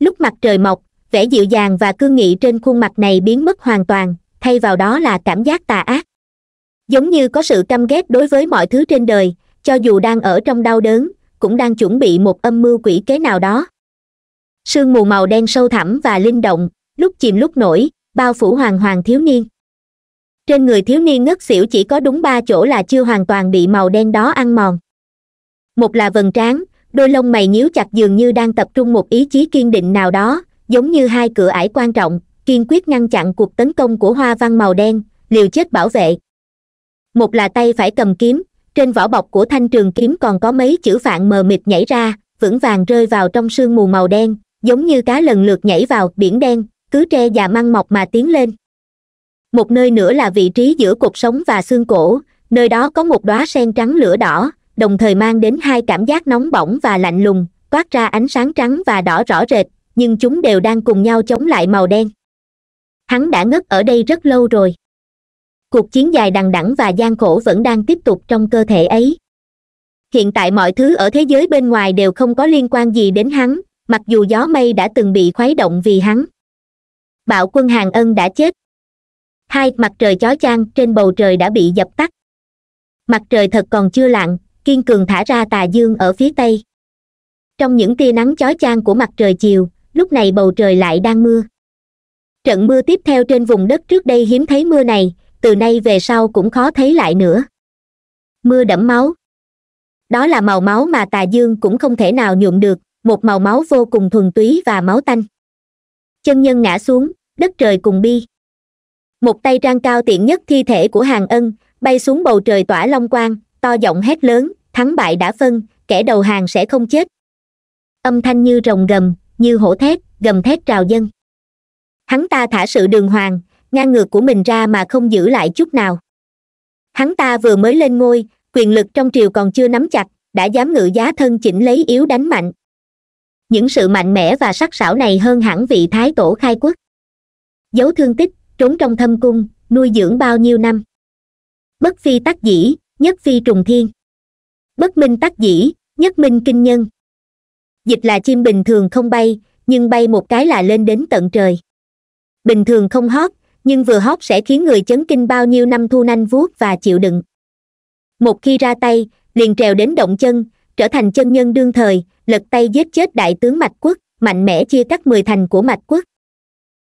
Speaker 1: lúc mặt trời mọc vẻ dịu dàng và cương nghị trên khuôn mặt này biến mất hoàn toàn thay vào đó là cảm giác tà ác giống như có sự căm ghét đối với mọi thứ trên đời cho dù đang ở trong đau đớn cũng đang chuẩn bị một âm mưu quỷ kế nào đó sương mù màu đen sâu thẳm và linh động lúc chìm lúc nổi bao phủ hoàng hoàng thiếu niên trên người thiếu niên ngất xỉu chỉ có đúng ba chỗ là chưa hoàn toàn bị màu đen đó ăn mòn một là vầng trán đôi lông mày nhíu chặt dường như đang tập trung một ý chí kiên định nào đó giống như hai cửa ải quan trọng kiên quyết ngăn chặn cuộc tấn công của hoa văn màu đen liều chết bảo vệ một là tay phải cầm kiếm trên vỏ bọc của thanh trường kiếm còn có mấy chữ vạn mờ mịt nhảy ra vững vàng rơi vào trong sương mù màu đen giống như cá lần lượt nhảy vào biển đen cứ tre và măng mọc mà tiến lên một nơi nữa là vị trí giữa cột sống và xương cổ nơi đó có một đóa sen trắng lửa đỏ đồng thời mang đến hai cảm giác nóng bỏng và lạnh lùng toát ra ánh sáng trắng và đỏ rõ rệt nhưng chúng đều đang cùng nhau chống lại màu đen hắn đã ngất ở đây rất lâu rồi cuộc chiến dài đằng đẵng và gian khổ vẫn đang tiếp tục trong cơ thể ấy hiện tại mọi thứ ở thế giới bên ngoài đều không có liên quan gì đến hắn mặc dù gió mây đã từng bị khuấy động vì hắn bạo quân hàng ân đã chết hai mặt trời chói chang trên bầu trời đã bị dập tắt mặt trời thật còn chưa lặn kiên cường thả ra tà dương ở phía tây trong những tia nắng chói chang của mặt trời chiều lúc này bầu trời lại đang mưa trận mưa tiếp theo trên vùng đất trước đây hiếm thấy mưa này từ nay về sau cũng khó thấy lại nữa mưa đẫm máu đó là màu máu mà tà dương cũng không thể nào nhuộm được một màu máu vô cùng thuần túy và máu tanh chân nhân ngã xuống đất trời cùng bi một tay trang cao tiện nhất thi thể của hàng ân bay xuống bầu trời tỏa long quang to giọng hét lớn thắng bại đã phân kẻ đầu hàng sẽ không chết âm thanh như rồng gầm như hổ thét gầm thét trào dân hắn ta thả sự đường hoàng ngang ngược của mình ra mà không giữ lại chút nào hắn ta vừa mới lên ngôi quyền lực trong triều còn chưa nắm chặt đã dám ngự giá thân chỉnh lấy yếu đánh mạnh những sự mạnh mẽ và sắc sảo này hơn hẳn vị thái tổ khai quốc giấu thương tích trốn trong thâm cung nuôi dưỡng bao nhiêu năm bất phi tác dĩ nhất phi trùng thiên bất minh tác dĩ nhất minh kinh nhân dịch là chim bình thường không bay nhưng bay một cái là lên đến tận trời bình thường không hót nhưng vừa hót sẽ khiến người chấn kinh bao nhiêu năm thu nanh vuốt và chịu đựng một khi ra tay liền trèo đến động chân trở thành chân nhân đương thời lật tay giết chết đại tướng mạch quốc mạnh mẽ chia cắt mười thành của mạch quốc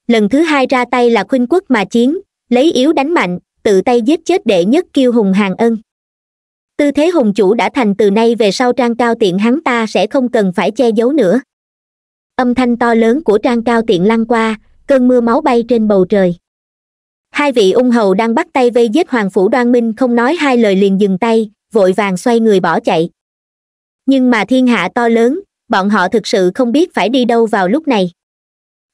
Speaker 1: lần thứ hai ra tay là khuynh quốc mà chiến lấy yếu đánh mạnh tự tay giết chết đệ nhất kiêu hùng hàng ân tư thế hùng chủ đã thành từ nay về sau trang cao tiện hắn ta sẽ không cần phải che giấu nữa âm thanh to lớn của trang cao tiện lăn qua cơn mưa máu bay trên bầu trời hai vị ung hầu đang bắt tay vây giết hoàng phủ đoan minh không nói hai lời liền dừng tay vội vàng xoay người bỏ chạy nhưng mà thiên hạ to lớn bọn họ thực sự không biết phải đi đâu vào lúc này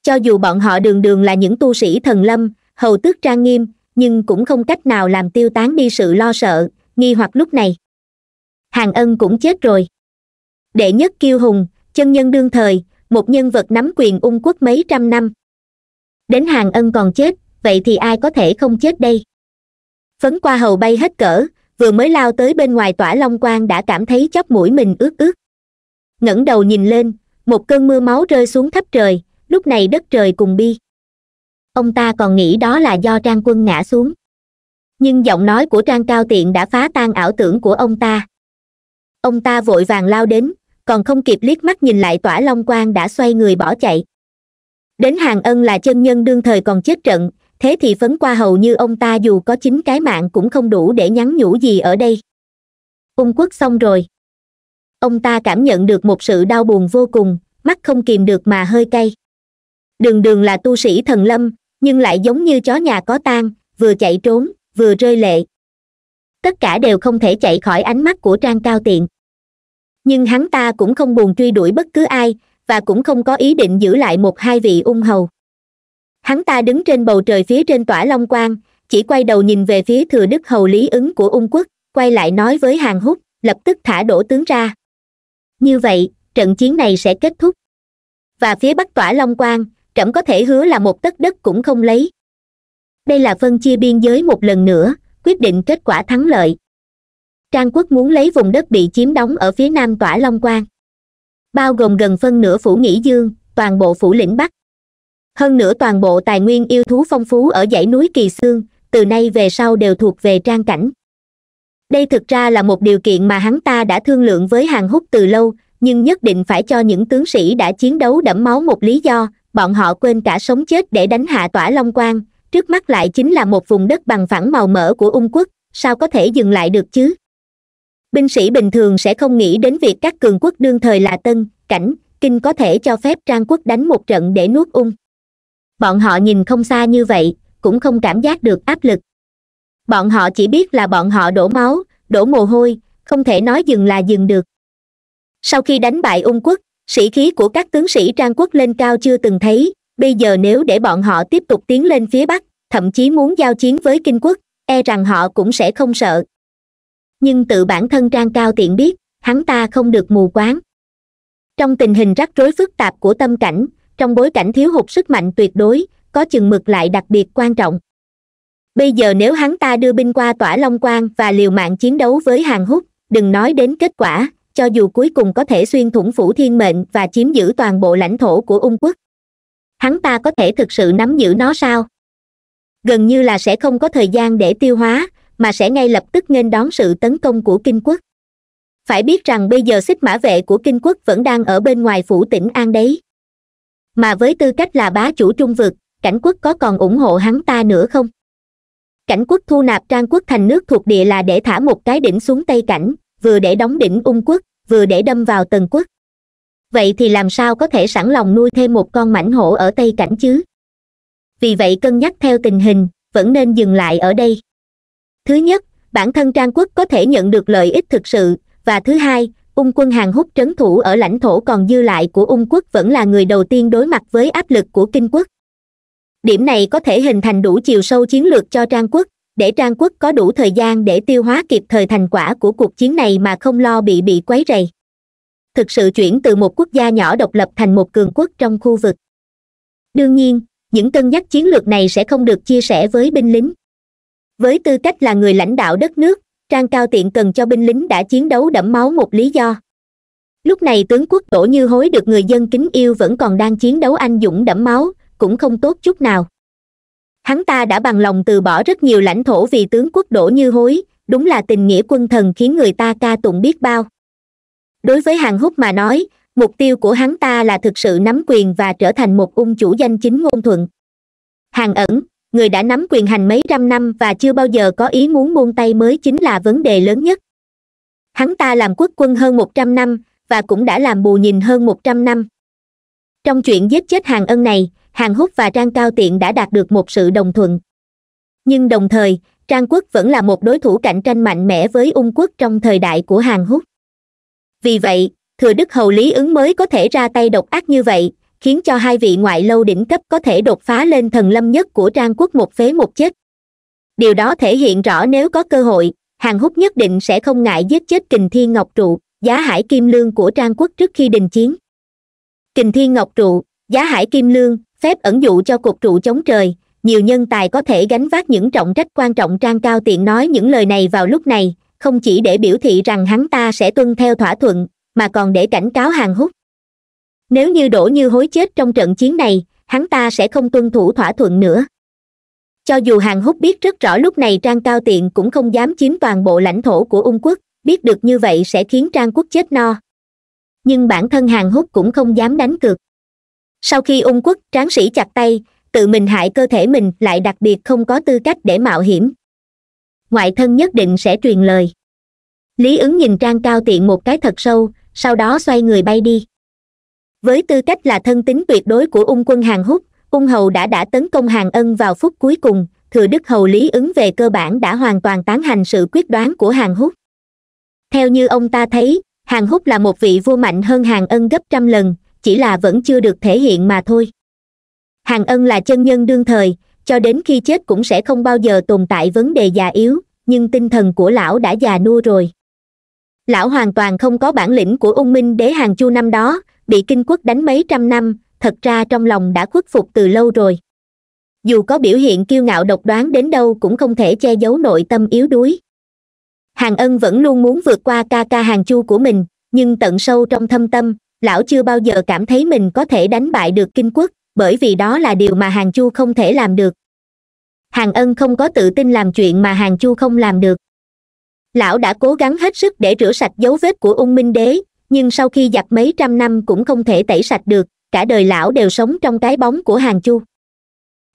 Speaker 1: cho dù bọn họ đường đường là những tu sĩ thần lâm hầu tước trang nghiêm nhưng cũng không cách nào làm tiêu tán đi sự lo sợ nghi hoặc lúc này hàng ân cũng chết rồi đệ nhất kiêu hùng chân nhân đương thời một nhân vật nắm quyền ung quốc mấy trăm năm đến hàng ân còn chết vậy thì ai có thể không chết đây phấn qua hầu bay hết cỡ vừa mới lao tới bên ngoài tỏa long quang đã cảm thấy chóp mũi mình ướt ướt ngẩng đầu nhìn lên một cơn mưa máu rơi xuống thấp trời lúc này đất trời cùng bi ông ta còn nghĩ đó là do trang quân ngã xuống nhưng giọng nói của trang cao tiện đã phá tan ảo tưởng của ông ta ông ta vội vàng lao đến còn không kịp liếc mắt nhìn lại tỏa long quang đã xoay người bỏ chạy đến hàng ân là chân nhân đương thời còn chết trận thế thì phấn qua hầu như ông ta dù có chín cái mạng cũng không đủ để nhắn nhủ gì ở đây ung quốc xong rồi ông ta cảm nhận được một sự đau buồn vô cùng mắt không kìm được mà hơi cay đường đường là tu sĩ thần lâm nhưng lại giống như chó nhà có tang vừa chạy trốn vừa rơi lệ tất cả đều không thể chạy khỏi ánh mắt của trang cao tiện nhưng hắn ta cũng không buồn truy đuổi bất cứ ai và cũng không có ý định giữ lại một hai vị ung hầu hắn ta đứng trên bầu trời phía trên tỏa long quang chỉ quay đầu nhìn về phía thừa đức hầu lý ứng của ung quốc quay lại nói với hàng húc lập tức thả đổ tướng ra như vậy trận chiến này sẽ kết thúc và phía bắc tỏa long quang trẫm có thể hứa là một tấc đất cũng không lấy đây là phân chia biên giới một lần nữa quyết định kết quả thắng lợi trang quốc muốn lấy vùng đất bị chiếm đóng ở phía nam tỏa long quang bao gồm gần phân nửa phủ nghỉ dương toàn bộ phủ lĩnh bắc hơn nữa toàn bộ tài nguyên yêu thú phong phú ở dãy núi kỳ sương từ nay về sau đều thuộc về trang cảnh đây thực ra là một điều kiện mà hắn ta đã thương lượng với hàng hút từ lâu nhưng nhất định phải cho những tướng sĩ đã chiến đấu đẫm máu một lý do bọn họ quên cả sống chết để đánh hạ tỏa long quang trước mắt lại chính là một vùng đất bằng phẳng màu mỡ của ung quốc sao có thể dừng lại được chứ binh sĩ bình thường sẽ không nghĩ đến việc các cường quốc đương thời là tân cảnh kinh có thể cho phép trang quốc đánh một trận để nuốt ung bọn họ nhìn không xa như vậy cũng không cảm giác được áp lực bọn họ chỉ biết là bọn họ đổ máu đổ mồ hôi không thể nói dừng là dừng được sau khi đánh bại ung quốc sĩ khí của các tướng sĩ trang quốc lên cao chưa từng thấy bây giờ nếu để bọn họ tiếp tục tiến lên phía bắc thậm chí muốn giao chiến với kinh quốc e rằng họ cũng sẽ không sợ nhưng tự bản thân trang cao tiện biết hắn ta không được mù quáng trong tình hình rắc rối phức tạp của tâm cảnh trong bối cảnh thiếu hụt sức mạnh tuyệt đối có chừng mực lại đặc biệt quan trọng bây giờ nếu hắn ta đưa binh qua tỏa long quang và liều mạng chiến đấu với hàng hút đừng nói đến kết quả cho dù cuối cùng có thể xuyên thủng phủ thiên mệnh và chiếm giữ toàn bộ lãnh thổ của ung quốc hắn ta có thể thực sự nắm giữ nó sao gần như là sẽ không có thời gian để tiêu hóa mà sẽ ngay lập tức nên đón sự tấn công của kinh quốc phải biết rằng bây giờ xích mã vệ của kinh quốc vẫn đang ở bên ngoài phủ tỉnh an đấy mà với tư cách là bá chủ trung vực cảnh quốc có còn ủng hộ hắn ta nữa không cảnh quốc thu nạp trang quốc thành nước thuộc địa là để thả một cái đỉnh xuống tây cảnh vừa để đóng đỉnh ung quốc vừa để đâm vào tần quốc vậy thì làm sao có thể sẵn lòng nuôi thêm một con mảnh hổ ở tây cảnh chứ vì vậy cân nhắc theo tình hình vẫn nên dừng lại ở đây thứ nhất bản thân trang quốc có thể nhận được lợi ích thực sự và thứ hai ung quân hàng hút trấn thủ ở lãnh thổ còn dư lại của ung quốc vẫn là người đầu tiên đối mặt với áp lực của kinh quốc điểm này có thể hình thành đủ chiều sâu chiến lược cho trang quốc để trang quốc có đủ thời gian để tiêu hóa kịp thời thành quả của cuộc chiến này mà không lo bị bị quấy rầy thực sự chuyển từ một quốc gia nhỏ độc lập thành một cường quốc trong khu vực đương nhiên những cân nhắc chiến lược này sẽ không được chia sẻ với binh lính với tư cách là người lãnh đạo đất nước trang cao tiện cần cho binh lính đã chiến đấu đẫm máu một lý do lúc này tướng quốc đỗ như hối được người dân kính yêu vẫn còn đang chiến đấu anh dũng đẫm máu cũng không tốt chút nào hắn ta đã bằng lòng từ bỏ rất nhiều lãnh thổ vì tướng quốc đổ như hối đúng là tình nghĩa quân thần khiến người ta ca tụng biết bao đối với hàng húc mà nói mục tiêu của hắn ta là thực sự nắm quyền và trở thành một ung chủ danh chính ngôn thuận hàng ẩn người đã nắm quyền hành mấy trăm năm và chưa bao giờ có ý muốn buông tay mới chính là vấn đề lớn nhất hắn ta làm quốc quân hơn một trăm năm và cũng đã làm bù nhìn hơn một trăm năm trong chuyện giết chết hàng ân này hàng hút và trang cao tiện đã đạt được một sự đồng thuận nhưng đồng thời trang quốc vẫn là một đối thủ cạnh tranh mạnh mẽ với ung quốc trong thời đại của hàng hút vì vậy thừa đức hầu lý ứng mới có thể ra tay độc ác như vậy khiến cho hai vị ngoại lâu đỉnh cấp có thể đột phá lên thần lâm nhất của trang quốc một phế một chết điều đó thể hiện rõ nếu có cơ hội hàng hút nhất định sẽ không ngại giết chết kình thiên ngọc trụ giá hải kim lương của trang quốc trước khi đình chiến kình thiên ngọc trụ giá hải kim lương phép ẩn dụ cho cục trụ chống trời nhiều nhân tài có thể gánh vác những trọng trách quan trọng trang cao tiện nói những lời này vào lúc này không chỉ để biểu thị rằng hắn ta sẽ tuân theo thỏa thuận mà còn để cảnh cáo hàng hút nếu như đỗ như hối chết trong trận chiến này hắn ta sẽ không tuân thủ thỏa thuận nữa cho dù hàng húc biết rất rõ lúc này trang cao tiện cũng không dám chiếm toàn bộ lãnh thổ của ung quốc biết được như vậy sẽ khiến trang quốc chết no nhưng bản thân hàng húc cũng không dám đánh cược sau khi ung quốc tráng sĩ chặt tay tự mình hại cơ thể mình lại đặc biệt không có tư cách để mạo hiểm ngoại thân nhất định sẽ truyền lời lý ứng nhìn trang cao tiện một cái thật sâu sau đó xoay người bay đi với tư cách là thân tín tuyệt đối của ung quân hàn húc ung hầu đã đã tấn công hàn ân vào phút cuối cùng thừa đức hầu lý ứng về cơ bản đã hoàn toàn tán hành sự quyết đoán của hàn húc theo như ông ta thấy hàn húc là một vị vua mạnh hơn hàn ân gấp trăm lần chỉ là vẫn chưa được thể hiện mà thôi hàn ân là chân nhân đương thời cho đến khi chết cũng sẽ không bao giờ tồn tại vấn đề già yếu nhưng tinh thần của lão đã già nua rồi lão hoàn toàn không có bản lĩnh của ung minh đế hàng chu năm đó bị kinh quốc đánh mấy trăm năm thật ra trong lòng đã khuất phục từ lâu rồi dù có biểu hiện kiêu ngạo độc đoán đến đâu cũng không thể che giấu nội tâm yếu đuối hàng ân vẫn luôn muốn vượt qua ca ca hàng chu của mình nhưng tận sâu trong thâm tâm lão chưa bao giờ cảm thấy mình có thể đánh bại được kinh quốc bởi vì đó là điều mà hàng chu không thể làm được hàng ân không có tự tin làm chuyện mà hàng chu không làm được lão đã cố gắng hết sức để rửa sạch dấu vết của ung minh đế nhưng sau khi giặt mấy trăm năm cũng không thể tẩy sạch được cả đời lão đều sống trong cái bóng của hàng chu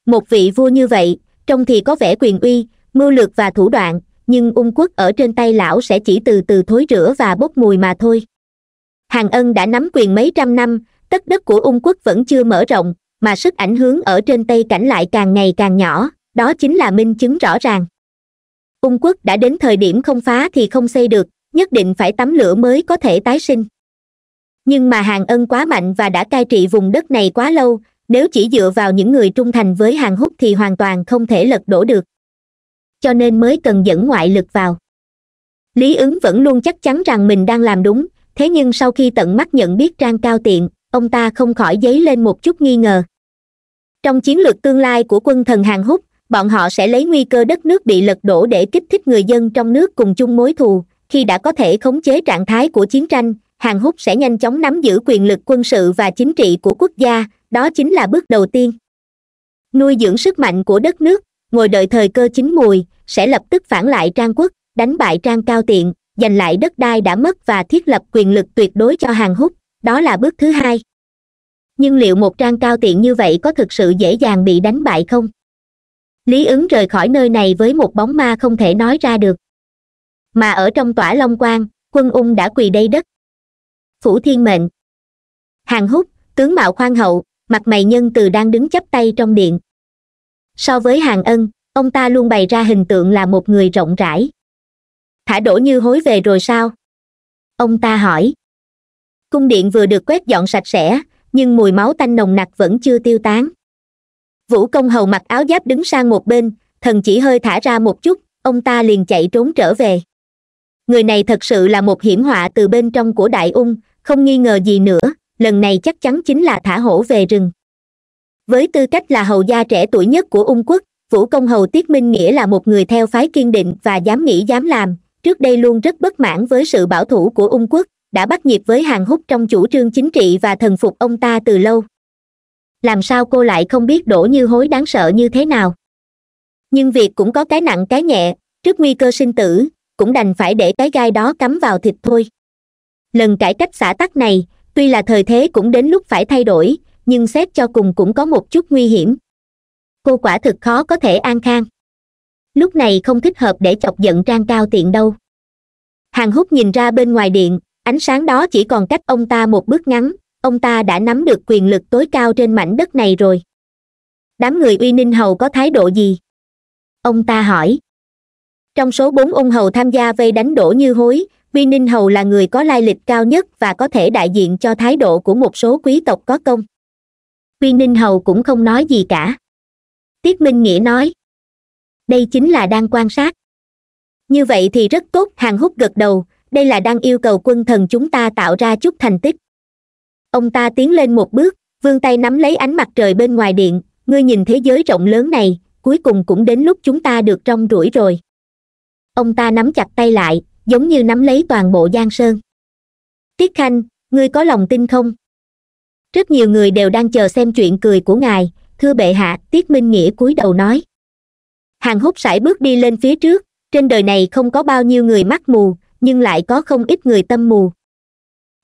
Speaker 1: một vị vua như vậy trông thì có vẻ quyền uy mưu lược và thủ đoạn nhưng ung quốc ở trên tay lão sẽ chỉ từ từ thối rửa và bốc mùi mà thôi hàng ân đã nắm quyền mấy trăm năm tất đất của ung quốc vẫn chưa mở rộng mà sức ảnh hưởng ở trên tây cảnh lại càng ngày càng nhỏ đó chính là minh chứng rõ ràng ung quốc đã đến thời điểm không phá thì không xây được nhất định phải tắm lửa mới có thể tái sinh nhưng mà hàng ân quá mạnh và đã cai trị vùng đất này quá lâu nếu chỉ dựa vào những người trung thành với hàng húc thì hoàn toàn không thể lật đổ được cho nên mới cần dẫn ngoại lực vào lý ứng vẫn luôn chắc chắn rằng mình đang làm đúng thế nhưng sau khi tận mắt nhận biết trang cao tiện ông ta không khỏi dấy lên một chút nghi ngờ trong chiến lược tương lai của quân thần hàng húc bọn họ sẽ lấy nguy cơ đất nước bị lật đổ để kích thích người dân trong nước cùng chung mối thù khi đã có thể khống chế trạng thái của chiến tranh hàn húc sẽ nhanh chóng nắm giữ quyền lực quân sự và chính trị của quốc gia đó chính là bước đầu tiên nuôi dưỡng sức mạnh của đất nước ngồi đợi thời cơ chính mùi sẽ lập tức phản lại trang quốc đánh bại trang cao tiện giành lại đất đai đã mất và thiết lập quyền lực tuyệt đối cho hàn húc đó là bước thứ hai nhưng liệu một trang cao tiện như vậy có thực sự dễ dàng bị đánh bại không lý ứng rời khỏi nơi này với một bóng ma không thể nói ra được mà ở trong tỏa long quan quân ung đã quỳ đầy đất phủ thiên mệnh hàng húc tướng mạo khoan hậu mặt mày nhân từ đang đứng chắp tay trong điện so với hàng ân ông ta luôn bày ra hình tượng là một người rộng rãi thả đổ như hối về rồi sao ông ta hỏi cung điện vừa được quét dọn sạch sẽ nhưng mùi máu tanh nồng nặc vẫn chưa tiêu tán vũ công hầu mặc áo giáp đứng sang một bên thần chỉ hơi thả ra một chút ông ta liền chạy trốn trở về người này thật sự là một hiểm họa từ bên trong của đại ung không nghi ngờ gì nữa lần này chắc chắn chính là thả hổ về rừng với tư cách là hầu gia trẻ tuổi nhất của ung quốc vũ công hầu tiết minh nghĩa là một người theo phái kiên định và dám nghĩ dám làm trước đây luôn rất bất mãn với sự bảo thủ của ung quốc đã bắt nhịp với hàng hút trong chủ trương chính trị và thần phục ông ta từ lâu làm sao cô lại không biết đổ như hối đáng sợ như thế nào nhưng việc cũng có cái nặng cái nhẹ trước nguy cơ sinh tử cũng đành phải để cái gai đó cắm vào thịt thôi lần cải cách xã tắc này tuy là thời thế cũng đến lúc phải thay đổi nhưng xét cho cùng cũng có một chút nguy hiểm cô quả thực khó có thể an khang lúc này không thích hợp để chọc giận trang cao tiện đâu hàng hút nhìn ra bên ngoài điện ánh sáng đó chỉ còn cách ông ta một bước ngắn ông ta đã nắm được quyền lực tối cao trên mảnh đất này rồi đám người uy ninh hầu có thái độ gì ông ta hỏi trong số bốn ung hầu tham gia vây đánh đổ như hối vi ninh hầu là người có lai lịch cao nhất và có thể đại diện cho thái độ của một số quý tộc có công vi ninh hầu cũng không nói gì cả tiết minh nghĩa nói đây chính là đang quan sát như vậy thì rất tốt hàng hút gật đầu đây là đang yêu cầu quân thần chúng ta tạo ra chút thành tích ông ta tiến lên một bước vươn tay nắm lấy ánh mặt trời bên ngoài điện ngươi nhìn thế giới rộng lớn này cuối cùng cũng đến lúc chúng ta được trong ruổi rồi ông ta nắm chặt tay lại giống như nắm lấy toàn bộ giang sơn tiết khanh ngươi có lòng tin không rất nhiều người đều đang chờ xem chuyện cười của ngài thưa bệ hạ tiết minh nghĩa cúi đầu nói hàng hút sải bước đi lên phía trước trên đời này không có bao nhiêu người mắt mù nhưng lại có không ít người tâm mù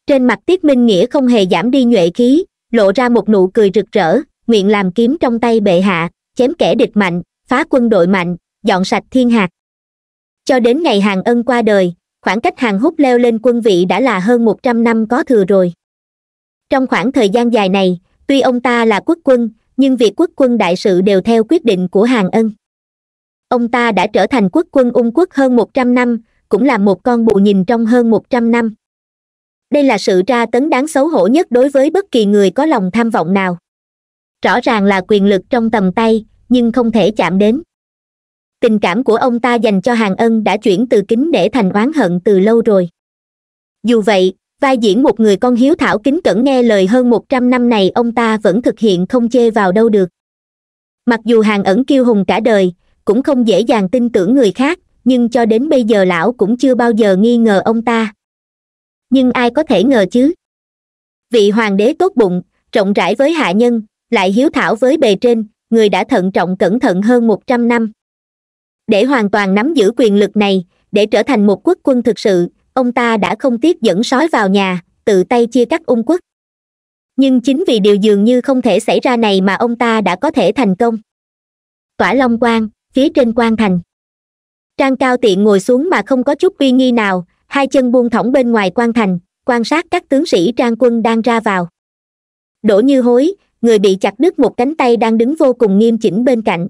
Speaker 1: trên mặt tiết minh nghĩa không hề giảm đi nhuệ khí lộ ra một nụ cười rực rỡ nguyện làm kiếm trong tay bệ hạ chém kẻ địch mạnh phá quân đội mạnh dọn sạch thiên hạt cho đến ngày hàng ân qua đời khoảng cách hàng hút leo lên quân vị đã là hơn một trăm năm có thừa rồi trong khoảng thời gian dài này tuy ông ta là quốc quân nhưng việc quốc quân đại sự đều theo quyết định của hàng ân ông ta đã trở thành quốc quân ung quốc hơn một trăm năm cũng là một con bù nhìn trong hơn một trăm năm đây là sự tra tấn đáng xấu hổ nhất đối với bất kỳ người có lòng tham vọng nào rõ ràng là quyền lực trong tầm tay nhưng không thể chạm đến tình cảm của ông ta dành cho hàng ân đã chuyển từ kính để thành oán hận từ lâu rồi dù vậy vai diễn một người con hiếu thảo kính cẩn nghe lời hơn một trăm năm này ông ta vẫn thực hiện không chê vào đâu được mặc dù hàng ẩn kiêu hùng cả đời cũng không dễ dàng tin tưởng người khác nhưng cho đến bây giờ lão cũng chưa bao giờ nghi ngờ ông ta nhưng ai có thể ngờ chứ vị hoàng đế tốt bụng rộng rãi với hạ nhân lại hiếu thảo với bề trên người đã thận trọng cẩn thận hơn một trăm năm để hoàn toàn nắm giữ quyền lực này để trở thành một quốc quân thực sự ông ta đã không tiếc dẫn sói vào nhà tự tay chia cắt ung quốc nhưng chính vì điều dường như không thể xảy ra này mà ông ta đã có thể thành công tỏa long quan phía trên quan thành trang cao tiện ngồi xuống mà không có chút uy nghi nào hai chân buông thõng bên ngoài quan thành quan sát các tướng sĩ trang quân đang ra vào đỗ như hối người bị chặt đứt một cánh tay đang đứng vô cùng nghiêm chỉnh bên cạnh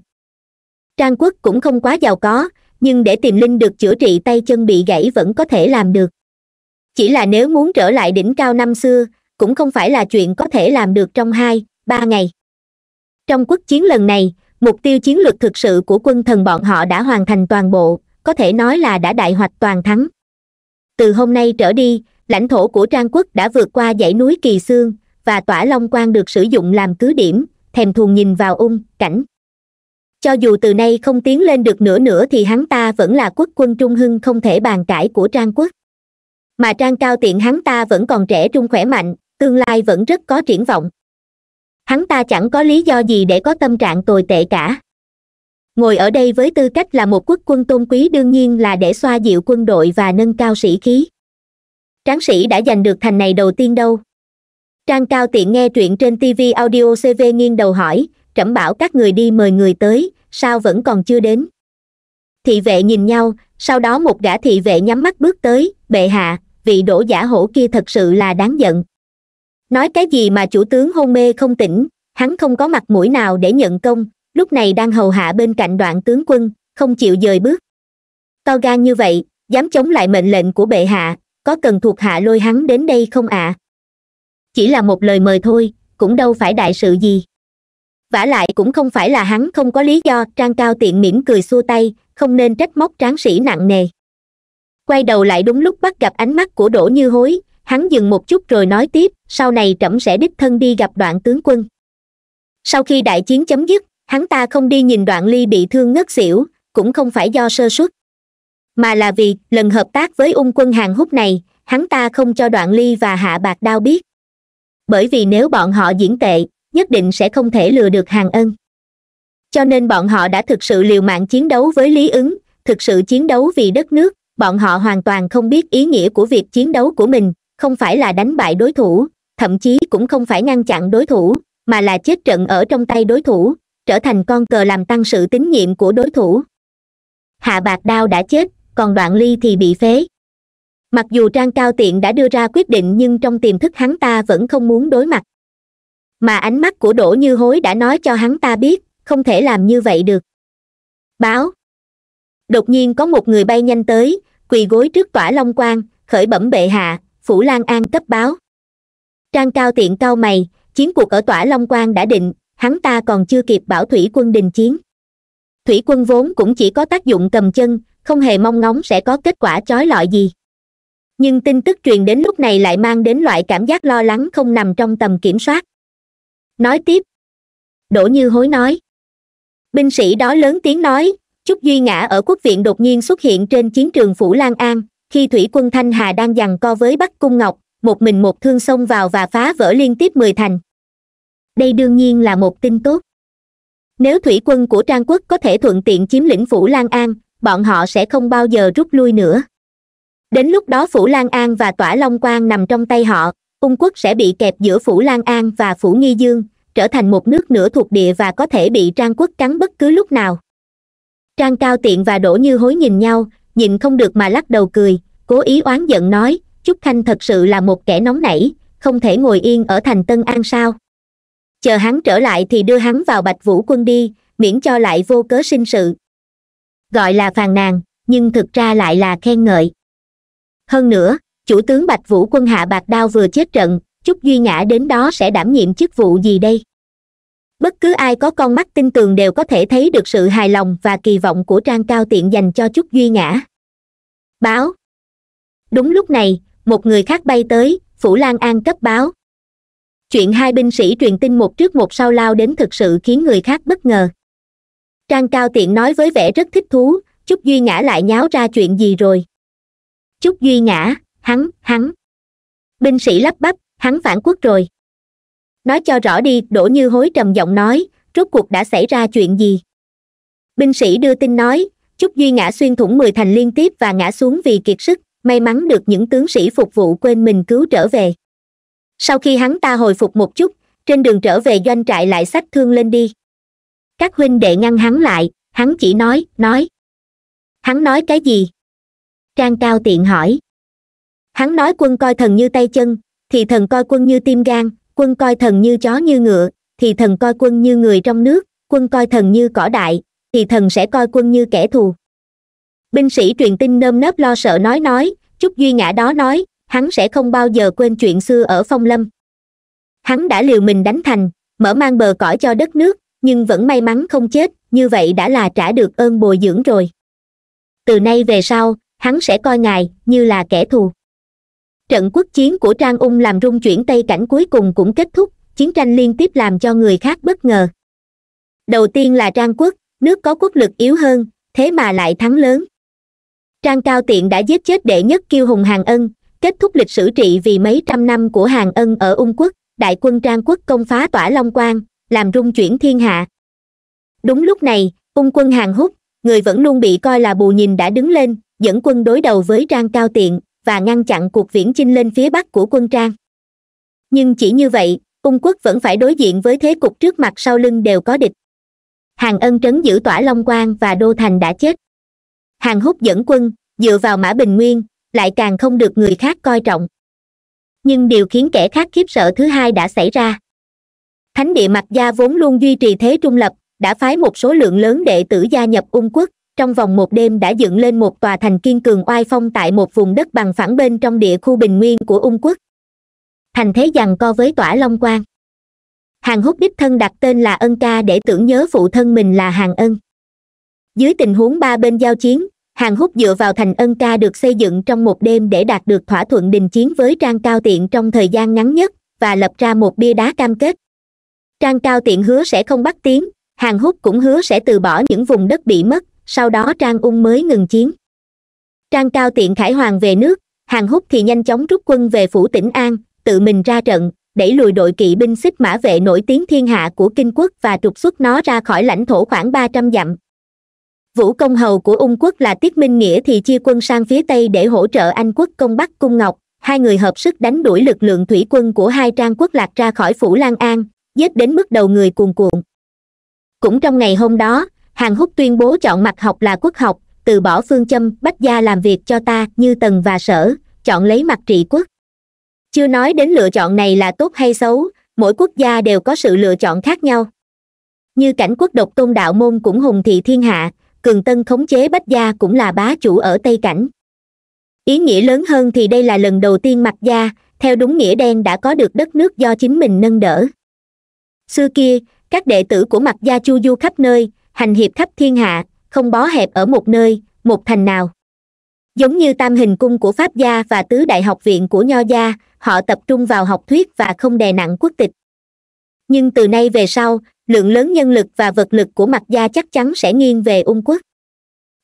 Speaker 1: trang quốc cũng không quá giàu có nhưng để tìm linh được chữa trị tay chân bị gãy vẫn có thể làm được chỉ là nếu muốn trở lại đỉnh cao năm xưa cũng không phải là chuyện có thể làm được trong hai ba ngày trong quốc chiến lần này mục tiêu chiến lược thực sự của quân thần bọn họ đã hoàn thành toàn bộ có thể nói là đã đại hoạch toàn thắng từ hôm nay trở đi lãnh thổ của trang quốc đã vượt qua dãy núi kỳ sương và tỏa long quan được sử dụng làm cứ điểm thèm thuồng nhìn vào ung cảnh cho dù từ nay không tiến lên được nữa nữa thì hắn ta vẫn là quốc quân trung hưng không thể bàn cãi của trang quốc mà trang cao tiện hắn ta vẫn còn trẻ trung khỏe mạnh tương lai vẫn rất có triển vọng hắn ta chẳng có lý do gì để có tâm trạng tồi tệ cả ngồi ở đây với tư cách là một quốc quân tôn quý đương nhiên là để xoa dịu quân đội và nâng cao sĩ khí tráng sĩ đã giành được thành này đầu tiên đâu trang cao tiện nghe chuyện trên tv audio cv nghiêng đầu hỏi trẫm bảo các người đi mời người tới sao vẫn còn chưa đến thị vệ nhìn nhau sau đó một gã thị vệ nhắm mắt bước tới bệ hạ vị đổ giả hổ kia thật sự là đáng giận nói cái gì mà chủ tướng hôn mê không tỉnh hắn không có mặt mũi nào để nhận công lúc này đang hầu hạ bên cạnh đoạn tướng quân không chịu dời bước to gan như vậy dám chống lại mệnh lệnh của bệ hạ có cần thuộc hạ lôi hắn đến đây không ạ à? chỉ là một lời mời thôi cũng đâu phải đại sự gì vả lại cũng không phải là hắn không có lý do trang cao tiện mỉm cười xua tay không nên trách móc tráng sĩ nặng nề quay đầu lại đúng lúc bắt gặp ánh mắt của đỗ như hối hắn dừng một chút rồi nói tiếp sau này trẫm sẽ đích thân đi gặp đoạn tướng quân sau khi đại chiến chấm dứt hắn ta không đi nhìn đoạn ly bị thương ngất xỉu cũng không phải do sơ suất mà là vì lần hợp tác với ung quân hàng hút này hắn ta không cho đoạn ly và hạ bạc đao biết bởi vì nếu bọn họ diễn tệ nhất định sẽ không thể lừa được hàng ân cho nên bọn họ đã thực sự liều mạng chiến đấu với lý ứng thực sự chiến đấu vì đất nước bọn họ hoàn toàn không biết ý nghĩa của việc chiến đấu của mình không phải là đánh bại đối thủ thậm chí cũng không phải ngăn chặn đối thủ mà là chết trận ở trong tay đối thủ trở thành con cờ làm tăng sự tín nhiệm của đối thủ hạ bạc đao đã chết còn đoạn ly thì bị phế mặc dù trang cao tiện đã đưa ra quyết định nhưng trong tiềm thức hắn ta vẫn không muốn đối mặt mà ánh mắt của đỗ như hối đã nói cho hắn ta biết không thể làm như vậy được báo đột nhiên có một người bay nhanh tới quỳ gối trước tỏa long quan khởi bẩm bệ hạ phủ lan an cấp báo trang cao tiện cao mày chiến cuộc ở tỏa long quan đã định hắn ta còn chưa kịp bảo thủy quân đình chiến thủy quân vốn cũng chỉ có tác dụng cầm chân không hề mong ngóng sẽ có kết quả chói lọi gì nhưng tin tức truyền đến lúc này lại mang đến loại cảm giác lo lắng không nằm trong tầm kiểm soát nói tiếp đỗ như hối nói binh sĩ đó lớn tiếng nói chúc duy ngã ở quốc viện đột nhiên xuất hiện trên chiến trường phủ lan an khi thủy quân thanh hà đang giằng co với bắc cung ngọc một mình một thương xông vào và phá vỡ liên tiếp mười thành đây đương nhiên là một tin tốt nếu thủy quân của trang quốc có thể thuận tiện chiếm lĩnh phủ lan an bọn họ sẽ không bao giờ rút lui nữa đến lúc đó phủ lan an và tỏa long quang nằm trong tay họ Ung quốc sẽ bị kẹp giữa Phủ Lan An và Phủ Nghi Dương, trở thành một nước nửa thuộc địa và có thể bị Trang quốc cắn bất cứ lúc nào. Trang Cao Tiện và Đổ Như Hối nhìn nhau, nhìn không được mà lắc đầu cười, cố ý oán giận nói, Trúc Khanh thật sự là một kẻ nóng nảy, không thể ngồi yên ở thành Tân An sao. Chờ hắn trở lại thì đưa hắn vào Bạch Vũ quân đi, miễn cho lại vô cớ sinh sự. Gọi là phàn nàn, nhưng thực ra lại là khen ngợi. Hơn nữa, chủ tướng bạch vũ quân hạ bạc đao vừa chết trận chúc duy Nhã đến đó sẽ đảm nhiệm chức vụ gì đây bất cứ ai có con mắt tin tường đều có thể thấy được sự hài lòng và kỳ vọng của trang cao tiện dành cho chúc duy Nhã. báo đúng lúc này một người khác bay tới phủ lan an cấp báo chuyện hai binh sĩ truyền tin một trước một sau lao đến thực sự khiến người khác bất ngờ trang cao tiện nói với vẻ rất thích thú chúc duy Nhã lại nháo ra chuyện gì rồi chúc duy Nhã hắn hắn binh sĩ lắp bắp hắn phản quốc rồi nói cho rõ đi đổ như hối trầm giọng nói rốt cuộc đã xảy ra chuyện gì binh sĩ đưa tin nói chúc duy ngã xuyên thủng mười thành liên tiếp và ngã xuống vì kiệt sức may mắn được những tướng sĩ phục vụ quên mình cứu trở về sau khi hắn ta hồi phục một chút trên đường trở về doanh trại lại sách thương lên đi các huynh đệ ngăn hắn lại hắn chỉ nói nói hắn nói cái gì trang cao tiện hỏi hắn nói quân coi thần như tay chân thì thần coi quân như tim gan quân coi thần như chó như ngựa thì thần coi quân như người trong nước quân coi thần như cỏ đại thì thần sẽ coi quân như kẻ thù binh sĩ truyền tin nơm nớp lo sợ nói nói trúc duy ngã đó nói hắn sẽ không bao giờ quên chuyện xưa ở phong lâm hắn đã liều mình đánh thành mở mang bờ cõi cho đất nước nhưng vẫn may mắn không chết như vậy đã là trả được ơn bồi dưỡng rồi từ nay về sau hắn sẽ coi ngài như là kẻ thù trận quốc chiến của trang ung làm rung chuyển tây cảnh cuối cùng cũng kết thúc chiến tranh liên tiếp làm cho người khác bất ngờ đầu tiên là trang quốc nước có quốc lực yếu hơn thế mà lại thắng lớn trang cao tiện đã giết chết đệ nhất kiêu hùng hàng ân kết thúc lịch sử trị vì mấy trăm năm của hàng ân ở ung quốc đại quân trang quốc công phá tỏa long quang làm rung chuyển thiên hạ đúng lúc này ung quân hàng húc người vẫn luôn bị coi là bù nhìn đã đứng lên dẫn quân đối đầu với trang cao tiện và ngăn chặn cuộc viễn chinh lên phía bắc của quân trang nhưng chỉ như vậy ung quốc vẫn phải đối diện với thế cục trước mặt sau lưng đều có địch hàng ân trấn giữ tỏa long Quang và đô thành đã chết hàng húc dẫn quân dựa vào mã bình nguyên lại càng không được người khác coi trọng nhưng điều khiến kẻ khác khiếp sợ thứ hai đã xảy ra thánh địa mặc gia vốn luôn duy trì thế trung lập đã phái một số lượng lớn đệ tử gia nhập ung quốc trong vòng một đêm đã dựng lên một tòa thành kiên cường oai phong tại một vùng đất bằng phẳng bên trong địa khu bình nguyên của ung quốc thành thế giằng co với tỏa long quan hàng húc đích thân đặt tên là ân ca để tưởng nhớ phụ thân mình là hàng ân dưới tình huống ba bên giao chiến hàng húc dựa vào thành ân ca được xây dựng trong một đêm để đạt được thỏa thuận đình chiến với trang cao tiện trong thời gian ngắn nhất và lập ra một bia đá cam kết trang cao tiện hứa sẽ không bắt tiếng hàng húc cũng hứa sẽ từ bỏ những vùng đất bị mất sau đó trang ung mới ngừng chiến trang cao tiện khải hoàng về nước hàng húc thì nhanh chóng rút quân về phủ tỉnh an tự mình ra trận đẩy lùi đội kỵ binh xích mã vệ nổi tiếng thiên hạ của kinh quốc và trục xuất nó ra khỏi lãnh thổ khoảng ba trăm dặm vũ công hầu của ung quốc là tiết minh nghĩa thì chia quân sang phía tây để hỗ trợ anh quốc công bắc cung ngọc hai người hợp sức đánh đuổi lực lượng thủy quân của hai trang quốc lạc ra khỏi phủ lan an giết đến mức đầu người cuồn cuộn cũng trong ngày hôm đó Hàng húc tuyên bố chọn mặt học là quốc học từ bỏ phương châm bách gia làm việc cho ta như tần và sở chọn lấy mặt trị quốc chưa nói đến lựa chọn này là tốt hay xấu mỗi quốc gia đều có sự lựa chọn khác nhau như cảnh quốc độc tôn đạo môn cũng hùng thị thiên hạ cường tân khống chế bách gia cũng là bá chủ ở tây cảnh ý nghĩa lớn hơn thì đây là lần đầu tiên mặt gia theo đúng nghĩa đen đã có được đất nước do chính mình nâng đỡ xưa kia các đệ tử của mặt gia chu du khắp nơi hành hiệp khắp thiên hạ không bó hẹp ở một nơi một thành nào giống như tam hình cung của pháp gia và tứ đại học viện của nho gia họ tập trung vào học thuyết và không đè nặng quốc tịch nhưng từ nay về sau lượng lớn nhân lực và vật lực của mặt gia chắc chắn sẽ nghiêng về ung quốc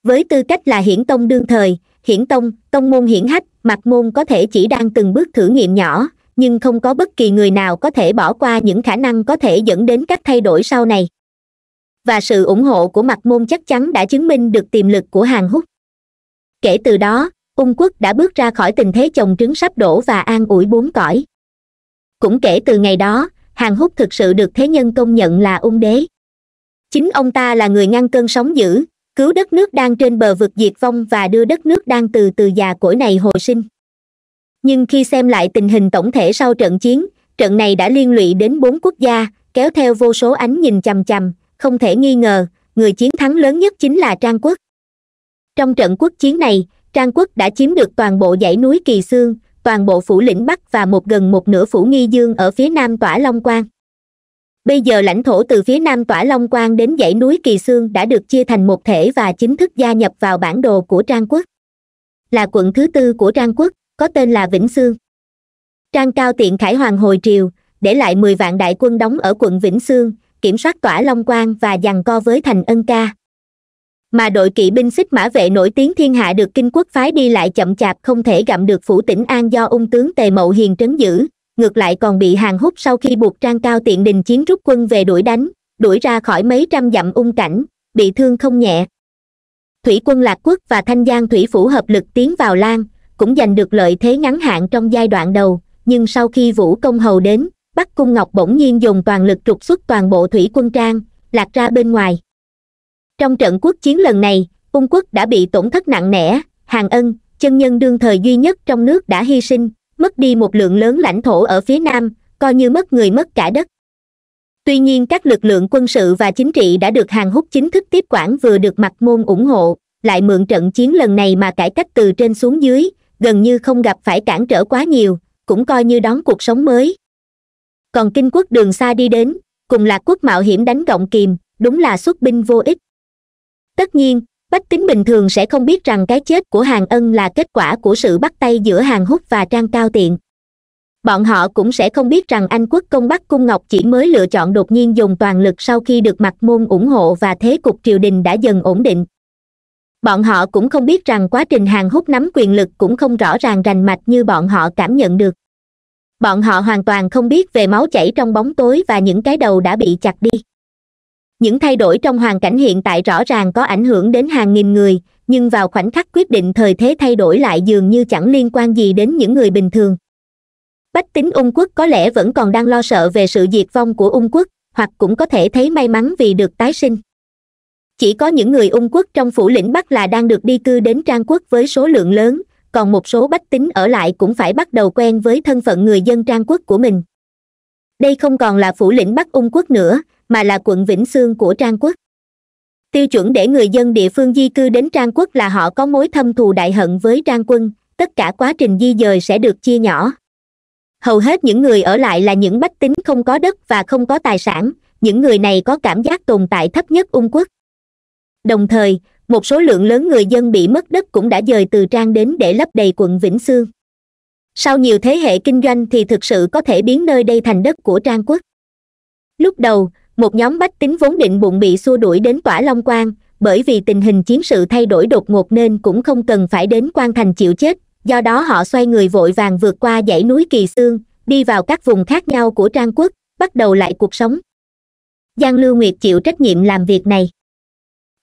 Speaker 1: với tư cách là hiển tông đương thời hiển tông tông môn hiển hách mặt môn có thể chỉ đang từng bước thử nghiệm nhỏ nhưng không có bất kỳ người nào có thể bỏ qua những khả năng có thể dẫn đến các thay đổi sau này và sự ủng hộ của mặt môn chắc chắn đã chứng minh được tiềm lực của hàn húc kể từ đó ung quốc đã bước ra khỏi tình thế chồng trứng sắp đổ và an ủi bốn cõi cũng kể từ ngày đó hàn húc thực sự được thế nhân công nhận là ung đế chính ông ta là người ngăn cơn sóng dữ cứu đất nước đang trên bờ vực diệt vong và đưa đất nước đang từ từ già cỗi này hồi sinh nhưng khi xem lại tình hình tổng thể sau trận chiến trận này đã liên lụy đến bốn quốc gia kéo theo vô số ánh nhìn chằm chằm không thể nghi ngờ người chiến thắng lớn nhất chính là trang quốc trong trận quốc chiến này trang quốc đã chiếm được toàn bộ dãy núi kỳ sương toàn bộ phủ lĩnh bắc và một gần một nửa phủ nghi dương ở phía nam tỏa long quang bây giờ lãnh thổ từ phía nam tỏa long quang đến dãy núi kỳ sương đã được chia thành một thể và chính thức gia nhập vào bản đồ của trang quốc là quận thứ tư của trang quốc có tên là vĩnh sương trang cao tiện khải hoàng hồi triều để lại mười vạn đại quân đóng ở quận vĩnh sương kiểm soát tỏa long quang và giằng co với thành ân ca mà đội kỵ binh xích mã vệ nổi tiếng thiên hạ được kinh quốc phái đi lại chậm chạp không thể gặm được phủ tỉnh an do ung tướng tề mậu hiền trấn giữ ngược lại còn bị hàng hút sau khi buộc trang cao tiện đình chiến rút quân về đuổi đánh đuổi ra khỏi mấy trăm dặm ung cảnh bị thương không nhẹ thủy quân lạc quốc và thanh giang thủy phủ hợp lực tiến vào lan cũng giành được lợi thế ngắn hạn trong giai đoạn đầu nhưng sau khi vũ công hầu đến bắc cung ngọc bỗng nhiên dùng toàn lực trục xuất toàn bộ thủy quân trang lạc ra bên ngoài trong trận quốc chiến lần này ung quốc đã bị tổn thất nặng nề hàng ân chân nhân đương thời duy nhất trong nước đã hy sinh mất đi một lượng lớn lãnh thổ ở phía nam coi như mất người mất cả đất tuy nhiên các lực lượng quân sự và chính trị đã được hàng húc chính thức tiếp quản vừa được mặt môn ủng hộ lại mượn trận chiến lần này mà cải cách từ trên xuống dưới gần như không gặp phải cản trở quá nhiều cũng coi như đón cuộc sống mới còn kinh quốc đường xa đi đến cùng lạc quốc mạo hiểm đánh gọng kìm đúng là xuất binh vô ích tất nhiên bách tính bình thường sẽ không biết rằng cái chết của hàng ân là kết quả của sự bắt tay giữa hàng hút và trang cao tiện bọn họ cũng sẽ không biết rằng anh quốc công bắc cung ngọc chỉ mới lựa chọn đột nhiên dùng toàn lực sau khi được mặt môn ủng hộ và thế cục triều đình đã dần ổn định bọn họ cũng không biết rằng quá trình hàng hút nắm quyền lực cũng không rõ ràng rành mạch như bọn họ cảm nhận được bọn họ hoàn toàn không biết về máu chảy trong bóng tối và những cái đầu đã bị chặt đi những thay đổi trong hoàn cảnh hiện tại rõ ràng có ảnh hưởng đến hàng nghìn người nhưng vào khoảnh khắc quyết định thời thế thay đổi lại dường như chẳng liên quan gì đến những người bình thường bách tính ung quốc có lẽ vẫn còn đang lo sợ về sự diệt vong của ung quốc hoặc cũng có thể thấy may mắn vì được tái sinh chỉ có những người ung quốc trong phủ lĩnh bắc là đang được đi cư đến trang quốc với số lượng lớn còn một số bách tính ở lại cũng phải bắt đầu quen với thân phận người dân trang quốc của mình đây không còn là phủ lĩnh bắc ung quốc nữa mà là quận vĩnh sương của trang quốc tiêu chuẩn để người dân địa phương di cư đến trang quốc là họ có mối thâm thù đại hận với trang quân tất cả quá trình di dời sẽ được chia nhỏ hầu hết những người ở lại là những bách tính không có đất và không có tài sản những người này có cảm giác tồn tại thấp nhất ung quốc đồng thời một số lượng lớn người dân bị mất đất cũng đã dời từ trang đến để lấp đầy quận vĩnh sương sau nhiều thế hệ kinh doanh thì thực sự có thể biến nơi đây thành đất của trang quốc lúc đầu một nhóm bách tính vốn định bụng bị xua đuổi đến tỏa long quan bởi vì tình hình chiến sự thay đổi đột ngột nên cũng không cần phải đến quan thành chịu chết do đó họ xoay người vội vàng vượt qua dãy núi kỳ xương đi vào các vùng khác nhau của trang quốc bắt đầu lại cuộc sống giang lưu nguyệt chịu trách nhiệm làm việc này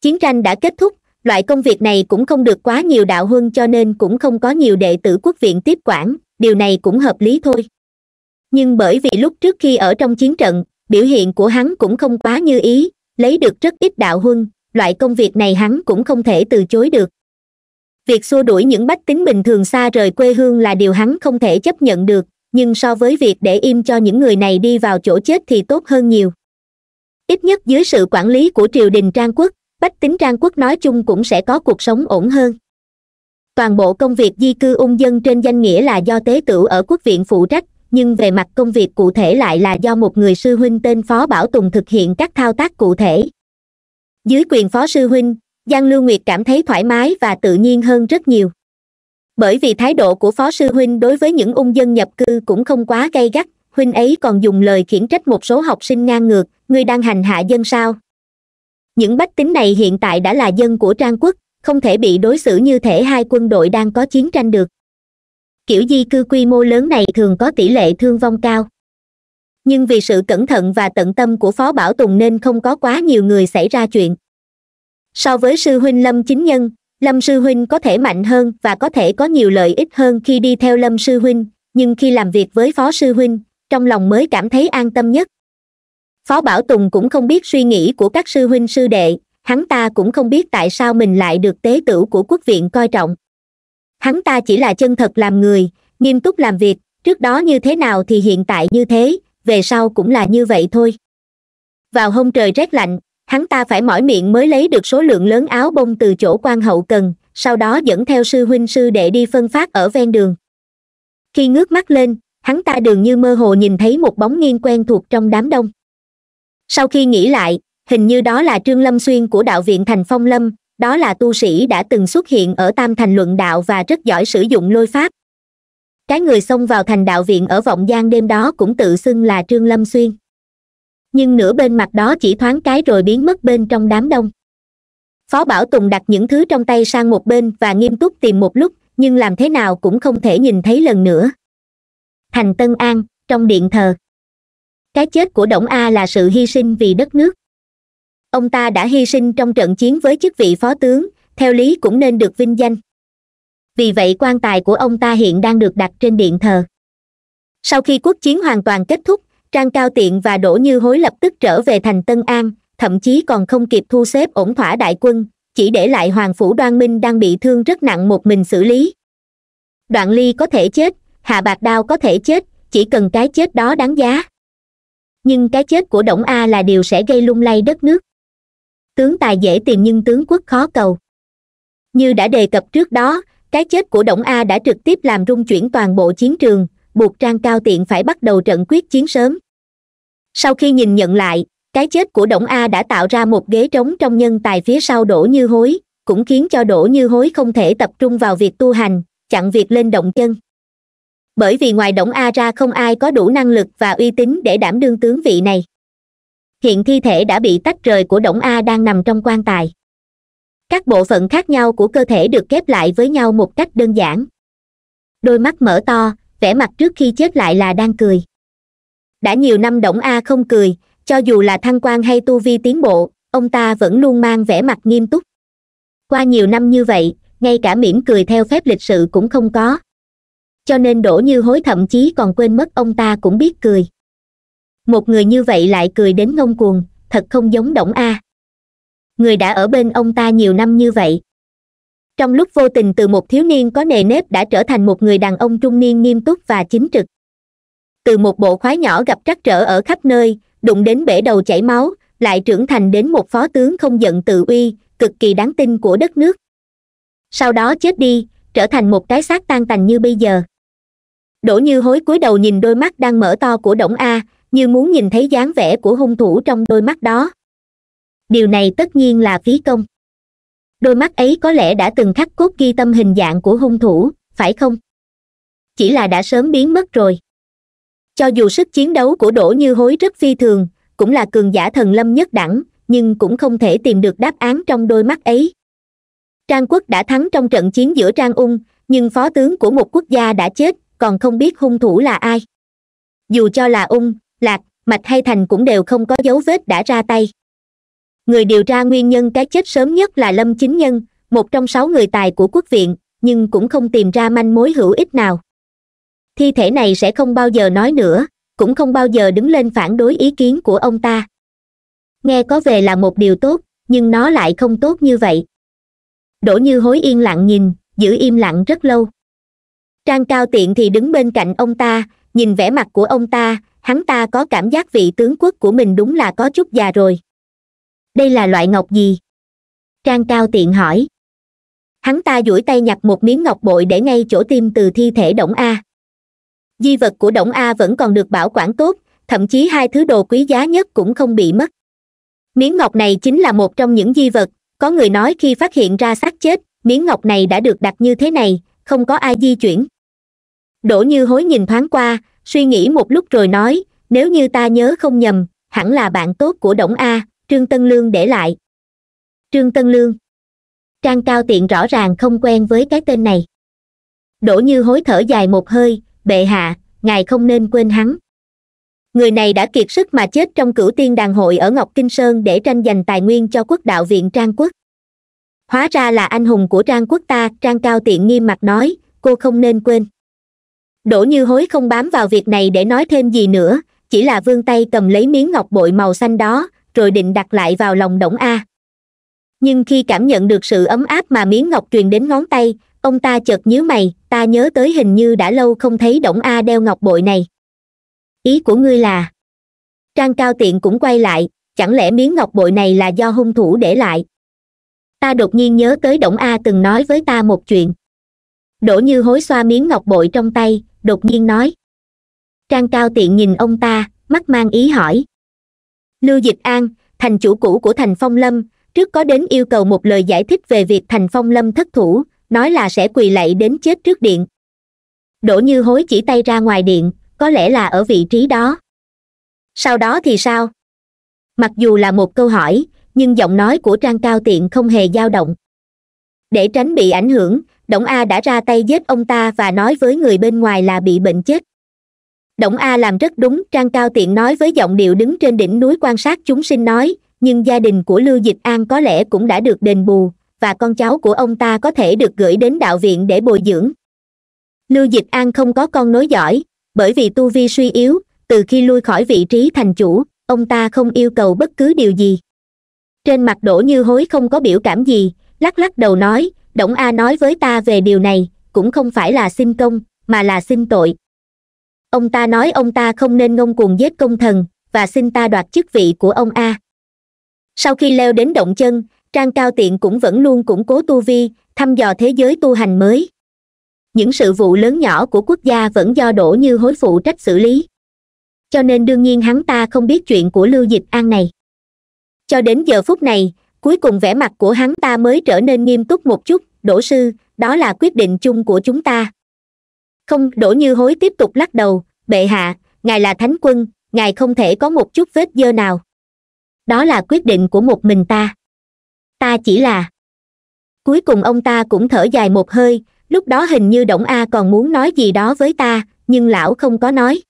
Speaker 1: chiến tranh đã kết thúc loại công việc này cũng không được quá nhiều đạo huân cho nên cũng không có nhiều đệ tử quốc viện tiếp quản điều này cũng hợp lý thôi nhưng bởi vì lúc trước khi ở trong chiến trận biểu hiện của hắn cũng không quá như ý lấy được rất ít đạo huân loại công việc này hắn cũng không thể từ chối được việc xua đuổi những bách tính bình thường xa rời quê hương là điều hắn không thể chấp nhận được nhưng so với việc để im cho những người này đi vào chỗ chết thì tốt hơn nhiều ít nhất dưới sự quản lý của triều đình trang quốc bách tính trang quốc nói chung cũng sẽ có cuộc sống ổn hơn toàn bộ công việc di cư ung dân trên danh nghĩa là do tế tửu ở quốc viện phụ trách nhưng về mặt công việc cụ thể lại là do một người sư huynh tên phó bảo tùng thực hiện các thao tác cụ thể dưới quyền phó sư huynh giang lưu nguyệt cảm thấy thoải mái và tự nhiên hơn rất nhiều bởi vì thái độ của phó sư huynh đối với những ung dân nhập cư cũng không quá gay gắt huynh ấy còn dùng lời khiển trách một số học sinh ngang ngược ngươi đang hành hạ dân sao những bách tính này hiện tại đã là dân của trang quốc không thể bị đối xử như thể hai quân đội đang có chiến tranh được kiểu di cư quy mô lớn này thường có tỷ lệ thương vong cao nhưng vì sự cẩn thận và tận tâm của phó bảo tùng nên không có quá nhiều người xảy ra chuyện so với sư huynh lâm chính nhân lâm sư huynh có thể mạnh hơn và có thể có nhiều lợi ích hơn khi đi theo lâm sư huynh nhưng khi làm việc với phó sư huynh trong lòng mới cảm thấy an tâm nhất phó bảo tùng cũng không biết suy nghĩ của các sư huynh sư đệ hắn ta cũng không biết tại sao mình lại được tế tử của quốc viện coi trọng hắn ta chỉ là chân thật làm người nghiêm túc làm việc trước đó như thế nào thì hiện tại như thế về sau cũng là như vậy thôi vào hôm trời rét lạnh hắn ta phải mỏi miệng mới lấy được số lượng lớn áo bông từ chỗ quan hậu cần sau đó dẫn theo sư huynh sư đệ đi phân phát ở ven đường khi ngước mắt lên hắn ta đường như mơ hồ nhìn thấy một bóng nghiêng quen thuộc trong đám đông sau khi nghĩ lại hình như đó là trương lâm xuyên của đạo viện thành phong lâm đó là tu sĩ đã từng xuất hiện ở tam thành luận đạo và rất giỏi sử dụng lôi pháp cái người xông vào thành đạo viện ở vọng giang đêm đó cũng tự xưng là trương lâm xuyên nhưng nửa bên mặt đó chỉ thoáng cái rồi biến mất bên trong đám đông phó bảo tùng đặt những thứ trong tay sang một bên và nghiêm túc tìm một lúc nhưng làm thế nào cũng không thể nhìn thấy lần nữa thành tân an trong điện thờ cái chết của đổng a là sự hy sinh vì đất nước ông ta đã hy sinh trong trận chiến với chức vị phó tướng theo lý cũng nên được vinh danh vì vậy quan tài của ông ta hiện đang được đặt trên điện thờ sau khi quốc chiến hoàn toàn kết thúc trang cao tiện và đỗ như hối lập tức trở về thành tân an thậm chí còn không kịp thu xếp ổn thỏa đại quân chỉ để lại hoàng phủ đoan minh đang bị thương rất nặng một mình xử lý đoạn ly có thể chết hạ bạc đao có thể chết chỉ cần cái chết đó đáng giá nhưng cái chết của đổng a là điều sẽ gây lung lay đất nước tướng tài dễ tìm nhưng tướng quốc khó cầu như đã đề cập trước đó cái chết của đổng a đã trực tiếp làm rung chuyển toàn bộ chiến trường buộc trang cao tiện phải bắt đầu trận quyết chiến sớm sau khi nhìn nhận lại cái chết của đổng a đã tạo ra một ghế trống trong nhân tài phía sau đổ như hối cũng khiến cho đổ như hối không thể tập trung vào việc tu hành chặn việc lên động chân bởi vì ngoài đổng a ra không ai có đủ năng lực và uy tín để đảm đương tướng vị này hiện thi thể đã bị tách rời của đổng a đang nằm trong quan tài các bộ phận khác nhau của cơ thể được ghép lại với nhau một cách đơn giản đôi mắt mở to vẻ mặt trước khi chết lại là đang cười đã nhiều năm đổng a không cười cho dù là thăng quan hay tu vi tiến bộ ông ta vẫn luôn mang vẻ mặt nghiêm túc qua nhiều năm như vậy ngay cả mỉm cười theo phép lịch sự cũng không có cho nên đỗ như hối thậm chí còn quên mất ông ta cũng biết cười một người như vậy lại cười đến ngông cuồng thật không giống Đổng a người đã ở bên ông ta nhiều năm như vậy trong lúc vô tình từ một thiếu niên có nề nếp đã trở thành một người đàn ông trung niên nghiêm túc và chính trực từ một bộ khoái nhỏ gặp trắc trở ở khắp nơi đụng đến bể đầu chảy máu lại trưởng thành đến một phó tướng không giận tự uy cực kỳ đáng tin của đất nước sau đó chết đi trở thành một cái xác tan tành như bây giờ đỗ như hối cúi đầu nhìn đôi mắt đang mở to của đổng a như muốn nhìn thấy dáng vẻ của hung thủ trong đôi mắt đó điều này tất nhiên là phí công đôi mắt ấy có lẽ đã từng khắc cốt ghi tâm hình dạng của hung thủ phải không chỉ là đã sớm biến mất rồi cho dù sức chiến đấu của đỗ như hối rất phi thường cũng là cường giả thần lâm nhất đẳng nhưng cũng không thể tìm được đáp án trong đôi mắt ấy trang quốc đã thắng trong trận chiến giữa trang ung nhưng phó tướng của một quốc gia đã chết còn không biết hung thủ là ai dù cho là ung lạc mạch hay thành cũng đều không có dấu vết đã ra tay người điều tra nguyên nhân cái chết sớm nhất là lâm chính nhân một trong sáu người tài của quốc viện nhưng cũng không tìm ra manh mối hữu ích nào thi thể này sẽ không bao giờ nói nữa cũng không bao giờ đứng lên phản đối ý kiến của ông ta nghe có về là một điều tốt nhưng nó lại không tốt như vậy đỗ như hối yên lặng nhìn giữ im lặng rất lâu trang cao tiện thì đứng bên cạnh ông ta nhìn vẻ mặt của ông ta hắn ta có cảm giác vị tướng quốc của mình đúng là có chút già rồi đây là loại ngọc gì trang cao tiện hỏi hắn ta duỗi tay nhặt một miếng ngọc bội để ngay chỗ tim từ thi thể Đổng a di vật của Đổng a vẫn còn được bảo quản tốt thậm chí hai thứ đồ quý giá nhất cũng không bị mất miếng ngọc này chính là một trong những di vật có người nói khi phát hiện ra xác chết miếng ngọc này đã được đặt như thế này không có ai di chuyển đỗ như hối nhìn thoáng qua suy nghĩ một lúc rồi nói nếu như ta nhớ không nhầm hẳn là bạn tốt của đổng a trương tân lương để lại trương tân lương trang cao tiện rõ ràng không quen với cái tên này đỗ như hối thở dài một hơi bệ hạ ngài không nên quên hắn người này đã kiệt sức mà chết trong cửu tiên đàn hội ở ngọc kinh sơn để tranh giành tài nguyên cho quốc đạo viện trang quốc hóa ra là anh hùng của trang quốc ta trang cao tiện nghiêm mặt nói cô không nên quên đỗ như hối không bám vào việc này để nói thêm gì nữa chỉ là vươn tay cầm lấy miếng ngọc bội màu xanh đó rồi định đặt lại vào lòng đổng a nhưng khi cảm nhận được sự ấm áp mà miếng ngọc truyền đến ngón tay ông ta chợt nhớ mày ta nhớ tới hình như đã lâu không thấy đổng a đeo ngọc bội này ý của ngươi là trang cao tiện cũng quay lại chẳng lẽ miếng ngọc bội này là do hung thủ để lại ta đột nhiên nhớ tới đổng a từng nói với ta một chuyện đỗ như hối xoa miếng ngọc bội trong tay đột nhiên nói trang cao tiện nhìn ông ta mắt mang ý hỏi lưu dịch an thành chủ cũ của thành phong lâm trước có đến yêu cầu một lời giải thích về việc thành phong lâm thất thủ nói là sẽ quỳ lạy đến chết trước điện đỗ như hối chỉ tay ra ngoài điện có lẽ là ở vị trí đó sau đó thì sao mặc dù là một câu hỏi nhưng giọng nói của trang cao tiện không hề dao động để tránh bị ảnh hưởng đổng a đã ra tay giết ông ta và nói với người bên ngoài là bị bệnh chết đổng a làm rất đúng trang cao tiện nói với giọng điệu đứng trên đỉnh núi quan sát chúng sinh nói nhưng gia đình của lưu dịch an có lẽ cũng đã được đền bù và con cháu của ông ta có thể được gửi đến đạo viện để bồi dưỡng lưu dịch an không có con nối giỏi bởi vì tu vi suy yếu từ khi lui khỏi vị trí thành chủ ông ta không yêu cầu bất cứ điều gì trên mặt đổ như hối không có biểu cảm gì lắc lắc đầu nói đổng a nói với ta về điều này cũng không phải là xin công mà là xin tội ông ta nói ông ta không nên ngông cuồng giết công thần và xin ta đoạt chức vị của ông a sau khi leo đến động chân trang cao tiện cũng vẫn luôn củng cố tu vi thăm dò thế giới tu hành mới những sự vụ lớn nhỏ của quốc gia vẫn do đổ như hối phụ trách xử lý cho nên đương nhiên hắn ta không biết chuyện của lưu dịch an này cho đến giờ phút này cuối cùng vẻ mặt của hắn ta mới trở nên nghiêm túc một chút đỗ sư đó là quyết định chung của chúng ta không đỗ như hối tiếp tục lắc đầu bệ hạ ngài là thánh quân ngài không thể có một chút vết dơ nào đó là quyết định của một mình ta ta chỉ là cuối cùng ông ta cũng thở dài một hơi lúc đó hình như đổng a còn muốn nói gì đó với ta nhưng lão không có nói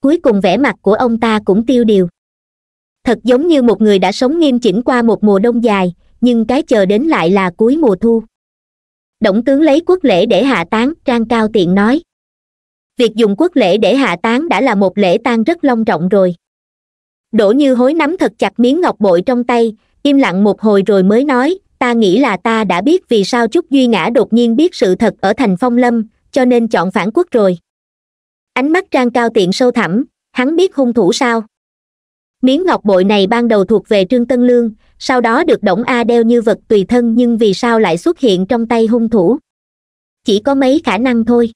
Speaker 1: cuối cùng vẻ mặt của ông ta cũng tiêu điều thật giống như một người đã sống nghiêm chỉnh qua một mùa đông dài nhưng cái chờ đến lại là cuối mùa thu động tướng lấy quốc lễ để hạ tán trang cao tiện nói việc dùng quốc lễ để hạ tán đã là một lễ tang rất long trọng rồi đỗ như hối nắm thật chặt miếng ngọc bội trong tay im lặng một hồi rồi mới nói ta nghĩ là ta đã biết vì sao trúc duy ngã đột nhiên biết sự thật ở thành phong lâm cho nên chọn phản quốc rồi ánh mắt trang cao tiện sâu thẳm hắn biết hung thủ sao miếng ngọc bội này ban đầu thuộc về trương tân lương sau đó được đổng a đeo như vật tùy thân nhưng vì sao lại xuất hiện trong tay hung thủ chỉ có mấy khả năng thôi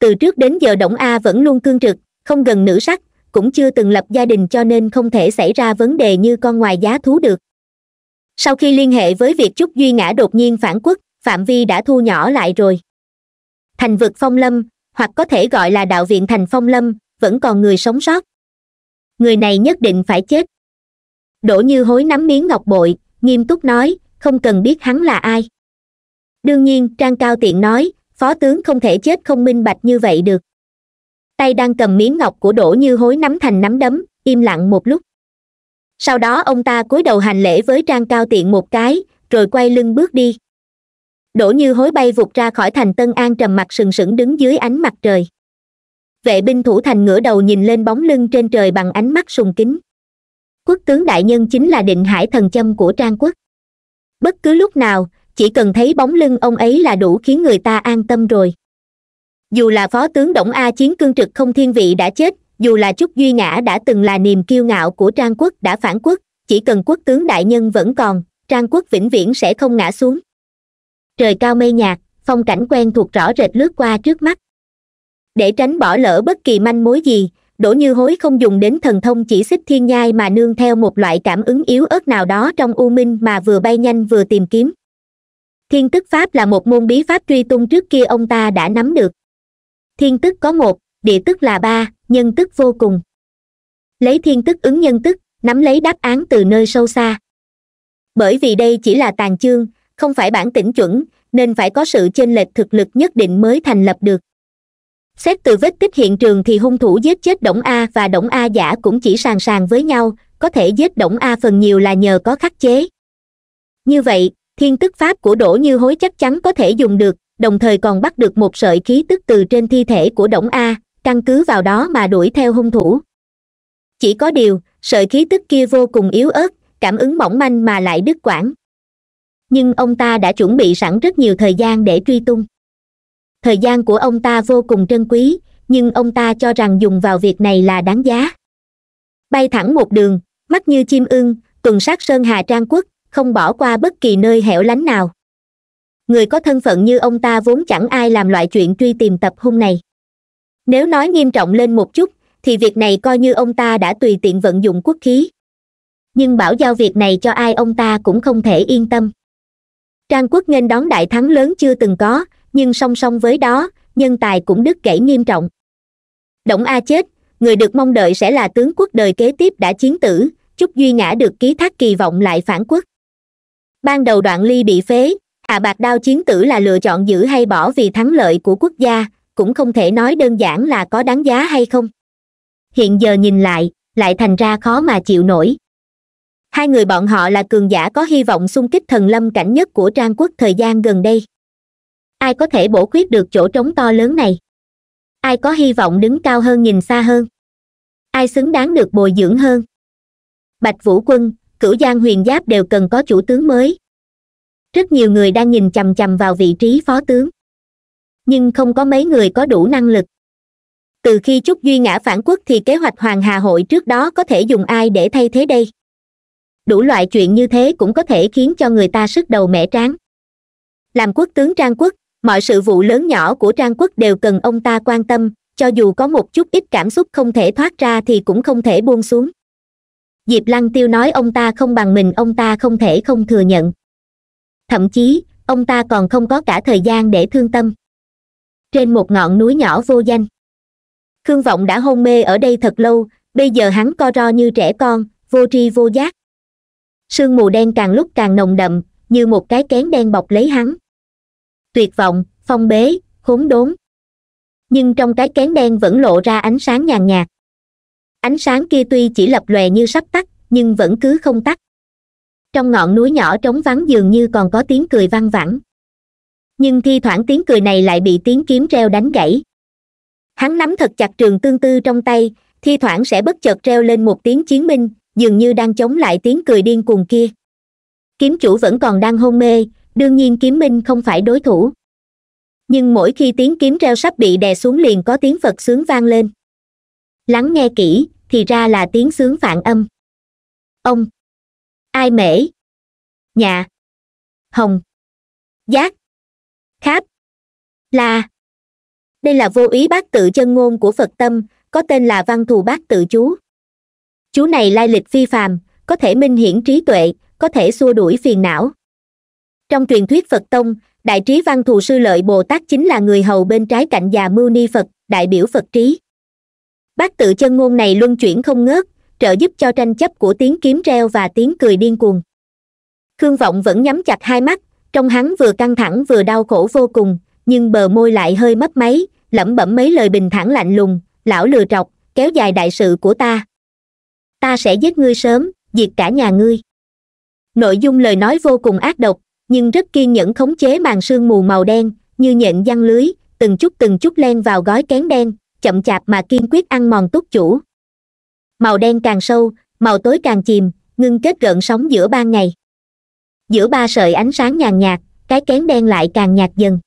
Speaker 1: từ trước đến giờ đổng a vẫn luôn cương trực không gần nữ sắc cũng chưa từng lập gia đình cho nên không thể xảy ra vấn đề như con ngoài giá thú được sau khi liên hệ với việc trúc duy ngã đột nhiên phản quốc phạm vi đã thu nhỏ lại rồi thành vực phong lâm hoặc có thể gọi là đạo viện thành phong lâm vẫn còn người sống sót người này nhất định phải chết đỗ như hối nắm miếng ngọc bội nghiêm túc nói không cần biết hắn là ai đương nhiên trang cao tiện nói phó tướng không thể chết không minh bạch như vậy được tay đang cầm miếng ngọc của đỗ như hối nắm thành nắm đấm im lặng một lúc sau đó ông ta cúi đầu hành lễ với trang cao tiện một cái rồi quay lưng bước đi đỗ như hối bay vụt ra khỏi thành tân an trầm mặt sừng sững đứng dưới ánh mặt trời vệ binh thủ thành ngửa đầu nhìn lên bóng lưng trên trời bằng ánh mắt sùng kính quốc tướng đại nhân chính là định hải thần châm của trang quốc bất cứ lúc nào chỉ cần thấy bóng lưng ông ấy là đủ khiến người ta an tâm rồi dù là phó tướng đổng a chiến cương trực không thiên vị đã chết dù là trúc duy ngã đã từng là niềm kiêu ngạo của trang quốc đã phản quốc chỉ cần quốc tướng đại nhân vẫn còn trang quốc vĩnh viễn sẽ không ngã xuống trời cao mây nhạt phong cảnh quen thuộc rõ rệt lướt qua trước mắt để tránh bỏ lỡ bất kỳ manh mối gì đỗ như hối không dùng đến thần thông chỉ xích thiên nhai mà nương theo một loại cảm ứng yếu ớt nào đó trong u minh mà vừa bay nhanh vừa tìm kiếm thiên tức pháp là một môn bí pháp truy tung trước kia ông ta đã nắm được thiên tức có một địa tức là ba nhân tức vô cùng lấy thiên tức ứng nhân tức nắm lấy đáp án từ nơi sâu xa bởi vì đây chỉ là tàn chương không phải bản tỉnh chuẩn nên phải có sự chênh lệch thực lực nhất định mới thành lập được xét từ vết tích hiện trường thì hung thủ giết chết đổng a và đổng a giả cũng chỉ sàn sàn với nhau có thể giết đổng a phần nhiều là nhờ có khắc chế như vậy thiên tức pháp của đỗ như hối chắc chắn có thể dùng được đồng thời còn bắt được một sợi khí tức từ trên thi thể của đổng a căn cứ vào đó mà đuổi theo hung thủ chỉ có điều sợi khí tức kia vô cùng yếu ớt cảm ứng mỏng manh mà lại đứt quãng nhưng ông ta đã chuẩn bị sẵn rất nhiều thời gian để truy tung thời gian của ông ta vô cùng trân quý nhưng ông ta cho rằng dùng vào việc này là đáng giá bay thẳng một đường mắt như chim ưng tuần sát sơn hà trang quốc không bỏ qua bất kỳ nơi hẻo lánh nào người có thân phận như ông ta vốn chẳng ai làm loại chuyện truy tìm tập hung này nếu nói nghiêm trọng lên một chút thì việc này coi như ông ta đã tùy tiện vận dụng quốc khí nhưng bảo giao việc này cho ai ông ta cũng không thể yên tâm trang quốc nghênh đón đại thắng lớn chưa từng có nhưng song song với đó nhân tài cũng đứt gãy nghiêm trọng đổng a chết người được mong đợi sẽ là tướng quốc đời kế tiếp đã chiến tử chúc duy ngã được ký thác kỳ vọng lại phản quốc ban đầu đoạn ly bị phế à bạc đao chiến tử là lựa chọn giữ hay bỏ vì thắng lợi của quốc gia cũng không thể nói đơn giản là có đáng giá hay không hiện giờ nhìn lại lại thành ra khó mà chịu nổi hai người bọn họ là cường giả có hy vọng xung kích thần lâm cảnh nhất của trang quốc thời gian gần đây ai có thể bổ khuyết được chỗ trống to lớn này ai có hy vọng đứng cao hơn nhìn xa hơn ai xứng đáng được bồi dưỡng hơn bạch vũ quân cửu giang huyền giáp đều cần có chủ tướng mới rất nhiều người đang nhìn chằm chằm vào vị trí phó tướng nhưng không có mấy người có đủ năng lực từ khi trúc duy ngã phản quốc thì kế hoạch hoàng hà hội trước đó có thể dùng ai để thay thế đây đủ loại chuyện như thế cũng có thể khiến cho người ta sức đầu mẻ tráng làm quốc tướng trang quốc mọi sự vụ lớn nhỏ của trang quốc đều cần ông ta quan tâm cho dù có một chút ít cảm xúc không thể thoát ra thì cũng không thể buông xuống diệp lăng tiêu nói ông ta không bằng mình ông ta không thể không thừa nhận thậm chí ông ta còn không có cả thời gian để thương tâm trên một ngọn núi nhỏ vô danh khương vọng đã hôn mê ở đây thật lâu bây giờ hắn co ro như trẻ con vô tri vô giác sương mù đen càng lúc càng nồng đậm như một cái kén đen bọc lấy hắn tuyệt vọng phong bế khốn đốn nhưng trong cái kén đen vẫn lộ ra ánh sáng nhàn nhạt ánh sáng kia tuy chỉ lập lòe như sắp tắt nhưng vẫn cứ không tắt trong ngọn núi nhỏ trống vắng dường như còn có tiếng cười vang vẳng nhưng thi thoảng tiếng cười này lại bị tiếng kiếm treo đánh gãy hắn nắm thật chặt trường tương tư trong tay thi thoảng sẽ bất chợt treo lên một tiếng chiến minh dường như đang chống lại tiếng cười điên cuồng kia kiếm chủ vẫn còn đang hôn mê đương nhiên kiếm minh không phải đối thủ nhưng mỗi khi tiếng kiếm reo sắp bị đè xuống liền có tiếng phật sướng vang lên lắng nghe kỹ thì ra là tiếng sướng phản âm ông ai mễ nhà hồng giác kháp la đây là vô ý bác tự chân ngôn của phật tâm có tên là văn thù bác tự chú chú này lai lịch phi phàm có thể minh hiển trí tuệ có thể xua đuổi phiền não trong truyền thuyết phật tông đại trí văn thù sư lợi bồ tát chính là người hầu bên trái cạnh già mưu ni phật đại biểu phật trí bác tự chân ngôn này luân chuyển không ngớt trợ giúp cho tranh chấp của tiếng kiếm reo và tiếng cười điên cuồng khương vọng vẫn nhắm chặt hai mắt trong hắn vừa căng thẳng vừa đau khổ vô cùng nhưng bờ môi lại hơi mấp máy lẩm bẩm mấy lời bình thản lạnh lùng lão lừa trọc kéo dài đại sự của ta ta sẽ giết ngươi sớm diệt cả nhà ngươi nội dung lời nói vô cùng ác độc nhưng rất kiên nhẫn khống chế màn sương mù màu đen như nhện răng lưới từng chút từng chút len vào gói kén đen chậm chạp mà kiên quyết ăn mòn túc chủ màu đen càng sâu màu tối càng chìm ngưng kết gợn sóng giữa ban ngày giữa ba sợi ánh sáng nhàn nhạt cái kén đen lại càng nhạt dần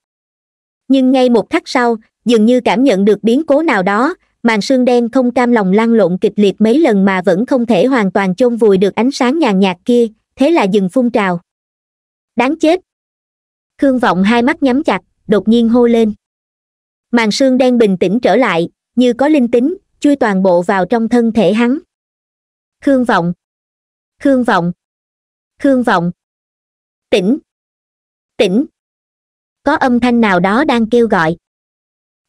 Speaker 1: nhưng ngay một khắc sau dường như cảm nhận được biến cố nào đó màn sương đen không cam lòng lăn lộn kịch liệt mấy lần mà vẫn không thể hoàn toàn chôn vùi được ánh sáng nhàn nhạt kia thế là dừng phun trào đáng chết khương vọng hai mắt nhắm chặt đột nhiên hô lên màn sương đen bình tĩnh trở lại như có linh tính chui toàn bộ vào trong thân thể hắn khương vọng khương vọng khương vọng tỉnh tỉnh có âm thanh nào đó đang kêu gọi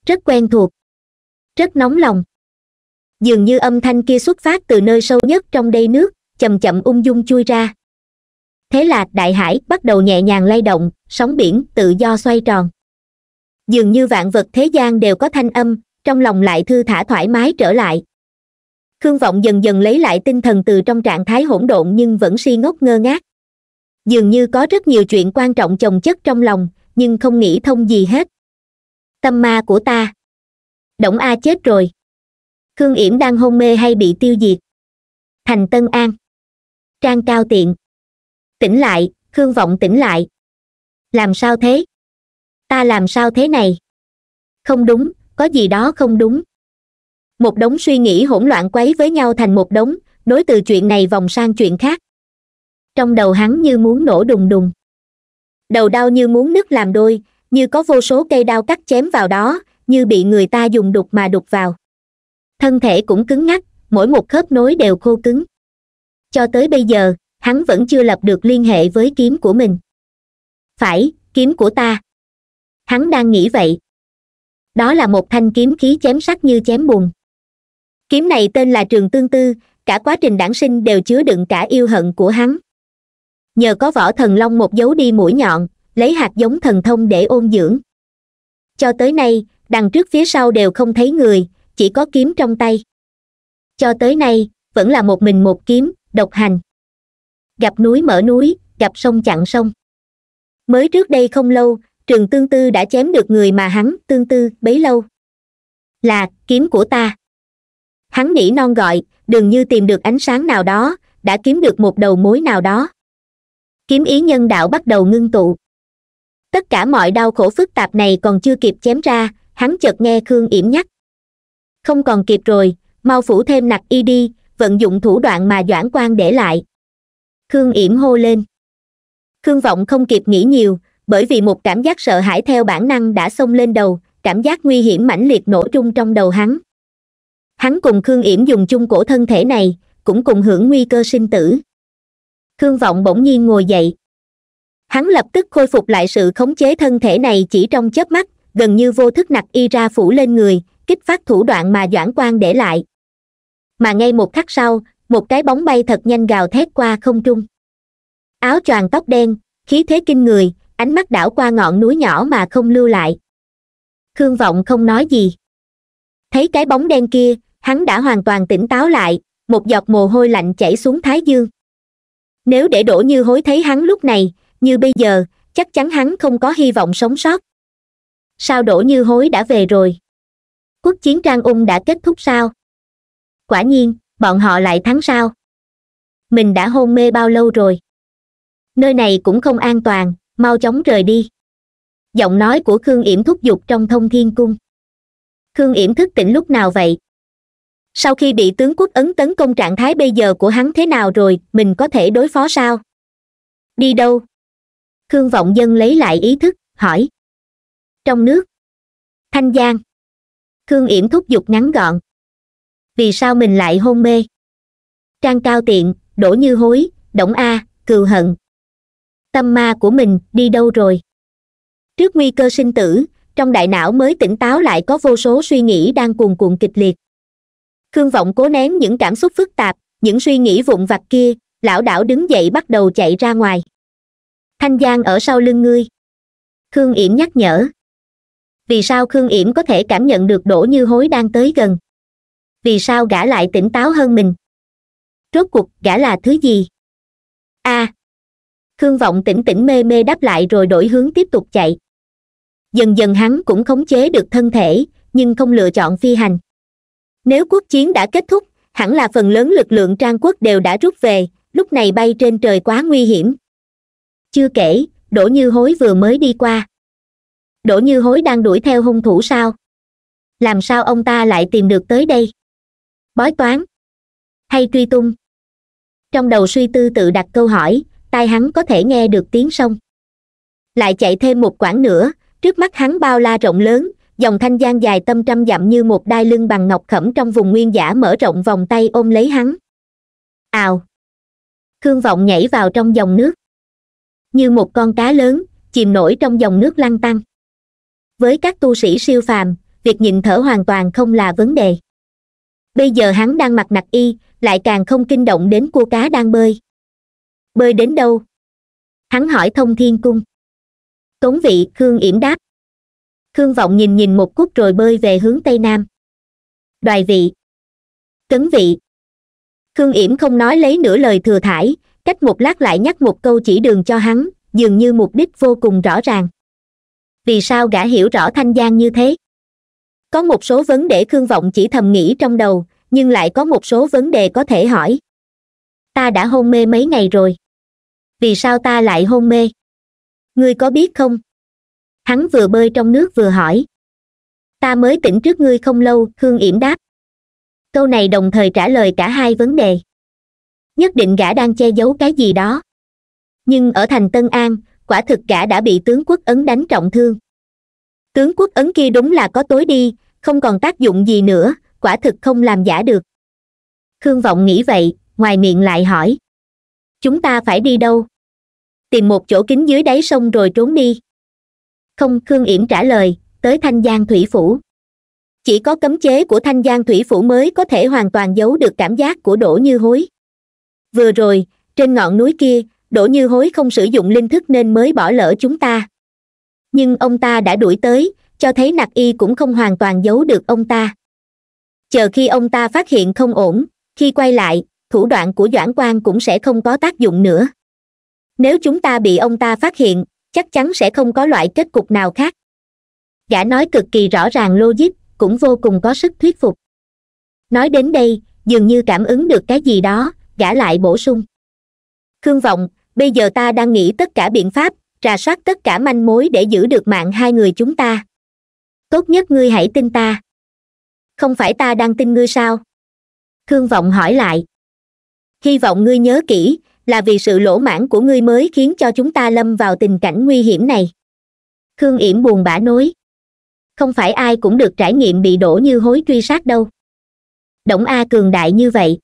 Speaker 1: rất quen thuộc rất nóng lòng dường như âm thanh kia xuất phát từ nơi sâu nhất trong đây nước chậm chậm ung dung chui ra thế là đại hải bắt đầu nhẹ nhàng lay động sóng biển tự do xoay tròn dường như vạn vật thế gian đều có thanh âm trong lòng lại thư thả thoải mái trở lại khương vọng dần dần lấy lại tinh thần từ trong trạng thái hỗn độn nhưng vẫn si ngốc ngơ ngác dường như có rất nhiều chuyện quan trọng chồng chất trong lòng nhưng không nghĩ thông gì hết tâm ma của ta động a chết rồi khương yểm đang hôn mê hay bị tiêu diệt thành tân an trang cao tiện tỉnh lại khương vọng tỉnh lại làm sao thế ta làm sao thế này không đúng có gì đó không đúng một đống suy nghĩ hỗn loạn quấy với nhau thành một đống nối từ chuyện này vòng sang chuyện khác trong đầu hắn như muốn nổ đùng đùng đầu đau như muốn nứt làm đôi như có vô số cây đao cắt chém vào đó như bị người ta dùng đục mà đục vào thân thể cũng cứng ngắc mỗi một khớp nối đều khô cứng cho tới bây giờ hắn vẫn chưa lập được liên hệ với kiếm của mình phải kiếm của ta hắn đang nghĩ vậy đó là một thanh kiếm khí chém sắc như chém bùn kiếm này tên là trường tương tư cả quá trình đản sinh đều chứa đựng cả yêu hận của hắn nhờ có võ thần long một dấu đi mũi nhọn lấy hạt giống thần thông để ôn dưỡng cho tới nay đằng trước phía sau đều không thấy người chỉ có kiếm trong tay cho tới nay vẫn là một mình một kiếm độc hành gặp núi mở núi gặp sông chặn sông mới trước đây không lâu trường tương tư đã chém được người mà hắn tương tư bấy lâu là kiếm của ta hắn nỉ non gọi đường như tìm được ánh sáng nào đó đã kiếm được một đầu mối nào đó kiếm ý nhân đạo bắt đầu ngưng tụ tất cả mọi đau khổ phức tạp này còn chưa kịp chém ra hắn chợt nghe khương yểm nhắc không còn kịp rồi mau phủ thêm nặc y đi vận dụng thủ đoạn mà doãn quan để lại khương yểm hô lên khương vọng không kịp nghĩ nhiều bởi vì một cảm giác sợ hãi theo bản năng đã xông lên đầu cảm giác nguy hiểm mãnh liệt nổ trung trong đầu hắn hắn cùng khương yểm dùng chung cổ thân thể này cũng cùng hưởng nguy cơ sinh tử khương vọng bỗng nhiên ngồi dậy hắn lập tức khôi phục lại sự khống chế thân thể này chỉ trong chớp mắt gần như vô thức nặc y ra phủ lên người kích phát thủ đoạn mà doãn quan để lại mà ngay một khắc sau một cái bóng bay thật nhanh gào thét qua không trung áo choàng tóc đen khí thế kinh người ánh mắt đảo qua ngọn núi nhỏ mà không lưu lại khương vọng không nói gì thấy cái bóng đen kia hắn đã hoàn toàn tỉnh táo lại một giọt mồ hôi lạnh chảy xuống thái dương nếu để đổ như hối thấy hắn lúc này như bây giờ chắc chắn hắn không có hy vọng sống sót sao đổ như hối đã về rồi quốc chiến trang ung đã kết thúc sao quả nhiên bọn họ lại thắng sao mình đã hôn mê bao lâu rồi nơi này cũng không an toàn mau chóng rời đi giọng nói của khương yểm thúc giục trong thông thiên cung khương yểm thức tỉnh lúc nào vậy sau khi bị tướng quốc ấn tấn công trạng thái bây giờ của hắn thế nào rồi mình có thể đối phó sao đi đâu khương vọng dân lấy lại ý thức hỏi trong nước thanh giang khương yểm thúc giục ngắn gọn vì sao mình lại hôn mê trang cao tiện đổ như hối đổng a cừu hận tâm ma của mình đi đâu rồi trước nguy cơ sinh tử trong đại não mới tỉnh táo lại có vô số suy nghĩ đang cuồn cuộn kịch liệt khương vọng cố nén những cảm xúc phức tạp những suy nghĩ vụn vặt kia lão đảo đứng dậy bắt đầu chạy ra ngoài thanh giang ở sau lưng ngươi khương yểm nhắc nhở vì sao khương yểm có thể cảm nhận được đổ như hối đang tới gần vì sao gã lại tỉnh táo hơn mình rốt cuộc gã là thứ gì a à, khương vọng tỉnh tỉnh mê mê đáp lại rồi đổi hướng tiếp tục chạy dần dần hắn cũng khống chế được thân thể nhưng không lựa chọn phi hành nếu quốc chiến đã kết thúc hẳn là phần lớn lực lượng trang quốc đều đã rút về lúc này bay trên trời quá nguy hiểm chưa kể đỗ như hối vừa mới đi qua đỗ như hối đang đuổi theo hung thủ sao làm sao ông ta lại tìm được tới đây bói toán hay truy tung trong đầu suy tư tự đặt câu hỏi tai hắn có thể nghe được tiếng sông lại chạy thêm một quãng nữa trước mắt hắn bao la rộng lớn dòng thanh giang dài tâm trăm dặm như một đai lưng bằng ngọc khẩm trong vùng nguyên giả mở rộng vòng tay ôm lấy hắn ào khương vọng nhảy vào trong dòng nước như một con cá lớn chìm nổi trong dòng nước lăn tăn với các tu sĩ siêu phàm việc nhịn thở hoàn toàn không là vấn đề bây giờ hắn đang mặc nặc y lại càng không kinh động đến cua cá đang bơi bơi đến đâu hắn hỏi thông thiên cung cống vị khương yểm đáp khương vọng nhìn nhìn một cút rồi bơi về hướng tây nam đoài vị cấn vị khương yểm không nói lấy nửa lời thừa thải cách một lát lại nhắc một câu chỉ đường cho hắn dường như mục đích vô cùng rõ ràng vì sao gã hiểu rõ thanh giang như thế có một số vấn đề khương vọng chỉ thầm nghĩ trong đầu nhưng lại có một số vấn đề có thể hỏi ta đã hôn mê mấy ngày rồi vì sao ta lại hôn mê ngươi có biết không hắn vừa bơi trong nước vừa hỏi ta mới tỉnh trước ngươi không lâu khương yểm đáp câu này đồng thời trả lời cả hai vấn đề nhất định gã đang che giấu cái gì đó nhưng ở thành tân an quả thực gã đã bị tướng quốc ấn đánh trọng thương tướng quốc ấn kia đúng là có tối đi không còn tác dụng gì nữa quả thực không làm giả được khương vọng nghĩ vậy ngoài miệng lại hỏi chúng ta phải đi đâu tìm một chỗ kín dưới đáy sông rồi trốn đi không khương yểm trả lời tới thanh giang thủy phủ chỉ có cấm chế của thanh giang thủy phủ mới có thể hoàn toàn giấu được cảm giác của đỗ như hối vừa rồi trên ngọn núi kia đỗ như hối không sử dụng linh thức nên mới bỏ lỡ chúng ta nhưng ông ta đã đuổi tới cho thấy nặc y cũng không hoàn toàn giấu được ông ta chờ khi ông ta phát hiện không ổn khi quay lại thủ đoạn của doãn quan cũng sẽ không có tác dụng nữa nếu chúng ta bị ông ta phát hiện chắc chắn sẽ không có loại kết cục nào khác gã nói cực kỳ rõ ràng logic cũng vô cùng có sức thuyết phục nói đến đây dường như cảm ứng được cái gì đó gã lại bổ sung khương vọng bây giờ ta đang nghĩ tất cả biện pháp rà soát tất cả manh mối để giữ được mạng hai người chúng ta tốt nhất ngươi hãy tin ta không phải ta đang tin ngươi sao thương vọng hỏi lại hy vọng ngươi nhớ kỹ là vì sự lỗ mãn của ngươi mới khiến cho chúng ta lâm vào tình cảnh nguy hiểm này khương yểm buồn bã nói không phải ai cũng được trải nghiệm bị đổ như hối truy sát đâu động a cường đại như vậy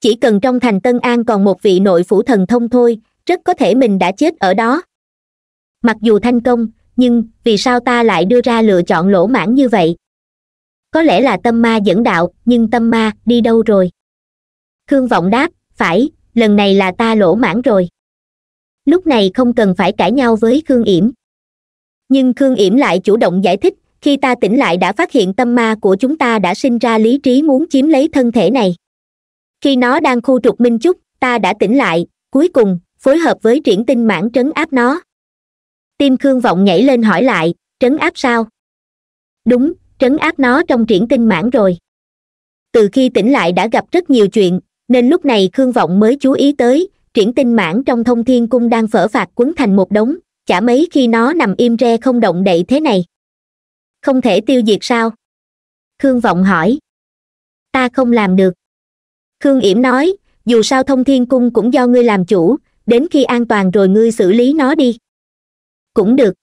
Speaker 1: chỉ cần trong thành tân an còn một vị nội phủ thần thông thôi rất có thể mình đã chết ở đó mặc dù thanh công nhưng vì sao ta lại đưa ra lựa chọn lỗ mãn như vậy có lẽ là tâm ma dẫn đạo nhưng tâm ma đi đâu rồi khương vọng đáp phải lần này là ta lỗ mãn rồi lúc này không cần phải cãi nhau với khương yểm nhưng khương yểm lại chủ động giải thích khi ta tỉnh lại đã phát hiện tâm ma của chúng ta đã sinh ra lý trí muốn chiếm lấy thân thể này khi nó đang khu trục minh chúc ta đã tỉnh lại cuối cùng phối hợp với triển tinh mãn trấn áp nó tim khương vọng nhảy lên hỏi lại trấn áp sao đúng trấn áp nó trong triển tinh mãn rồi từ khi tỉnh lại đã gặp rất nhiều chuyện nên lúc này khương vọng mới chú ý tới triển tinh mãn trong thông thiên cung đang phở phạt quấn thành một đống chả mấy khi nó nằm im re không động đậy thế này không thể tiêu diệt sao khương vọng hỏi ta không làm được khương yểm nói dù sao thông thiên cung cũng do ngươi làm chủ đến khi an toàn rồi ngươi xử lý nó đi cũng được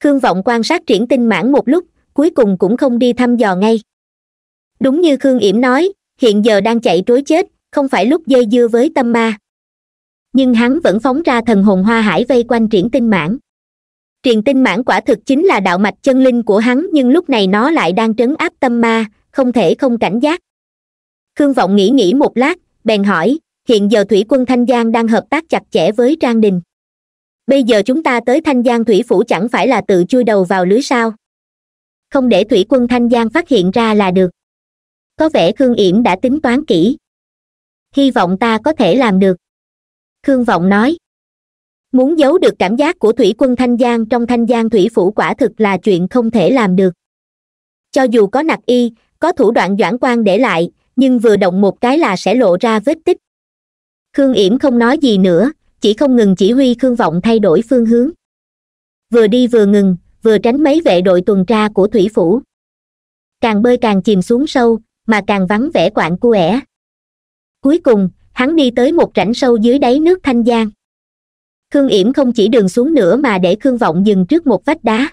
Speaker 1: khương vọng quan sát triển tinh mãn một lúc cuối cùng cũng không đi thăm dò ngay đúng như khương yểm nói hiện giờ đang chạy trối chết không phải lúc dây dưa với tâm ma nhưng hắn vẫn phóng ra thần hồn hoa hải vây quanh triển tinh mãn triển tinh mãn quả thực chính là đạo mạch chân linh của hắn nhưng lúc này nó lại đang trấn áp tâm ma không thể không cảnh giác khương vọng nghĩ nghĩ một lát bèn hỏi hiện giờ thủy quân thanh giang đang hợp tác chặt chẽ với trang đình bây giờ chúng ta tới thanh giang thủy phủ chẳng phải là tự chui đầu vào lưới sao không để thủy quân thanh giang phát hiện ra là được có vẻ khương yểm đã tính toán kỹ hy vọng ta có thể làm được khương vọng nói muốn giấu được cảm giác của thủy quân thanh giang trong thanh giang thủy phủ quả thực là chuyện không thể làm được cho dù có nặc y có thủ đoạn doãn quan để lại nhưng vừa động một cái là sẽ lộ ra vết tích khương yểm không nói gì nữa chỉ không ngừng chỉ huy khương vọng thay đổi phương hướng vừa đi vừa ngừng vừa tránh mấy vệ đội tuần tra của thủy phủ càng bơi càng chìm xuống sâu mà càng vắng vẻ quạng cu ẻ cuối cùng hắn đi tới một rãnh sâu dưới đáy nước thanh giang khương yểm không chỉ đường xuống nữa mà để khương vọng dừng trước một vách đá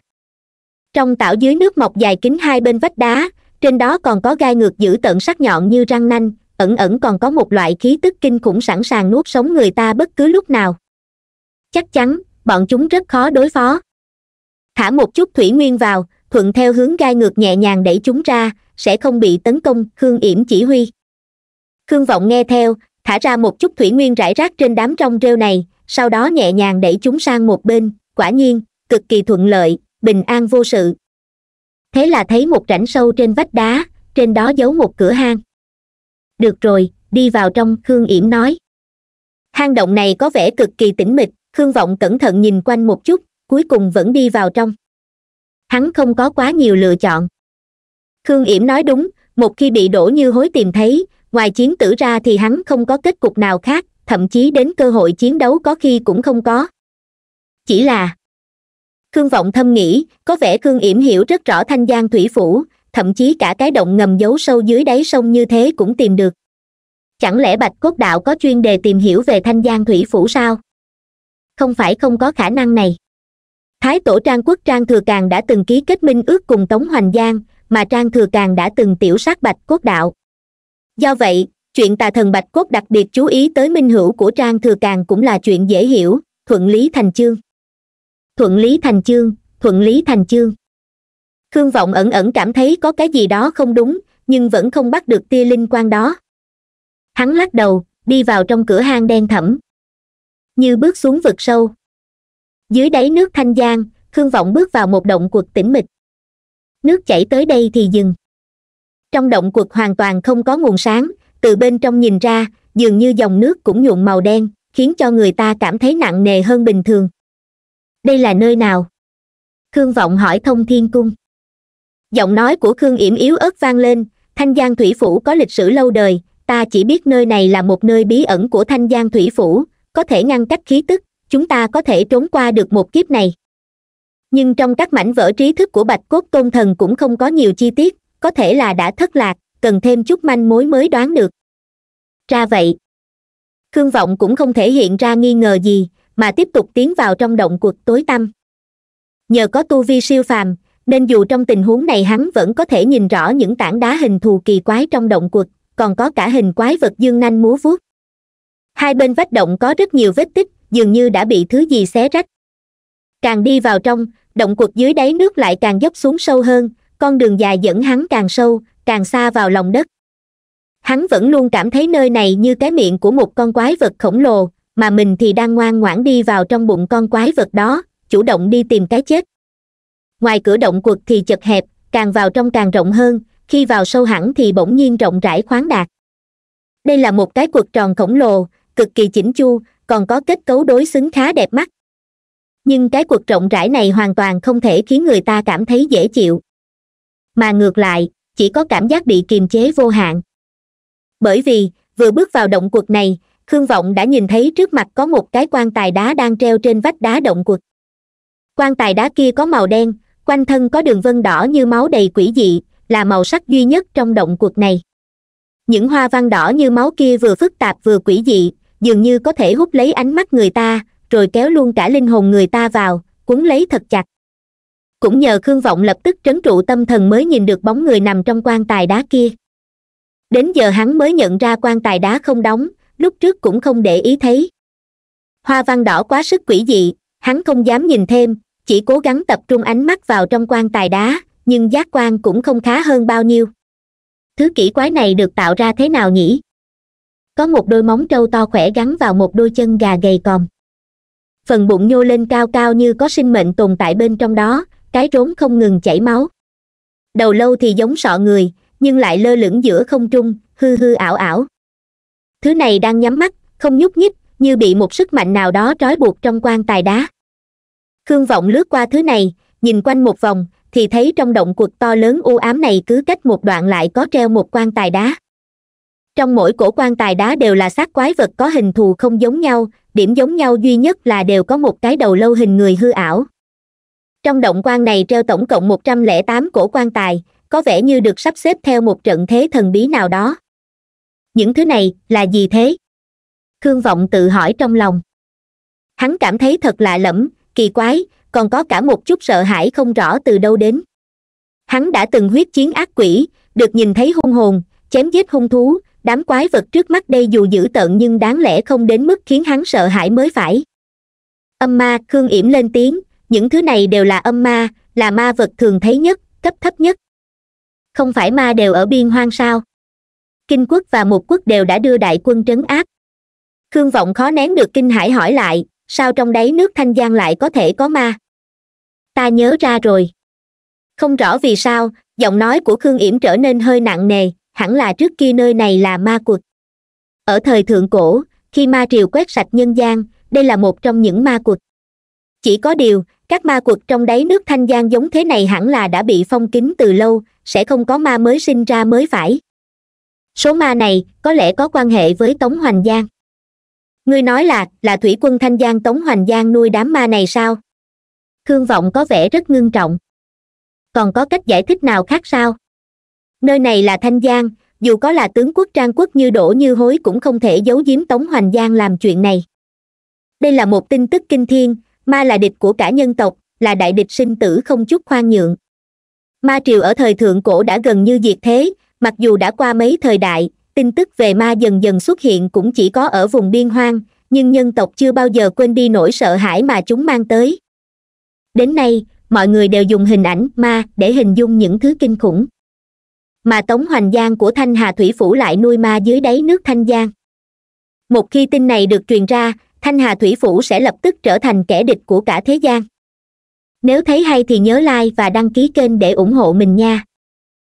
Speaker 1: trong tảo dưới nước mọc dài kính hai bên vách đá trên đó còn có gai ngược giữ tận sắc nhọn như răng nanh ẩn ẩn còn có một loại khí tức kinh khủng sẵn sàng nuốt sống người ta bất cứ lúc nào chắc chắn bọn chúng rất khó đối phó thả một chút thủy nguyên vào thuận theo hướng gai ngược nhẹ nhàng đẩy chúng ra sẽ không bị tấn công khương yểm chỉ huy khương vọng nghe theo thả ra một chút thủy nguyên rải rác trên đám trong rêu này sau đó nhẹ nhàng đẩy chúng sang một bên quả nhiên cực kỳ thuận lợi bình an vô sự thế là thấy một rãnh sâu trên vách đá trên đó giấu một cửa hang được rồi đi vào trong khương yểm nói hang động này có vẻ cực kỳ tĩnh mịch khương vọng cẩn thận nhìn quanh một chút cuối cùng vẫn đi vào trong hắn không có quá nhiều lựa chọn khương yểm nói đúng một khi bị đổ như hối tìm thấy ngoài chiến tử ra thì hắn không có kết cục nào khác thậm chí đến cơ hội chiến đấu có khi cũng không có chỉ là khương vọng thâm nghĩ có vẻ khương yểm hiểu rất rõ thanh giang thủy phủ thậm chí cả cái động ngầm giấu sâu dưới đáy sông như thế cũng tìm được chẳng lẽ bạch cốt đạo có chuyên đề tìm hiểu về thanh giang thủy phủ sao không phải không có khả năng này thái tổ trang quốc trang thừa càng đã từng ký kết minh ước cùng tống hoành giang mà trang thừa càng đã từng tiểu sát bạch cốt đạo do vậy chuyện tà thần bạch cốt đặc biệt chú ý tới minh hữu của trang thừa càng cũng là chuyện dễ hiểu thuận lý thành chương thuận lý thành chương thuận lý thành chương khương vọng ẩn ẩn cảm thấy có cái gì đó không đúng nhưng vẫn không bắt được tia linh quan đó hắn lắc đầu đi vào trong cửa hang đen thẳm như bước xuống vực sâu dưới đáy nước thanh giang khương vọng bước vào một động cuộc tĩnh mịch nước chảy tới đây thì dừng trong động cuộc hoàn toàn không có nguồn sáng từ bên trong nhìn ra dường như dòng nước cũng nhuộm màu đen khiến cho người ta cảm thấy nặng nề hơn bình thường đây là nơi nào khương vọng hỏi thông thiên cung giọng nói của khương yểm yếu ớt vang lên thanh giang thủy phủ có lịch sử lâu đời ta chỉ biết nơi này là một nơi bí ẩn của thanh giang thủy phủ có thể ngăn cách khí tức chúng ta có thể trốn qua được một kiếp này nhưng trong các mảnh vỡ trí thức của bạch cốt tôn thần cũng không có nhiều chi tiết có thể là đã thất lạc cần thêm chút manh mối mới đoán được ra vậy khương vọng cũng không thể hiện ra nghi ngờ gì mà tiếp tục tiến vào trong động cuộc tối tăm nhờ có tu vi siêu phàm nên dù trong tình huống này hắn vẫn có thể nhìn rõ những tảng đá hình thù kỳ quái trong động quật còn có cả hình quái vật dương nanh múa vuốt hai bên vách động có rất nhiều vết tích dường như đã bị thứ gì xé rách càng đi vào trong động quật dưới đáy nước lại càng dốc xuống sâu hơn con đường dài dẫn hắn càng sâu càng xa vào lòng đất hắn vẫn luôn cảm thấy nơi này như cái miệng của một con quái vật khổng lồ mà mình thì đang ngoan ngoãn đi vào trong bụng con quái vật đó chủ động đi tìm cái chết ngoài cửa động quật thì chật hẹp càng vào trong càng rộng hơn khi vào sâu hẳn thì bỗng nhiên rộng rãi khoáng đạt đây là một cái quật tròn khổng lồ cực kỳ chỉnh chu còn có kết cấu đối xứng khá đẹp mắt nhưng cái quật rộng rãi này hoàn toàn không thể khiến người ta cảm thấy dễ chịu mà ngược lại chỉ có cảm giác bị kiềm chế vô hạn bởi vì vừa bước vào động quật này khương vọng đã nhìn thấy trước mặt có một cái quan tài đá đang treo trên vách đá động quật quan tài đá kia có màu đen quanh thân có đường vân đỏ như máu đầy quỷ dị là màu sắc duy nhất trong động cuộc này những hoa văn đỏ như máu kia vừa phức tạp vừa quỷ dị dường như có thể hút lấy ánh mắt người ta rồi kéo luôn cả linh hồn người ta vào cuốn lấy thật chặt cũng nhờ khương vọng lập tức trấn trụ tâm thần mới nhìn được bóng người nằm trong quan tài đá kia đến giờ hắn mới nhận ra quan tài đá không đóng lúc trước cũng không để ý thấy hoa văn đỏ quá sức quỷ dị hắn không dám nhìn thêm chỉ cố gắng tập trung ánh mắt vào trong quan tài đá nhưng giác quan cũng không khá hơn bao nhiêu thứ kỹ quái này được tạo ra thế nào nhỉ có một đôi móng trâu to khỏe gắn vào một đôi chân gà gầy còm phần bụng nhô lên cao cao như có sinh mệnh tồn tại bên trong đó cái rốn không ngừng chảy máu đầu lâu thì giống sọ người nhưng lại lơ lửng giữa không trung hư hư ảo ảo thứ này đang nhắm mắt không nhúc nhích như bị một sức mạnh nào đó trói buộc trong quan tài đá khương vọng lướt qua thứ này nhìn quanh một vòng thì thấy trong động cuộc to lớn u ám này cứ cách một đoạn lại có treo một quan tài đá trong mỗi cổ quan tài đá đều là xác quái vật có hình thù không giống nhau điểm giống nhau duy nhất là đều có một cái đầu lâu hình người hư ảo trong động quan này treo tổng cộng một trăm lẻ tám cổ quan tài có vẻ như được sắp xếp theo một trận thế thần bí nào đó những thứ này là gì thế khương vọng tự hỏi trong lòng hắn cảm thấy thật lạ lẫm kỳ quái còn có cả một chút sợ hãi không rõ từ đâu đến hắn đã từng huyết chiến ác quỷ được nhìn thấy hung hồn chém giết hung thú đám quái vật trước mắt đây dù dữ tợn nhưng đáng lẽ không đến mức khiến hắn sợ hãi mới phải âm ma khương yểm lên tiếng những thứ này đều là âm ma là ma vật thường thấy nhất cấp thấp nhất không phải ma đều ở biên hoang sao kinh quốc và một quốc đều đã đưa đại quân trấn áp khương vọng khó nén được kinh hải hỏi lại sao trong đáy nước thanh giang lại có thể có ma ta nhớ ra rồi không rõ vì sao giọng nói của khương yểm trở nên hơi nặng nề hẳn là trước kia nơi này là ma quật ở thời thượng cổ khi ma triều quét sạch nhân gian đây là một trong những ma quật chỉ có điều các ma quật trong đáy nước thanh giang giống thế này hẳn là đã bị phong kín từ lâu sẽ không có ma mới sinh ra mới phải số ma này có lẽ có quan hệ với tống hoành giang ngươi nói là là thủy quân thanh giang tống hoành giang nuôi đám ma này sao khương vọng có vẻ rất ngưng trọng còn có cách giải thích nào khác sao nơi này là thanh giang dù có là tướng quốc trang quốc như đổ như hối cũng không thể giấu giếm tống hoành giang làm chuyện này đây là một tin tức kinh thiên ma là địch của cả nhân tộc là đại địch sinh tử không chút khoan nhượng ma triều ở thời thượng cổ đã gần như diệt thế mặc dù đã qua mấy thời đại tin tức về ma dần dần xuất hiện cũng chỉ có ở vùng biên hoang nhưng nhân tộc chưa bao giờ quên đi nỗi sợ hãi mà chúng mang tới đến nay mọi người đều dùng hình ảnh ma để hình dung những thứ kinh khủng mà tống hoành giang của thanh hà thủy phủ lại nuôi ma dưới đáy nước thanh giang một khi tin này được truyền ra thanh hà thủy phủ sẽ lập tức trở thành kẻ địch của cả thế gian nếu thấy hay thì nhớ like và đăng ký kênh để ủng hộ mình nha